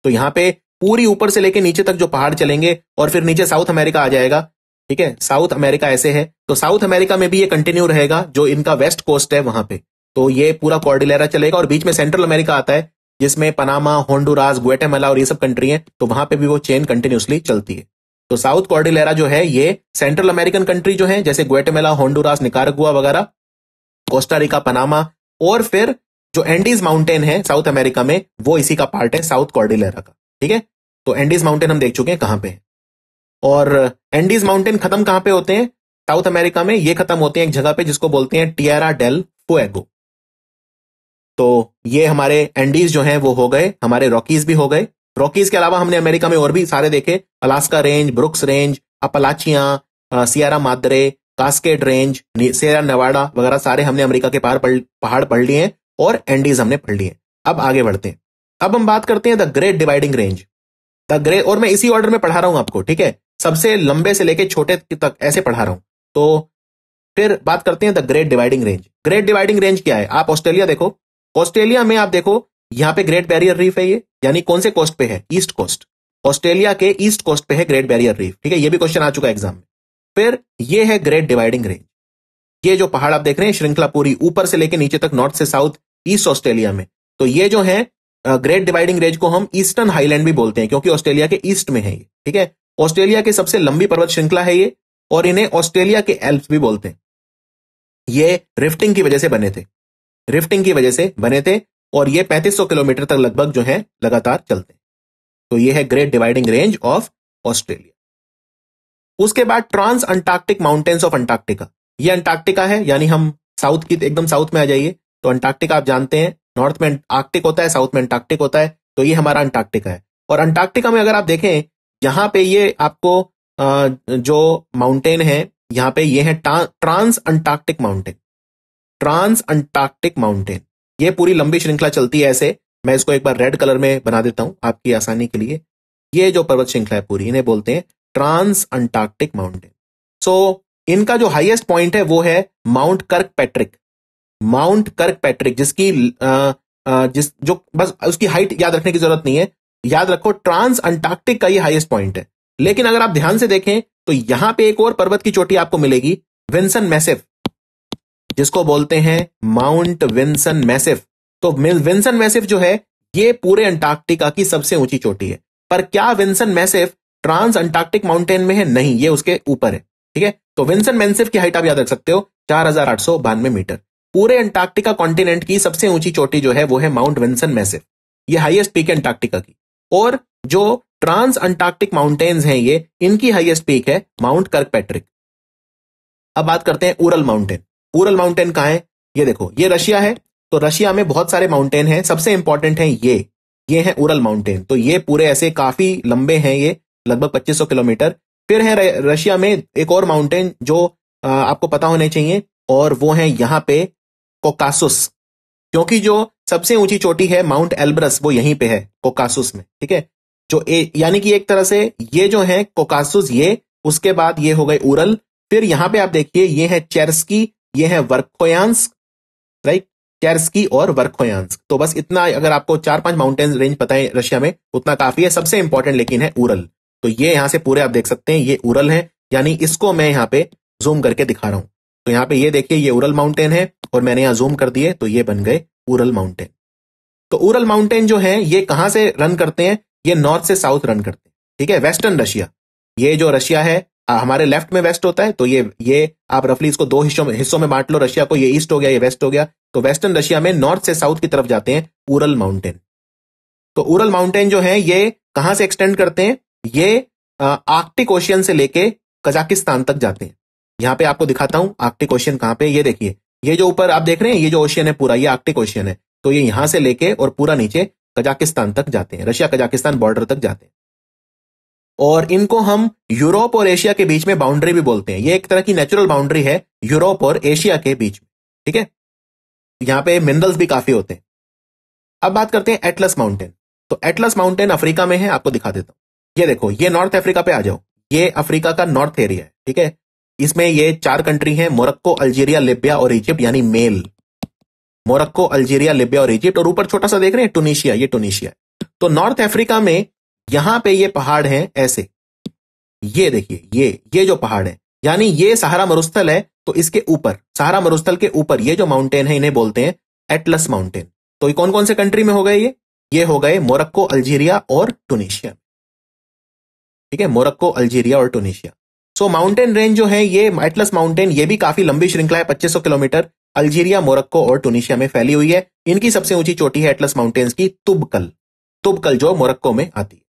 तो यहाँ पे पूरी ऊपर से लेके नीचे तक जो पहाड़ चलेंगे और फिर नीचे साउथ अमेरिका आ जाएगा ठीक है साउथ अमेरिका ऐसे है तो साउथ अमेरिका में भी ये कंटिन्यू रहेगा जो इनका वेस्ट कोस्ट है वहां पे तो ये पूरा कॉर्डिलेरा चलेगा और बीच में सेंट्रल अमेरिका आता है जिसमें पनामा होंडुरास ग्वेटेमला और ये सब कंट्री हैं तो वहां पे भी वो चेन कंटिन्यूसली चलती है तो साउथ कॉर्डिलेरा जो है ये सेंट्रल अमेरिकन कंट्री जो है जैसे ग्वेटेमला होंडुरास निकारगुआ वगैरह कोस्टारिका पनामा और फिर जो एंडीज माउंटेन है साउथ अमेरिका में वो इसी का पार्ट है साउथ कॉर्डिलेरा का ठीक है तो एंडीज माउंटेन हम देख चुके हैं कहां पे है और एंडीज माउंटेन खत्म कहां पे होते हैं साउथ अमेरिका में ये खत्म होते हैं एक जगह पे जिसको बोलते हैं टियारा डेल फुएगो तो ये हमारे एंडीज जो हैं वो हो गए हमारे रॉकीज भी हो गए रॉकीज के अलावा हमने अमेरिका में और भी सारे देखे Alaska Range Brooks Range Appalachia Sierra Madre Cascade Range Sierra Nevada वगैरह सारे हमने अमेरिका के पहाड़ पहाड़ पढ़ लिए हैं और एंडीज हमने पढ़ लिए अब आगे बढ़ते हैं अब हम बात करते हैं the Great Dividing Range the Great और मैं इसी ऑर्डर में पढ़ा रहा हूं आपको ठीक है सबसे लंबे से लेके छोटे तक ऐसे पढ़ा रहा हूं तो फिर बात करते हैं the Great Dividing Range Great Dividing Range क्या है आप ऑस्ट्रेलिया देखो ऑस्ट्रेलिया में आप देखो यहाँ पे ग्रेट बैरियर रीफ है ये यानी कौन से कोस्ट पे है ईस्ट कोस्ट ऑस्ट्रेलिया के ईस्ट कोस्ट पे है ग्रेट बैरियर रीफ ठीक है ये भी क्वेश्चन आ चुका है एग्जाम में फिर ये है ग्रेट डिवाइडिंग रेंज ये जो पहाड़ आप देख रहे हैं श्रृंखला पूरी ऊपर से लेकर नीचे तक नॉर्थ से साउथ ईस्ट ऑस्ट्रेलिया में तो ये जो है ग्रेट डिवाइडिंग रेंज को हम ईस्टर्न हाईलैंड भी बोलते हैं क्योंकि ऑस्ट्रेलिया के ईस्ट में है ये ठीक है ऑस्ट्रेलिया की सबसे लंबी पर्वत श्रृंखला है ये और इन्हें ऑस्ट्रेलिया के एल्प भी बोलते हैं ये रिफ्टिंग की वजह से बने थे रिफ्टिंग की वजह से बने थे और ये 3500 किलोमीटर तक लगभग जो है लगातार चलते हैं तो ये है Great Dividing Range of Australia उसके बाद Trans Antarctic mountains of Antarctica ये अंटार्कटिका है यानी हम साउथ की एकदम साउथ में आ जाइए तो अंटार्कटिका आप जानते हैं नॉर्थ में आर्कटिक होता है साउथ में अंटार्कटिक होता है तो ये हमारा अंटार्कटिका है और अंटार्कटिका में अगर आप देखें यहां पे ये आपको जो माउंटेन है यहां पे ये है Trans Antarctic mountain Trans Antarctic mountain ये पूरी लंबी श्रृंखला चलती है ऐसे मैं इसको एक बार रेड कलर में बना देता हूं आपकी आसानी के लिए ये जो पर्वत श्रृंखला है पूरी इन्हें बोलते हैं ट्रांस अंटार्कटिक माउंटेन सो इनका जो हाईएस्ट पॉइंट है वो है माउंट कर्क पैट्रिक माउंट कर्क पैट्रिक जिसकी आ, आ, जिस जो बस उसकी हाइट याद रखने की जरूरत नहीं है याद रखो ट्रांस अंटार्कटिक का ये हाईएस्ट पॉइंट है लेकिन अगर आप ध्यान से देखें तो यहां पे एक और पर्वत की चोटी आपको मिलेगी विंसन मैसेफ जिसको बोलते हैं माउंट विंसन मैसिफ तो विंसन मैसिफ जो है ये पूरे अंटार्कटिका की सबसे ऊंची चोटी है पर क्या Vinson massif Trans Antarctic mountain में है नहीं ये उसके ऊपर है ठीक है तो विंसन मैसिफ की हाइट आप याद रख सकते हो चार हजार आठ सौ बानवे मीटर पूरे अंटार्कटिका कॉन्टिनेंट की सबसे ऊंची चोटी जो है वो है माउंट विंसन मैसिफ ये हाइएस्ट पीक है अंटार्कटिका की और जो ट्रांस अंटार्कटिक माउंटेन्स हैं ये इनकी हाईएस्ट पीक है माउंट कर्क पैट्रिक अब बात करते हैं उरल माउंटेन उरल माउंटेन कहा है ये देखो ये रशिया है तो रशिया में बहुत सारे माउंटेन हैं सबसे इंपॉर्टेंट है ये ये है उरल माउंटेन तो ये पूरे ऐसे काफी लंबे हैं ये लगभग 2500 किलोमीटर फिर है रशिया में एक और माउंटेन जो आपको पता होने चाहिए और वो है यहाँ पे कोकासुस क्योंकि जो सबसे ऊंची चोटी है माउंट एल्ब्रस वो यहीं पे है कोकासुस में ठीक है जो यानी कि एक तरह से ये जो है कोकासुस ये उसके बाद ये हो गए उरल फिर यहाँ पे आप देखिए ये है चेरस्की ये है वर्कोयांस राइट चेरस्की और वर्कोयांस तो बस इतना अगर आपको चार पांच माउंटेन रेंज पता है रशिया में उतना काफी है सबसे इंपॉर्टेंट लेकिन है उरल तो ये यहां से पूरे आप देख सकते हैं ये उरल है यानी इसको मैं यहाँ पे जूम करके दिखा रहा हूं तो यहाँ पे ये देखिए ये उरल माउंटेन है और मैंने यहाँ जूम कर दिए तो ये बन गए उरल माउंटेन तो उरल माउंटेन जो है ये कहां से रन करते हैं ये नॉर्थ से साउथ रन करते हैं ठीक है वेस्टर्न रशिया ये जो रशिया है हमारे लेफ्ट में वेस्ट होता है तो ये ये आप रफली इसको दो हिस्सों में हिस्सों में बांट लो रशिया को ये ईस्ट हो गया ये वेस्ट हो गया तो वेस्टर्न रशिया में नॉर्थ से साउथ की तरफ जाते हैं उरल माउंटेन तो उरल माउंटेन जो है ये कहां से एक्सटेंड करते हैं ये आर्कटिक ओशियन से लेके कजाकिस्तान तक जाते हैं यहां पे आपको दिखाता हूं आर्कटिक ओशियन कहाँ पे ये देखिए ये जो ऊपर आप देख रहे हैं ये जो ओशियन है पूरा ये आर्कटिक ओशियन है तो ये यहां से लेके और पूरा नीचे कजाकिस्तान तक जाते हैं रशिया कजाकिस्तान बॉर्डर तक जाते हैं और इनको हम यूरोप और एशिया के बीच में बाउंड्री भी बोलते हैं ये एक तरह की नेचुरल बाउंड्री है यूरोप और एशिया के बीच में ठीक है यहां पे मिनरल्स भी काफी होते हैं अब बात करते हैं एटलस माउंटेन तो एटलस माउंटेन अफ्रीका में है आपको दिखा देता हूं ये देखो ये नॉर्थ अफ्रीका पे आ जाओ ये अफ्रीका का नॉर्थ एरिया है ठीक है इसमें ये चार कंट्री है मोरक्को अल्जीरिया लिबिया और इजिप्ट यानी मेल मोरक्को अल्जीरिया लिबिया और इजिप्ट और ऊपर छोटा सा देख रहे हैं टूनिशिया ये टूनिशिया तो नॉर्थ अफ्रीका में यहां पे ये पहाड़ है ऐसे ये देखिए ये ये जो पहाड़ है यानी ये सहारा मरुस्थल है तो इसके ऊपर सहारा मरुस्थल के ऊपर ये जो माउंटेन है इन्हें बोलते हैं एटलस माउंटेन तो ये कौन कौन से कंट्री में हो गए ये ये हो गए मोरक्को अल्जीरिया और टूनिशिया ठीक है मोरक्को अल्जीरिया और टूनिशिया सो माउंटेन रेंज जो है ये एटलस माउंटेन ये भी काफी लंबी श्रृंखला है पच्चीस किलोमीटर अल्जीरिया मोरक्को और टूनिशिया में फैली हुई है इनकी सबसे ऊंची चोटी है एटलस माउंटेन्स की तुबकल तुबकल जो मोरक्को में आती है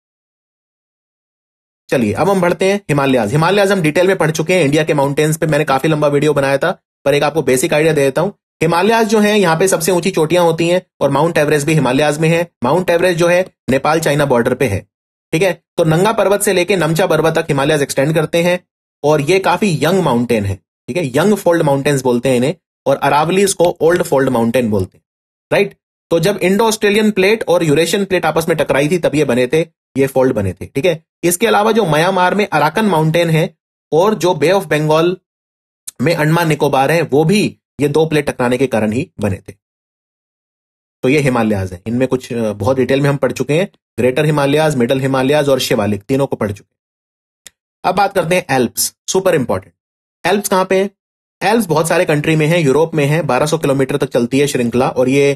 चलिए अब हम बढ़ते हैं हिमालयाज हिमालयाज हम डिटेल में पढ़ चुके हैं इंडिया के माउंटेन्स पे मैंने काफी लंबा वीडियो बनाया था पर एक आपको बेसिक आइडिया दे देता हूँ हिमालयाज जो है यहाँ पे सबसे ऊंची चोटियां होती हैं और माउंट एवरेस्ट भी हिमालयाज में है माउंट एवरेस्ट जो है नेपाल चाइना बॉर्डर पे है ठीक है तो नंगा पर्वत से लेके नमचा पर्वत तक हिमालयाज एक्सटेंड करते हैं और ये काफी यंग माउंटेन है ठीक है यंग फोल्ड माउंटेन्स बोलते हैं इन्हें और अरावलीज को ओल्ड फोल्ड माउंटेन बोलते हैं राइट तो जब इंडो ऑस्ट्रेलियन प्लेट और यूरेशियन प्लेट आपस में टकराई थी तब ये बने थे ये फोल्ड बने थे ठीक है इसके अलावा जो म्यांमार में अराकन माउंटेन है और जो बे ऑफ बंगाल में अंडमान निकोबार है वो भी ये दो प्लेट टकराने के कारण ही बने थे तो ये हिमालयाज है इनमें कुछ बहुत डिटेल में हम पढ़ चुके हैं ग्रेटर हिमालयाज मिडल हिमालयाज और शिवालिक तीनों को पढ़ चुके हैं अब बात करते हैं एल्प्स सुपर इंपॉर्टेंट एल्प्स कहां पे है एल्प्स बहुत सारे कंट्री में है यूरोप में है 1200 किलोमीटर तक चलती है श्रृंखला और ये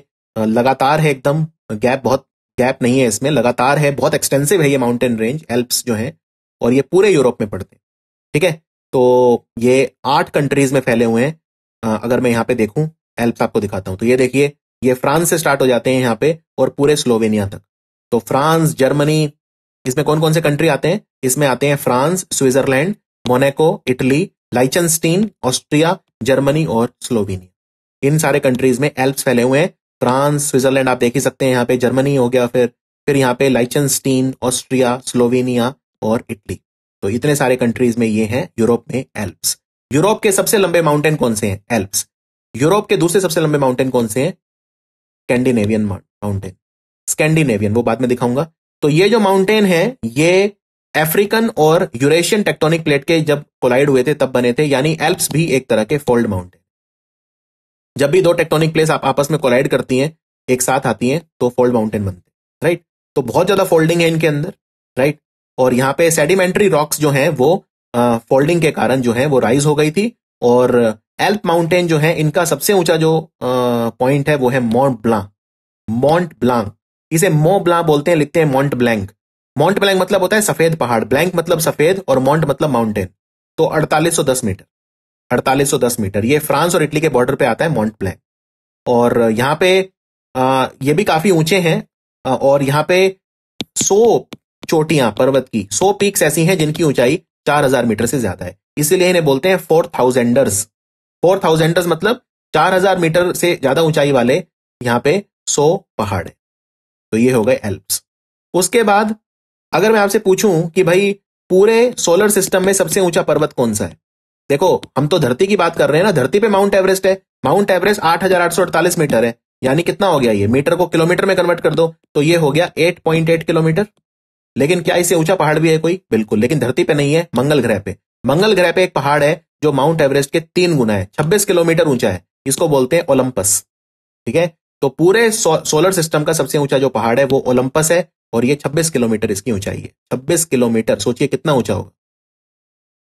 लगातार है एकदम गैप बहुत गैप नहीं है इसमें लगातार है बहुत एक्सटेंसिव है ये माउंटेन रेंज एल्प्स जो है और ये पूरे यूरोप में पड़ते हैं ठीक है तो ये आठ कंट्रीज में फैले हुए हैं अगर मैं यहाँ पे देखूं एल्प्स आपको दिखाता हूं तो ये देखिए ये फ्रांस से स्टार्ट हो जाते हैं यहाँ पे और पूरे स्लोवेनिया तक तो फ्रांस जर्मनी इसमें कौन कौन से कंट्री आते हैं इसमें आते हैं France Switzerland Monaco Italy Liechtenstein Austria Germany और स्लोवेनिया इन सारे कंट्रीज में एल्प्स फैले हुए हैं फ्रांस स्विट्जरलैंड आप देख ही सकते हैं यहाँ पे जर्मनी हो गया फिर फिर यहाँ पे लाइचनस्टीन ऑस्ट्रिया स्लोवेनिया और इटली तो इतने सारे कंट्रीज में ये हैं यूरोप में एल्प्स यूरोप के सबसे लंबे माउंटेन कौन से हैं एल्प्स यूरोप के दूसरे सबसे लंबे माउंटेन कौन से हैं स्कैंडिनेवियन माउंटेन स्कैंडिनेवियन वो बाद में दिखाऊंगा तो ये जो माउंटेन है ये अफ्रीकन और यूरेशियन टेक्टोनिक प्लेट के जब कोलाइड हुए थे तब बने थे यानी एल्प्स भी एक तरह के फोल्ड माउंटेन जब भी दो टेक्टोनिक प्लेस आप आपस में कोलाइड करती हैं एक साथ आती हैं तो फोल्ड माउंटेन बनते हैं राइट तो बहुत ज्यादा फोल्डिंग है इनके अंदर राइट और यहाँ पे सेडिमेंट्री रॉक्स जो है वो फोल्डिंग के कारण जो है वो राइज हो गई थी और एल्प माउंटेन जो है इनका सबसे ऊंचा जो पॉइंट है वो है माउंट ब्लां माउंट ब्लां इसे मो ब्लां बोलते हैं लिखते हैं माउंट ब्लैंक माउंट ब्लैंक मतलब होता है सफेद पहाड़ ब्लैंक मतलब सफेद और माउंट मतलब माउंटेन तो 4810 मीटर अड़तालीस मीटर ये फ्रांस और इटली के बॉर्डर पे आता है मॉन्ट प्ले और यहाँ पे आ, ये भी काफी ऊंचे हैं और यहाँ पे सो चोटियां पर्वत की सौ पीक्स ऐसी हैं जिनकी ऊंचाई चार हजार मीटर से ज्यादा है इसीलिए इन्हें बोलते हैं फोर थाउजेंडर्स फोर थाउजेंडर्स मतलब चार हजार मीटर से ज्यादा ऊंचाई वाले यहाँ पे सौ पहाड़ है तो ये हो गए एल्प्स उसके बाद अगर मैं आपसे पूछूं कि भाई पूरे सोलर सिस्टम में सबसे ऊंचा पर्वत कौन सा है देखो हम तो धरती की बात कर रहे हैं ना धरती पे माउंट एवरेस्ट है माउंट एवरेस्ट आठ हजार आठ सौ अड़तालीस मीटर है यानी कितना हो गया ये मीटर को किलोमीटर में कन्वर्ट कर दो तो ये हो गया एट पॉइंट एट किलोमीटर लेकिन क्या इससे ऊंचा पहाड़ भी है कोई बिल्कुल लेकिन धरती पे नहीं है मंगल ग्रह पे मंगल ग्रह पे एक पहाड़ है जो माउंट एवरेस्ट के तीन गुना है छब्बीस किलोमीटर ऊंचा है इसको बोलते हैं ओलंपस ठीक है तो पूरे सोलर सिस्टम का सबसे ऊंचा जो पहाड़ है वो ओलंपस है और ये छब्बीस किलोमीटर इसकी ऊंचाई है छब्बीस किलोमीटर सोचिए कितना ऊंचा होगा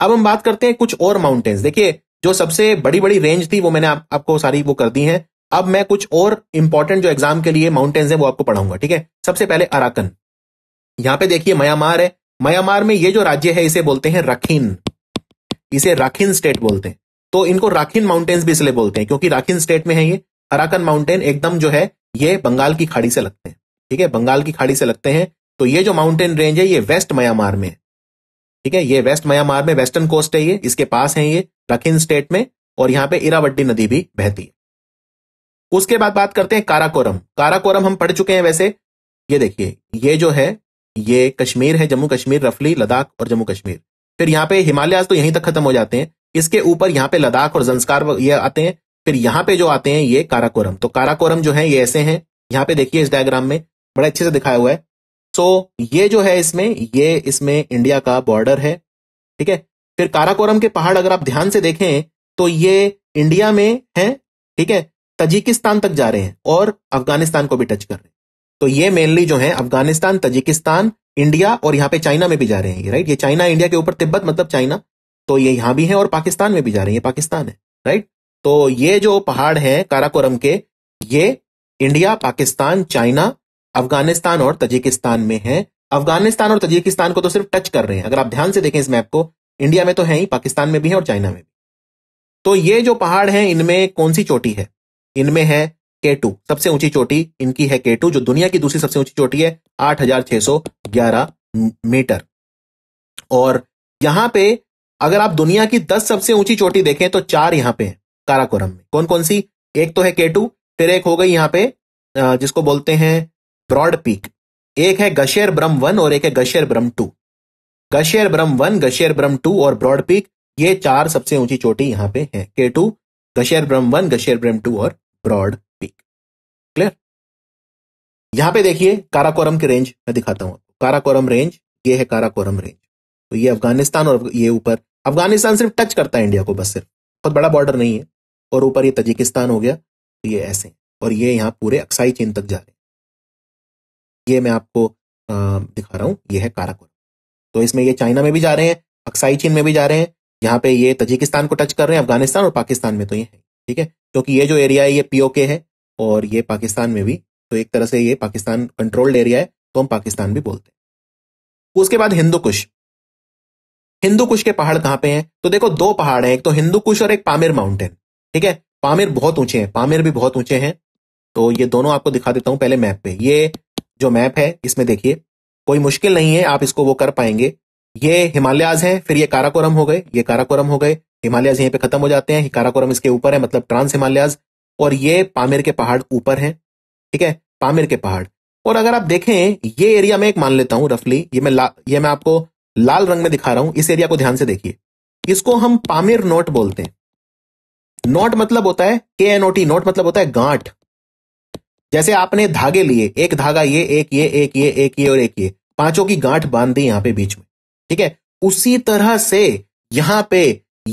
अब हम बात करते हैं कुछ और माउंटेन्स देखिए जो सबसे बड़ी बड़ी रेंज थी वो मैंने आप, आपको सारी वो कर दी है अब मैं कुछ और इंपॉर्टेंट जो एग्जाम के लिए माउंटेन्स है वो आपको पढ़ाऊंगा ठीक है सबसे पहले अराकन यहां पे देखिए म्यांमार है म्यांमार में ये जो राज्य है इसे बोलते हैं रखीन इसे राखिन स्टेट बोलते हैं तो इनको राखिन माउंटेन्स भी इसलिए बोलते हैं क्योंकि राखिन स्टेट में है ये अराकन माउंटेन एकदम जो है ये बंगाल की खाड़ी से लगते हैं ठीक है बंगाल की खाड़ी से लगते हैं तो ये जो माउंटेन रेंज है ये वेस्ट म्यांमार में है ठीक है ये वेस्ट म्यांमार में वेस्टर्न कोस्ट है ये इसके पास है ये रखिन स्टेट में और यहाँ पे इरावड्डी नदी भी बहती है उसके बाद बात करते हैं काराकोरम काराकोरम हम पढ़ चुके हैं वैसे ये देखिए ये जो है ये कश्मीर है जम्मू कश्मीर रफली लद्दाख और जम्मू कश्मीर फिर यहाँ पे हिमालयाज तो यहीं तक खत्म हो जाते हैं इसके ऊपर यहाँ पे लद्दाख और जंस्कार ये आते हैं फिर यहाँ पे जो आते हैं ये काराकोरम तो काराकोरम जो है ये ऐसे हैं यहाँ पे देखिए इस डायग्राम में बड़े अच्छे से दिखाया हुआ है सो so, ये जो है इसमें ये इसमें इंडिया का बॉर्डर है ठीक है फिर काराकोरम के पहाड़ अगर आप ध्यान से देखें तो ये इंडिया में है ठीक है तजिकिस्तान तक जा रहे हैं और अफगानिस्तान को भी टच कर रहे हैं तो ये मेनली जो है अफगानिस्तान तजिकिस्तान इंडिया और यहाँ पे चाइना में भी जा रहे हैं राइट ये चाइना इंडिया के ऊपर तिब्बत मतलब चाइना तो ये यहां भी है और पाकिस्तान में भी जा रहे हैं ये पाकिस्तान है राइट तो ये जो पहाड़ है काराकोरम के ये इंडिया पाकिस्तान चाइना अफगानिस्तान और तजिकिस्तान में है अफगानिस्तान और तजिकिस्तान को तो सिर्फ टच कर रहे हैं अगर आप ध्यान से देखें इस मैप को इंडिया में तो है ही पाकिस्तान में भी है और चाइना में भी तो ये जो पहाड़ है इनमें कौन सी चोटी है इनमें है केटू सबसे ऊंची चोटी इनकी है के जो दुनिया की दूसरी सबसे ऊंची चोटी है आठ मीटर और यहां पे अगर आप दुनिया की 10 सबसे ऊंची चोटी देखें तो चार यहां पे हैं काराकोरम में कौन कौन सी एक तो है केटू फिर एक हो गई यहां पे जिसको बोलते हैं ब्रॉड पीक एक है गशेर ब्रह्म वन और एक है गशेर ब्रह्म टू गशेर ब्रह्म वन गशेर ब्रह्म टू और ब्रॉड पीक ये चार सबसे ऊंची चोटी यहां पे है के टू गशेर ब्रह्म वन गशेर ब्रह्म टू और ब्रॉड पीक क्लियर यहां पे देखिए काराकोरम की रेंज मैं दिखाता हूं काराकोरम रेंज ये है काराकोरम रेंज तो ये अफगानिस्तान और ये ऊपर अफगानिस्तान सिर्फ टच करता है इंडिया को बस सिर्फ बहुत बड़ा बॉर्डर नहीं है और ऊपर ये तजिकिस्तान हो गया तो ये ऐसे और ये यहाँ पूरे अक्साई चीन तक जा रहे हैं ये मैं आपको दिखा रहा हूँ ये है काराकोरम तो इसमें ये चाइना में भी जा रहे हैं अक्साई चीन में भी जा रहे हैं यहाँ पे ये तजिकिस्तान को टच कर रहे हैं अफगानिस्तान और पाकिस्तान में तो ये है ठीक है क्योंकि ये जो एरिया है ये पीओके है और ये पाकिस्तान में भी तो एक तरह से ये पाकिस्तान कंट्रोल्ड एरिया है तो हम पाकिस्तान भी बोलते हैं उसके बाद हिंदू कुश हिंदू कुश के पहाड़ कहाँ पे हैं तो देखो दो पहाड़ हैं एक तो हिंदू कुश और एक पामिर माउंटेन ठीक है पामिर बहुत ऊंचे हैं पामिर भी बहुत ऊंचे हैं तो ये दोनों आपको दिखा देता हूं पहले मैप पे ये जो मैप है इसमें देखिए कोई मुश्किल नहीं है आप इसको वो कर पाएंगे ये हिमालयाज हैं फिर ये काराकोरम हो गए ये काराकोरम हो गए हिमालयाज यहीं पे खत्म हो जाते हैं काराकोरम इसके ऊपर है मतलब ट्रांस हिमालयाज और ये पामेर के पहाड़ ऊपर है ठीक है पामेर के पहाड़ और अगर आप देखें ये एरिया में एक मान लेता हूं रफली ये मैं ये मैं आपको लाल रंग में दिखा रहा हूं इस एरिया को ध्यान से देखिए इसको हम पामेर नोट बोलते हैं नोट मतलब होता है के एन ओ टी नोट मतलब होता है गांठ जैसे आपने धागे लिए एक धागा ये एक ये एक ये एक ये और एक ये पांचों की गांठ बांध दी यहां पे बीच में ठीक है उसी तरह से यहां पे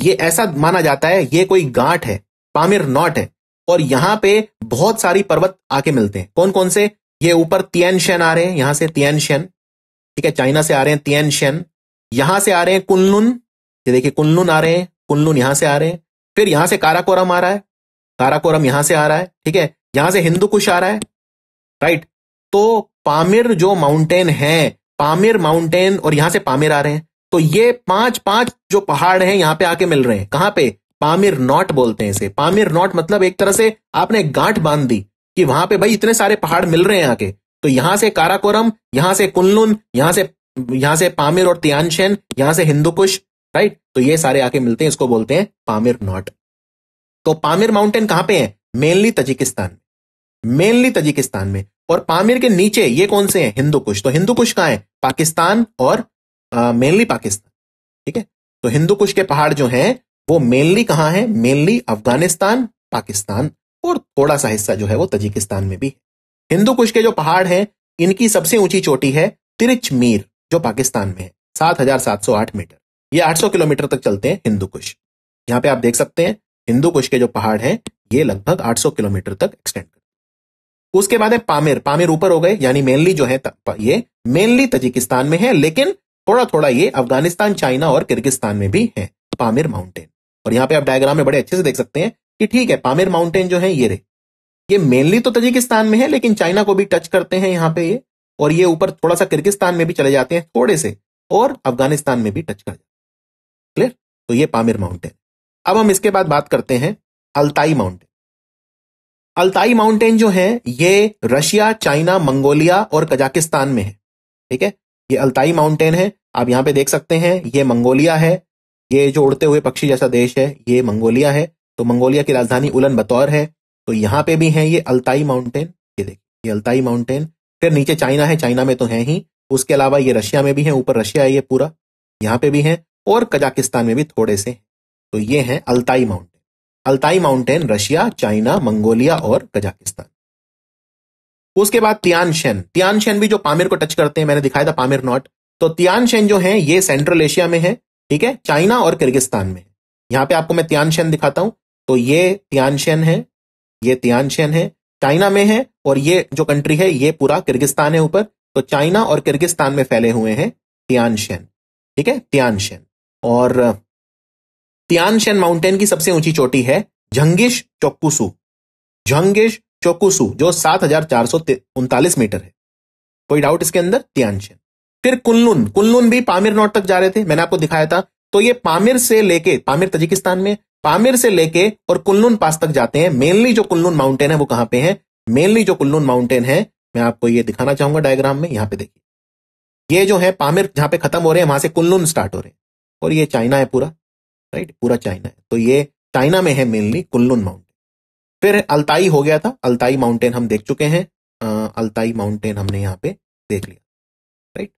ये ऐसा माना जाता है ये कोई गांठ है पामिर नॉट है और यहां पे बहुत सारी पर्वत आके मिलते हैं कौन कौन से ये ऊपर तियन शैन आ रहे हैं यहां से तियन शैन ठीक है चाइना से आ रहे हैं तियन शन यहां से आ रहे हैं कुनलुन ये देखिए कुनलुन आ रहे हैं कुनलुन यहां से आ रहे हैं फिर यहां से काराकोरम आ रहा है काराकोरम यहां से आ रहा है ठीक है यहां से हिंदू कुश आ रहा है राइट तो पामिर जो माउंटेन है पामिर माउंटेन और यहां से पामिर आ रहे हैं तो ये पांच पांच जो पहाड़ हैं यहां पे आके मिल रहे हैं कहां पे पामिर नॉट बोलते हैं इसे पामिर नॉट मतलब एक तरह से आपने गांठ बांध दी कि वहां पे भाई इतने सारे पहाड़ मिल रहे हैं आके तो यहां से काराकोरम यहां से कुल्लुन यहां से यहां से पामिर और तियानशेन यहां से हिंदू कुश राइट तो ये सारे आके मिलते हैं इसको बोलते हैं पामिर नॉट तो पामिर माउंटेन कहां पे है मेनली तजिकिस्तान में मेनली तजिकिस्तान में और पामिर के नीचे ये कौन से हैं हिंदू कुश तो हिंदू कुश कहाँ है पाकिस्तान और मेनली पाकिस्तान ठीक है तो हिंदू कुश के पहाड़ जो हैं वो मेनली कहाँ है मेनली अफगानिस्तान पाकिस्तान और थोड़ा सा हिस्सा जो है वो तजिकिस्तान में भी है हिंदू कुश के जो पहाड़ हैं इनकी सबसे ऊंची चोटी है तिरिच मीर जो पाकिस्तान में है सात हजार सात सौ आठ मीटर ये आठ सौ किलोमीटर तक चलते हैं हिंदू कुश यहाँ पे आप देख सकते हैं हिंदू कुश के जो पहाड़ हैं ये लगभग आठ सौ किलोमीटर तक एक्सटेंड करते हैं उसके बाद है पामेर पामेर ऊपर हो गए यानी मेनली जो है ये मेनली तजिकिस्तान में है लेकिन थोड़ा थोड़ा ये अफगानिस्तान चाइना और किर्गिस्तान में भी है पामेर माउंटेन और यहाँ पे आप डायग्राम में बड़े अच्छे से देख सकते हैं कि ठीक है पामेर माउंटेन जो है ये रे ये मेनली तो तजिकिस्तान में है लेकिन चाइना को भी टच करते हैं यहाँ पे ये और ये ऊपर थोड़ा सा किर्गिस्तान में भी चले जाते हैं थोड़े से और अफगानिस्तान में भी टच कर जाते क्लियर तो ये पामिर माउंटेन अब हम इसके बाद बात करते हैं अल्ताई माउंटेन अल्ताई माउंटेन जो है ये रशिया चाइना मंगोलिया और कजाकिस्तान में है ठीक है ये अल्ताई माउंटेन है आप यहां पे देख सकते हैं ये मंगोलिया है ये जो उड़ते हुए पक्षी जैसा देश है ये मंगोलिया है तो मंगोलिया की राजधानी उलन बतौर है तो यहां पे भी है ये अल्ताई माउंटेन ये देखिए ये अल्ताई माउंटेन फिर नीचे चाइना है चाइना में तो है ही उसके अलावा ये रशिया में भी है ऊपर रशिया है ये पूरा यहां पे भी है और कजाकिस्तान में भी थोड़े से तो ये है Altai mountain Altai mountain Russia China Mongolia और कजाकिस्तान उसके बाद तियानशेन तियानशेन भी जो पामिर को टच करते हैं मैंने दिखाया था पामिर नॉट तो तियानशेन जो है ये सेंट्रल एशिया में है ठीक है चाइना और किर्गिस्तान में यहां पर पे आपको मैं तियानशेन दिखाता हूं तो ये तियानशेन है ये तियानशेन है चाइना में है और ये जो कंट्री है ये पूरा किर्गिस्तान है ऊपर तो चाइना और किर्गिस्तान में फैले हुए हैं तियानशेन ठीक है तियानशेन और तियानशेन माउंटेन की सबसे ऊंची चोटी है झंगिश चौकुसू झंगिश चौकुसू जो सात हजार चार सौ उनतालीस मीटर है कोई डाउट इसके अंदर तियानशेन फिर कुल्लून कुल्लून भी पामिर नॉट तक जा रहे थे मैंने आपको दिखाया था तो ये पामिर से लेके पामिर तजिकिस्तान में पामिर से लेके और कुल्लून पास तक जाते हैं मेनली जो कुल्लून माउंटेन है वो कहां पे है मेनली जो कुल्लून माउंटेन है मैं आपको ये दिखाना चाहूंगा डायग्राम में यहां पे देखिए ये जो है पामिर जहां पे खत्म हो रहे हैं वहां से कुल्लून स्टार्ट हो रहे हैं और ये चाइना है पूरा राइट पूरा चाइना है तो ये चाइना में है मेनली कुल्लुन माउंटेन फिर अल्ताई हो गया था अल्ताई माउंटेन हम देख चुके हैं अल्ताई माउंटेन हमने यहाँ पे देख लिया राइट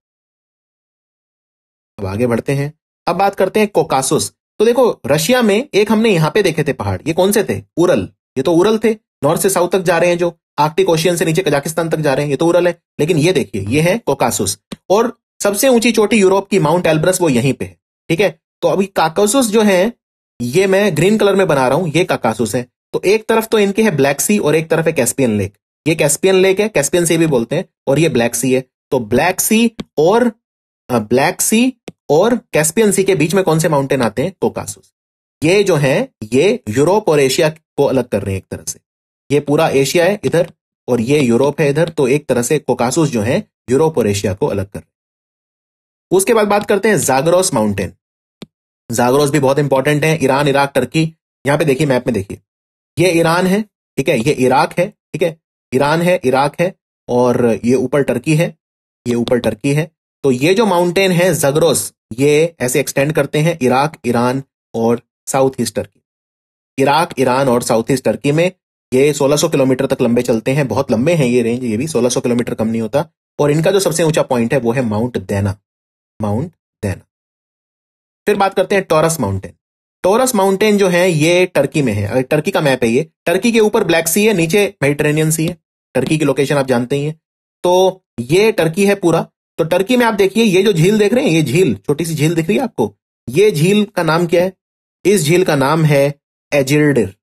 अब आगे बढ़ते हैं अब बात करते हैं कोकासुस तो देखो रशिया में एक हमने यहाँ पे देखे थे पहाड़ ये कौन से थे उरल ये तो उरल थे नॉर्थ से साउथ तक जा रहे हैं जो आर्टिक ओशियन से नीचे कजाकिस्तान तक जा रहे हैं ये तो उरल है लेकिन ये देखिए ये है कोकासुस और सबसे ऊंची चोटी यूरोप की माउंट एल्ब्रस वो यहीं पे है ठीक है तो अभी काकासुस जो है ये मैं ग्रीन कलर में बना रहा हूं ये काकासुस है तो एक तरफ तो इनके है ब्लैक सी और एक तरफ है कैस्पियन लेक ये कैस्पियन लेक है कैस्पियन सी भी बोलते हैं और ये ब्लैक सी है तो ब्लैक सी और ब्लैक सी और कैस्पियन सी के बीच में कौन से माउंटेन आते हैं कोकासुस ये जो है ये यूरोप और एशिया को अलग कर रहे हैं एक तरह से ये पूरा एशिया है इधर और ये यूरोप है इधर तो एक तरह से कोकासुस जो है यूरोप और एशिया को अलग कर रहे हैं उसके बाद बात करते हैं जागरोस माउंटेन जागरोस भी बहुत इंपॉर्टेंट है ईरान इराक टर्की यहाँ पे देखिए मैप में देखिए ये ईरान है ठीक है ये इराक है ठीक है ईरान है इराक है और ये ऊपर टर्की है ये ऊपर टर्की है तो ये जो माउंटेन है जगरोस ये ऐसे एक्सटेंड करते हैं इराक ईरान और south east Turkey Iraq Iran और साउथ ईस्ट टर्की में ये 1600 किलोमीटर तक लंबे चलते हैं बहुत लंबे हैं ये रेंज ये भी 1600 किलोमीटर कम नहीं होता और इनका जो सबसे ऊंचा पॉइंट है वो है माउंट देना माउंट फिर बात करते हैं टोरस माउंटेन टोरस माउंटेन जो है ये टर्की में है टर्की का मैप है ये टर्की के ऊपर ब्लैक सी है नीचे मेडिटेरेनियन सी है टर्की की लोकेशन आप जानते ही हैं तो ये टर्की है पूरा तो टर्की में आप देखिए ये जो झील देख रहे हैं ये झील छोटी सी झील दिख रही है आपको ये झील का नाम क्या है इस झील का नाम है एजिरडिर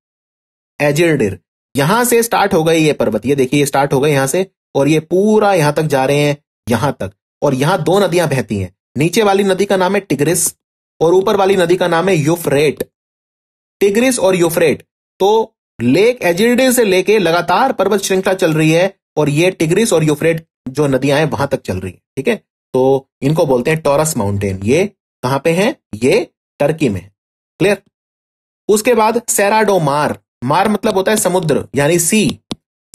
एजिरडिर यहां से स्टार्ट हो गई ये पर्वत ये देखिए ये स्टार्ट हो गए यहां से और ये पूरा यहां तक जा रहे हैं यहां तक और यहां दो नदियां बहती हैं नीचे वाली नदी का नाम है टिग्रिस और ऊपर वाली नदी का नाम है यूफ्रेट टिग्रिस और यूफ्रेट तो लेक एजिडे से लेके लगातार पर्वत श्रृंखला चल रही है और ये टिग्रिस और यूफ्रेट जो नदियां हैं वहां तक चल रही है ठीक है तो इनको बोलते हैं टॉरस माउंटेन ये कहां पे है ये टर्की में क्लियर उसके बाद सेराडो मार मार मतलब होता है समुद्र यानी सी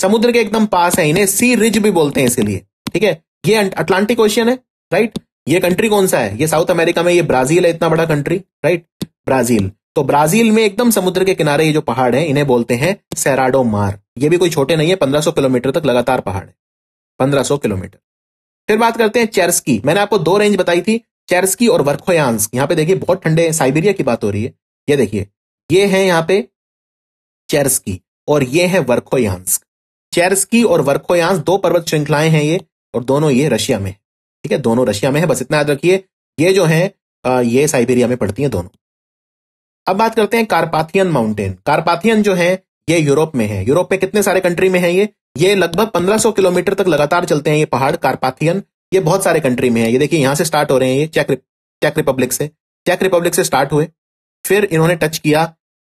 समुद्र के एकदम पास है इन्हें सी रिज भी बोलते हैं इसीलिए ठीक है ये अं-, अटलांटिक ओशियन है राइट ये कंट्री कौन सा है ये साउथ अमेरिका में ये ब्राजील है इतना बड़ा कंट्री राइट ब्राजील तो ब्राजील में एकदम समुद्र के किनारे ये जो पहाड़ है इन्हें बोलते हैं सेराडो मार ये भी कोई छोटे नहीं है 1500 किलोमीटर तक लगातार पहाड़ है 1500 किलोमीटर फिर बात करते हैं चेर्सकी मैंने आपको दो रेंज बताई थी चेर्सकी और वर्खोयांस यहाँ पे देखिए बहुत ठंडे साइबेरिया की बात हो रही है ये देखिए ये है यहाँ पे चेर्सकी और ये है वर्खोयांस चेर्सकी और वर्खोयांस दो पर्वत श्रृंखलाएं हैं ये और दोनों ये रशिया में ठीक है दोनों रशिया में है बस इतना याद रखिए ये जो है ये साइबेरिया में पड़ती है दोनों अब बात करते हैं कार्पाथियन माउंटेन कार्पाथियन जो है ये यूरोप में है यूरोप में कितने सारे कंट्री में है ये ये लगभग 1500 किलोमीटर तक लगातार चलते हैं ये पहाड़ कार्पाथियन ये बहुत सारे कंट्री में है ये देखिए यहां से स्टार्ट हो रहे हैं ये चेक चेक रिपब्लिक से चेक रिपब्लिक से स्टार्ट हुए फिर इन्होंने टच किया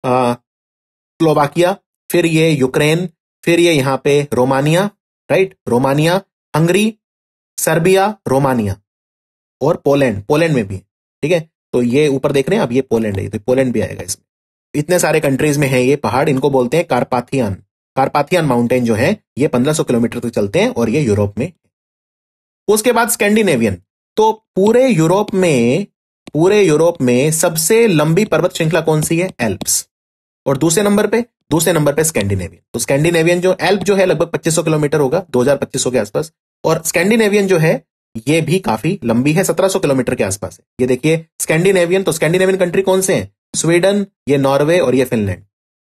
स्लोवाकिया फिर ये यूक्रेन फिर ये यहाँ पे Romania right Romania Hungary Serbia Romania और पोलैंड पोलैंड में भी ठीक है तो ये ऊपर देख रहे हैं अब ये पोलैंड है तो पोलैंड भी आएगा इसमें इतने सारे कंट्रीज में है ये पहाड़ इनको बोलते हैं कार्पाथियन कार्पाथियन माउंटेन जो है ये 1500 किलोमीटर तक चलते हैं और ये यूरोप में उसके बाद स्कैंडिनेवियन तो पूरे यूरोप में पूरे यूरोप में सबसे लंबी पर्वत श्रृंखला कौन सी है एल्प्स और दूसरे नंबर पे दूसरे नंबर पे स्कैंडिनेवियन तो स्कैंडिनेवियन जो एल्प जो है लगभग 2500 किलोमीटर होगा 2000-2500 के आसपास और स्कैंडिनेवियन जो है ये भी काफी लंबी है 1700 किलोमीटर के आसपास है ये देखिए स्कैंडिनेवियन तो स्कैंडिनेवियन कंट्री कौन से हैं स्वीडन ये नॉर्वे और ये फिनलैंड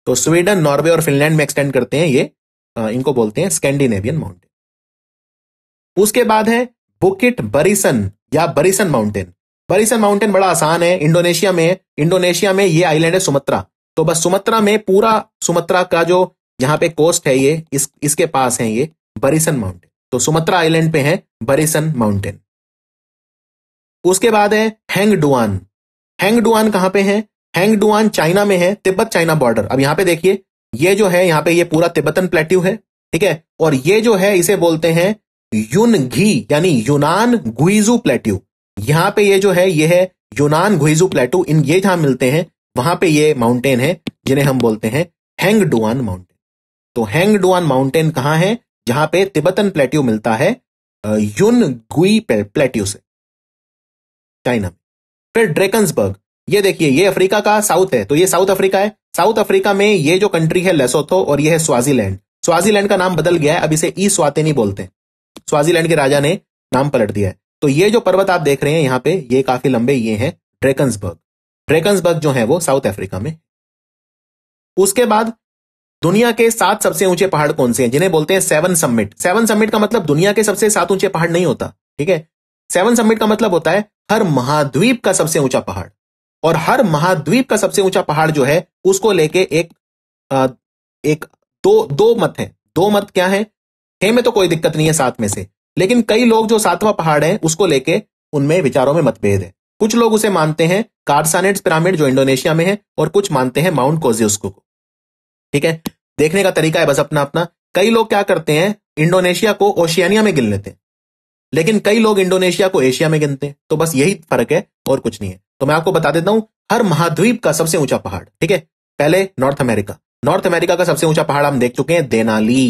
तो स्वीडन नॉर्वे और फिनलैंड में एक्सटेंड करते हैं ये आ, इनको बोलते हैं स्कैंडिनेवियन माउंटेन उसके बाद है बुकिट बरिसन या बरिसन माउंटेन बरिसन माउंटेन बड़ा आसान है इंडोनेशिया में इंडोनेशिया में ये आईलैंड है सुमत्रा तो बस सुमत्रा में पूरा सुमत्रा का जो यहाँ पे कोस्ट है ये इस इसके पास है ये बरिसन माउंटेन तो सुमत्रा आइलैंड पे है बरेसन माउंटेन उसके बाद है हैंग डुआन हैंग डुआन कहां पे है हैंग डुआन चाइना में है तिब्बत चाइना बॉर्डर अब यहां पे देखिए ये जो है यहां पे ये पूरा तिब्बतन प्लेट्यू है ठीक है और ये जो है इसे बोलते हैं यून घी यानी यूनान गुइजू प्लेट्यू यहां पे ये जो है ये है यूनान गुइजू प्लेट्यू इन ये जहां मिलते हैं वहां पे ये माउंटेन है जिन्हें हम बोलते हैं हैंग डुआन माउंटेन तो हैंग डुआन माउंटेन कहां है जहां पे तिब्बतन प्लेट्यू मिलता है युन गुई प्लेट्यू से चाइना फिर ड्रेकन्सबर्ग ये देखिए ये अफ्रीका का साउथ है तो ये साउथ अफ्रीका है साउथ अफ्रीका में ये जो कंट्री है लेसोथो और ये है स्वाजीलैंड स्वाजीलैंड का नाम बदल गया है अब इसे ई स्वातेनी बोलते हैं स्वाजीलैंड के राजा ने नाम पलट दिया है तो ये जो पर्वत आप देख रहे हैं यहाँ पे ये काफी लंबे ये हैं ड्रेकन्सबर्ग ड्रेकन्सबर्ग जो है वो साउथ अफ्रीका में उसके बाद दुनिया के सात सबसे ऊंचे पहाड़ कौन से हैं जिन्हें बोलते हैं सेवन सम्मिट सेवन सम्मिट का मतलब दुनिया के सबसे सात ऊंचे पहाड़ नहीं होता ठीक है सेवन सम्मिट का मतलब होता है हर महाद्वीप का सबसे ऊंचा पहाड़ और हर महाद्वीप का सबसे ऊंचा पहाड़ जो है उसको लेके एक आ, एक दो दो मत है दो मत क्या है हे में तो कोई दिक्कत नहीं है सात में से लेकिन कई लोग जो सातवां पहाड़ है उसको लेके उनमें विचारों में मतभेद है कुछ लोग उसे मानते हैं कार्सानेट्स पिरामिड जो इंडोनेशिया में है और कुछ मानते हैं माउंट कोजियोस्को को ठीक है देखने का तरीका है बस अपना अपना कई लोग क्या करते हैं इंडोनेशिया को ओशियानिया में गिन लेते हैं लेकिन कई लोग इंडोनेशिया को एशिया में गिनते हैं तो बस यही फर्क है और कुछ नहीं है तो मैं आपको बता देता हूं हर महाद्वीप का सबसे ऊंचा पहाड़ ठीक है पहले नॉर्थ अमेरिका नॉर्थ अमेरिका का सबसे ऊंचा पहाड़ हम देख चुके हैं देनाली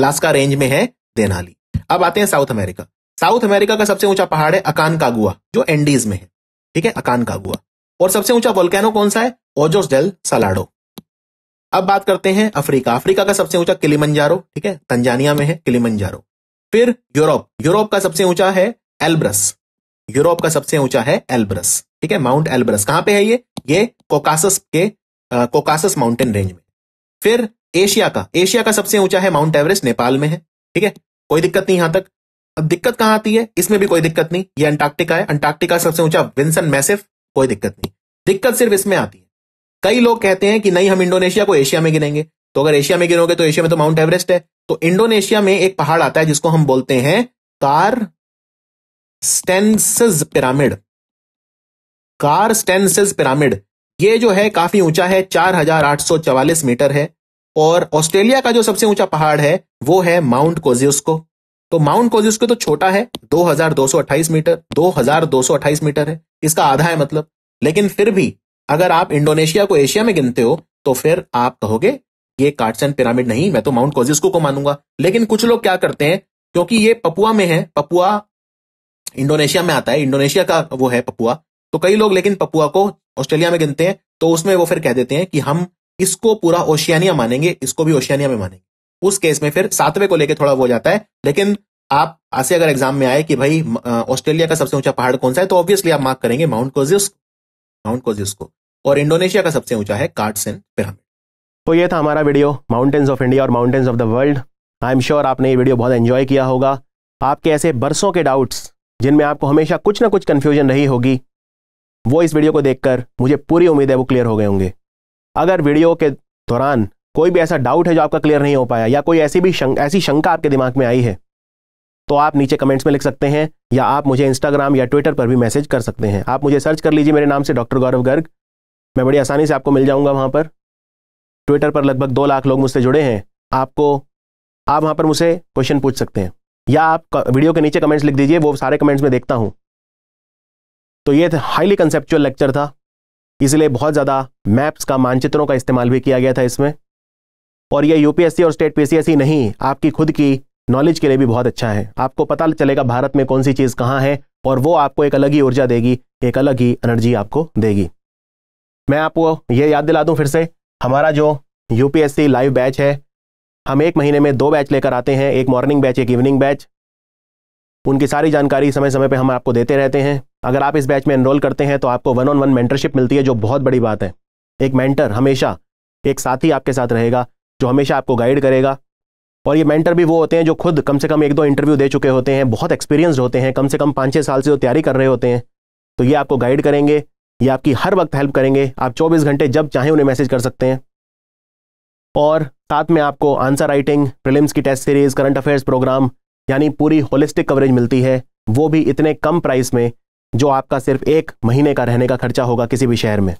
अलास्का रेंज में है देनाली अब आते हैं साउथ अमेरिका साउथ अमेरिका का सबसे ऊंचा पहाड़ है अकान कागुआ जो एंडीज में है ठीक है अकान कागुआ और सबसे ऊंचा वोल्केनो कौन सा है ओजोस डेल सलाडो अब बात करते हैं अफ्रीका अफ्रीका का सबसे ऊंचा किलीमंजारो ठीक है तंजानिया में है किलिमंजारो फिर यूरोप यूरोप का सबसे ऊंचा है एल्ब्रस यूरोप का सबसे ऊंचा है एल्ब्रस ठीक है माउंट एल्ब्रस कहां पे है ये ये कोकासस के आ, कोकासस माउंटेन रेंज में फिर एशिया का एशिया का सबसे ऊंचा है माउंट एवरेस्ट नेपाल में है ठीक है कोई दिक्कत नहीं यहां तक अब दिक्कत कहां आती है इसमें भी कोई दिक्कत नहीं ये अंटार्क्टिका है अंटार्क्टिका सबसे ऊंचा विंसन मैसेफ कोई दिक्कत नहीं दिक्कत सिर्फ इसमें आती है कई लोग कहते हैं कि नहीं हम इंडोनेशिया को एशिया में गिनेंगे तो अगर एशिया में गिनोगे तो एशिया में तो माउंट एवरेस्ट है तो इंडोनेशिया में एक पहाड़ आता है जिसको हम बोलते हैं Carstensz Pyramid Carstensz Pyramid ये जो है काफी ऊंचा है चार मीटर है और ऑस्ट्रेलिया का जो सबसे ऊंचा पहाड़ है वो है माउंट कोजियोस्को तो माउंट कोजियोस्को तो छोटा है 2228 मीटर 2228 मीटर है इसका आधा है मतलब लेकिन फिर भी अगर आप इंडोनेशिया को एशिया में गिनते हो तो फिर आप कहोगे ये काटसन पिरामिड नहीं मैं तो माउंट कोजिस्को को मानूंगा लेकिन कुछ लोग क्या करते हैं क्योंकि ये पपुआ में है पपुआ इंडोनेशिया में आता है इंडोनेशिया का वो है पपुआ तो कई लोग लेकिन पपुआ को ऑस्ट्रेलिया में गिनते हैं तो उसमें वो फिर कह देते हैं कि हम इसको पूरा ओशियानिया मानेंगे इसको भी ओशियानिया में मानेंगे उस केस में फिर सातवें को लेकर थोड़ा वो जाता है लेकिन आप ऐसे अगर एग्जाम में आए कि भाई ऑस्ट्रेलिया का सबसे ऊंचा पहाड़ कौन सा है तो ऑब्वियसली आप मार्क करेंगे माउंट कोजिस माउंट कोजिस्को और इंडोनेशिया का सबसे ऊंचा है कार्टसेन पिरामिड तो ये था हमारा वीडियो माउंटेन्स ऑफ इंडिया और mountains of the world I am sure आपने ये वीडियो बहुत एंजॉय किया होगा आपके ऐसे बरसों के डाउट्स जिनमें आपको हमेशा कुछ ना कुछ कन्फ्यूजन रही होगी वो इस वीडियो को देखकर मुझे पूरी उम्मीद है वो क्लियर हो गए होंगे अगर वीडियो के दौरान कोई भी ऐसा डाउट है जो आपका क्लियर नहीं हो पाया या कोई ऐसी भी शंक, ऐसी शंका आपके दिमाग में आई है तो आप नीचे कमेंट्स में लिख सकते हैं या आप मुझे इंस्टाग्राम या ट्विटर पर भी मैसेज कर सकते हैं आप मुझे सर्च कर लीजिए मेरे नाम से डॉक्टर गौरव गर्ग मैं बड़ी आसानी से आपको मिल जाऊंगा वहाँ पर ट्विटर पर लगभग दो लाख लोग मुझसे जुड़े हैं आपको आप वहाँ पर मुझसे क्वेश्चन पूछ सकते हैं या आप वीडियो के नीचे कमेंट्स लिख दीजिए वो सारे कमेंट्स में देखता हूँ तो ये हाईली कंसेप्चुअल लेक्चर था इसलिए बहुत ज़्यादा मैप्स का मानचित्रों का इस्तेमाल भी किया गया था इसमें और ये यूपीएससी और स्टेट पीसीएससी नहीं आपकी खुद की नॉलेज के लिए भी बहुत अच्छा है आपको पता चलेगा भारत में कौन सी चीज़ कहाँ है और वो आपको एक अलग ही ऊर्जा देगी एक अलग ही एनर्जी आपको देगी मैं आपको ये याद दिला दूं फिर से हमारा जो यूपीएससी लाइव बैच है हम एक महीने में दो बैच लेकर आते हैं एक मॉर्निंग बैच एक इवनिंग बैच उनकी सारी जानकारी समय समय पर हम आपको देते रहते हैं अगर आप इस बैच में एनरोल करते हैं तो आपको वन ऑन वन मेंटरशिप मिलती है जो बहुत बड़ी बात है एक मेंटर हमेशा एक साथी आपके साथ रहेगा जो हमेशा आपको गाइड करेगा और ये मेंटर भी वो होते हैं जो खुद कम से कम एक दो इंटरव्यू दे चुके होते हैं बहुत एक्सपीरियंस होते हैं कम से कम पाँच छः साल से वो तैयारी कर रहे होते हैं तो ये आपको गाइड करेंगे ये आपकी हर वक्त हेल्प करेंगे आप 24 घंटे जब चाहें उन्हें मैसेज कर सकते हैं और साथ में आपको आंसर राइटिंग प्रिलिम्स की test series current affairs programme यानी पूरी होलिस्टिक कवरेज मिलती है वो भी इतने कम प्राइस में जो आपका सिर्फ एक महीने का रहने का खर्चा होगा किसी भी शहर में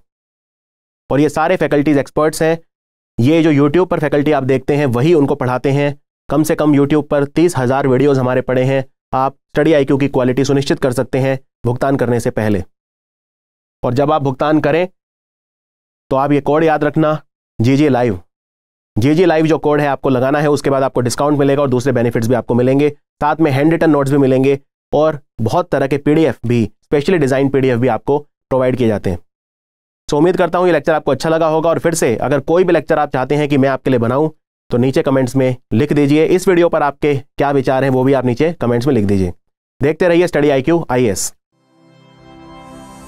और ये सारे फैकल्टीज एक्सपर्ट्स हैं ये जो यूट्यूब पर फैकल्टी आप देखते हैं वही उनको पढ़ाते हैं कम से कम यूट्यूब पर तीस हज़ार वीडियोज़ हमारे पड़े हैं आप स्टडी आई की क्वालिटी सुनिश्चित कर सकते हैं भुगतान करने से पहले और जब आप भुगतान करें तो आप ये कोड याद रखना J J live J J live जो कोड है आपको लगाना है उसके बाद आपको डिस्काउंट मिलेगा और दूसरे बेनिफिट्स भी आपको मिलेंगे साथ में हैंड रिटन नोट्स भी मिलेंगे और बहुत तरह के पीडीएफ भी स्पेशली डिजाइन पीडीएफ भी आपको प्रोवाइड किए जाते हैं सो उम्मीद करता हूँ ये लेक्चर आपको अच्छा लगा होगा और फिर से अगर कोई भी लेक्चर आप चाहते हैं कि मैं आपके लिए बनाऊँ तो नीचे कमेंट्स में लिख दीजिए इस वीडियो पर आपके क्या विचार हैं वो भी आप नीचे कमेंट्स में लिख दीजिए देखते रहिए study I Q I S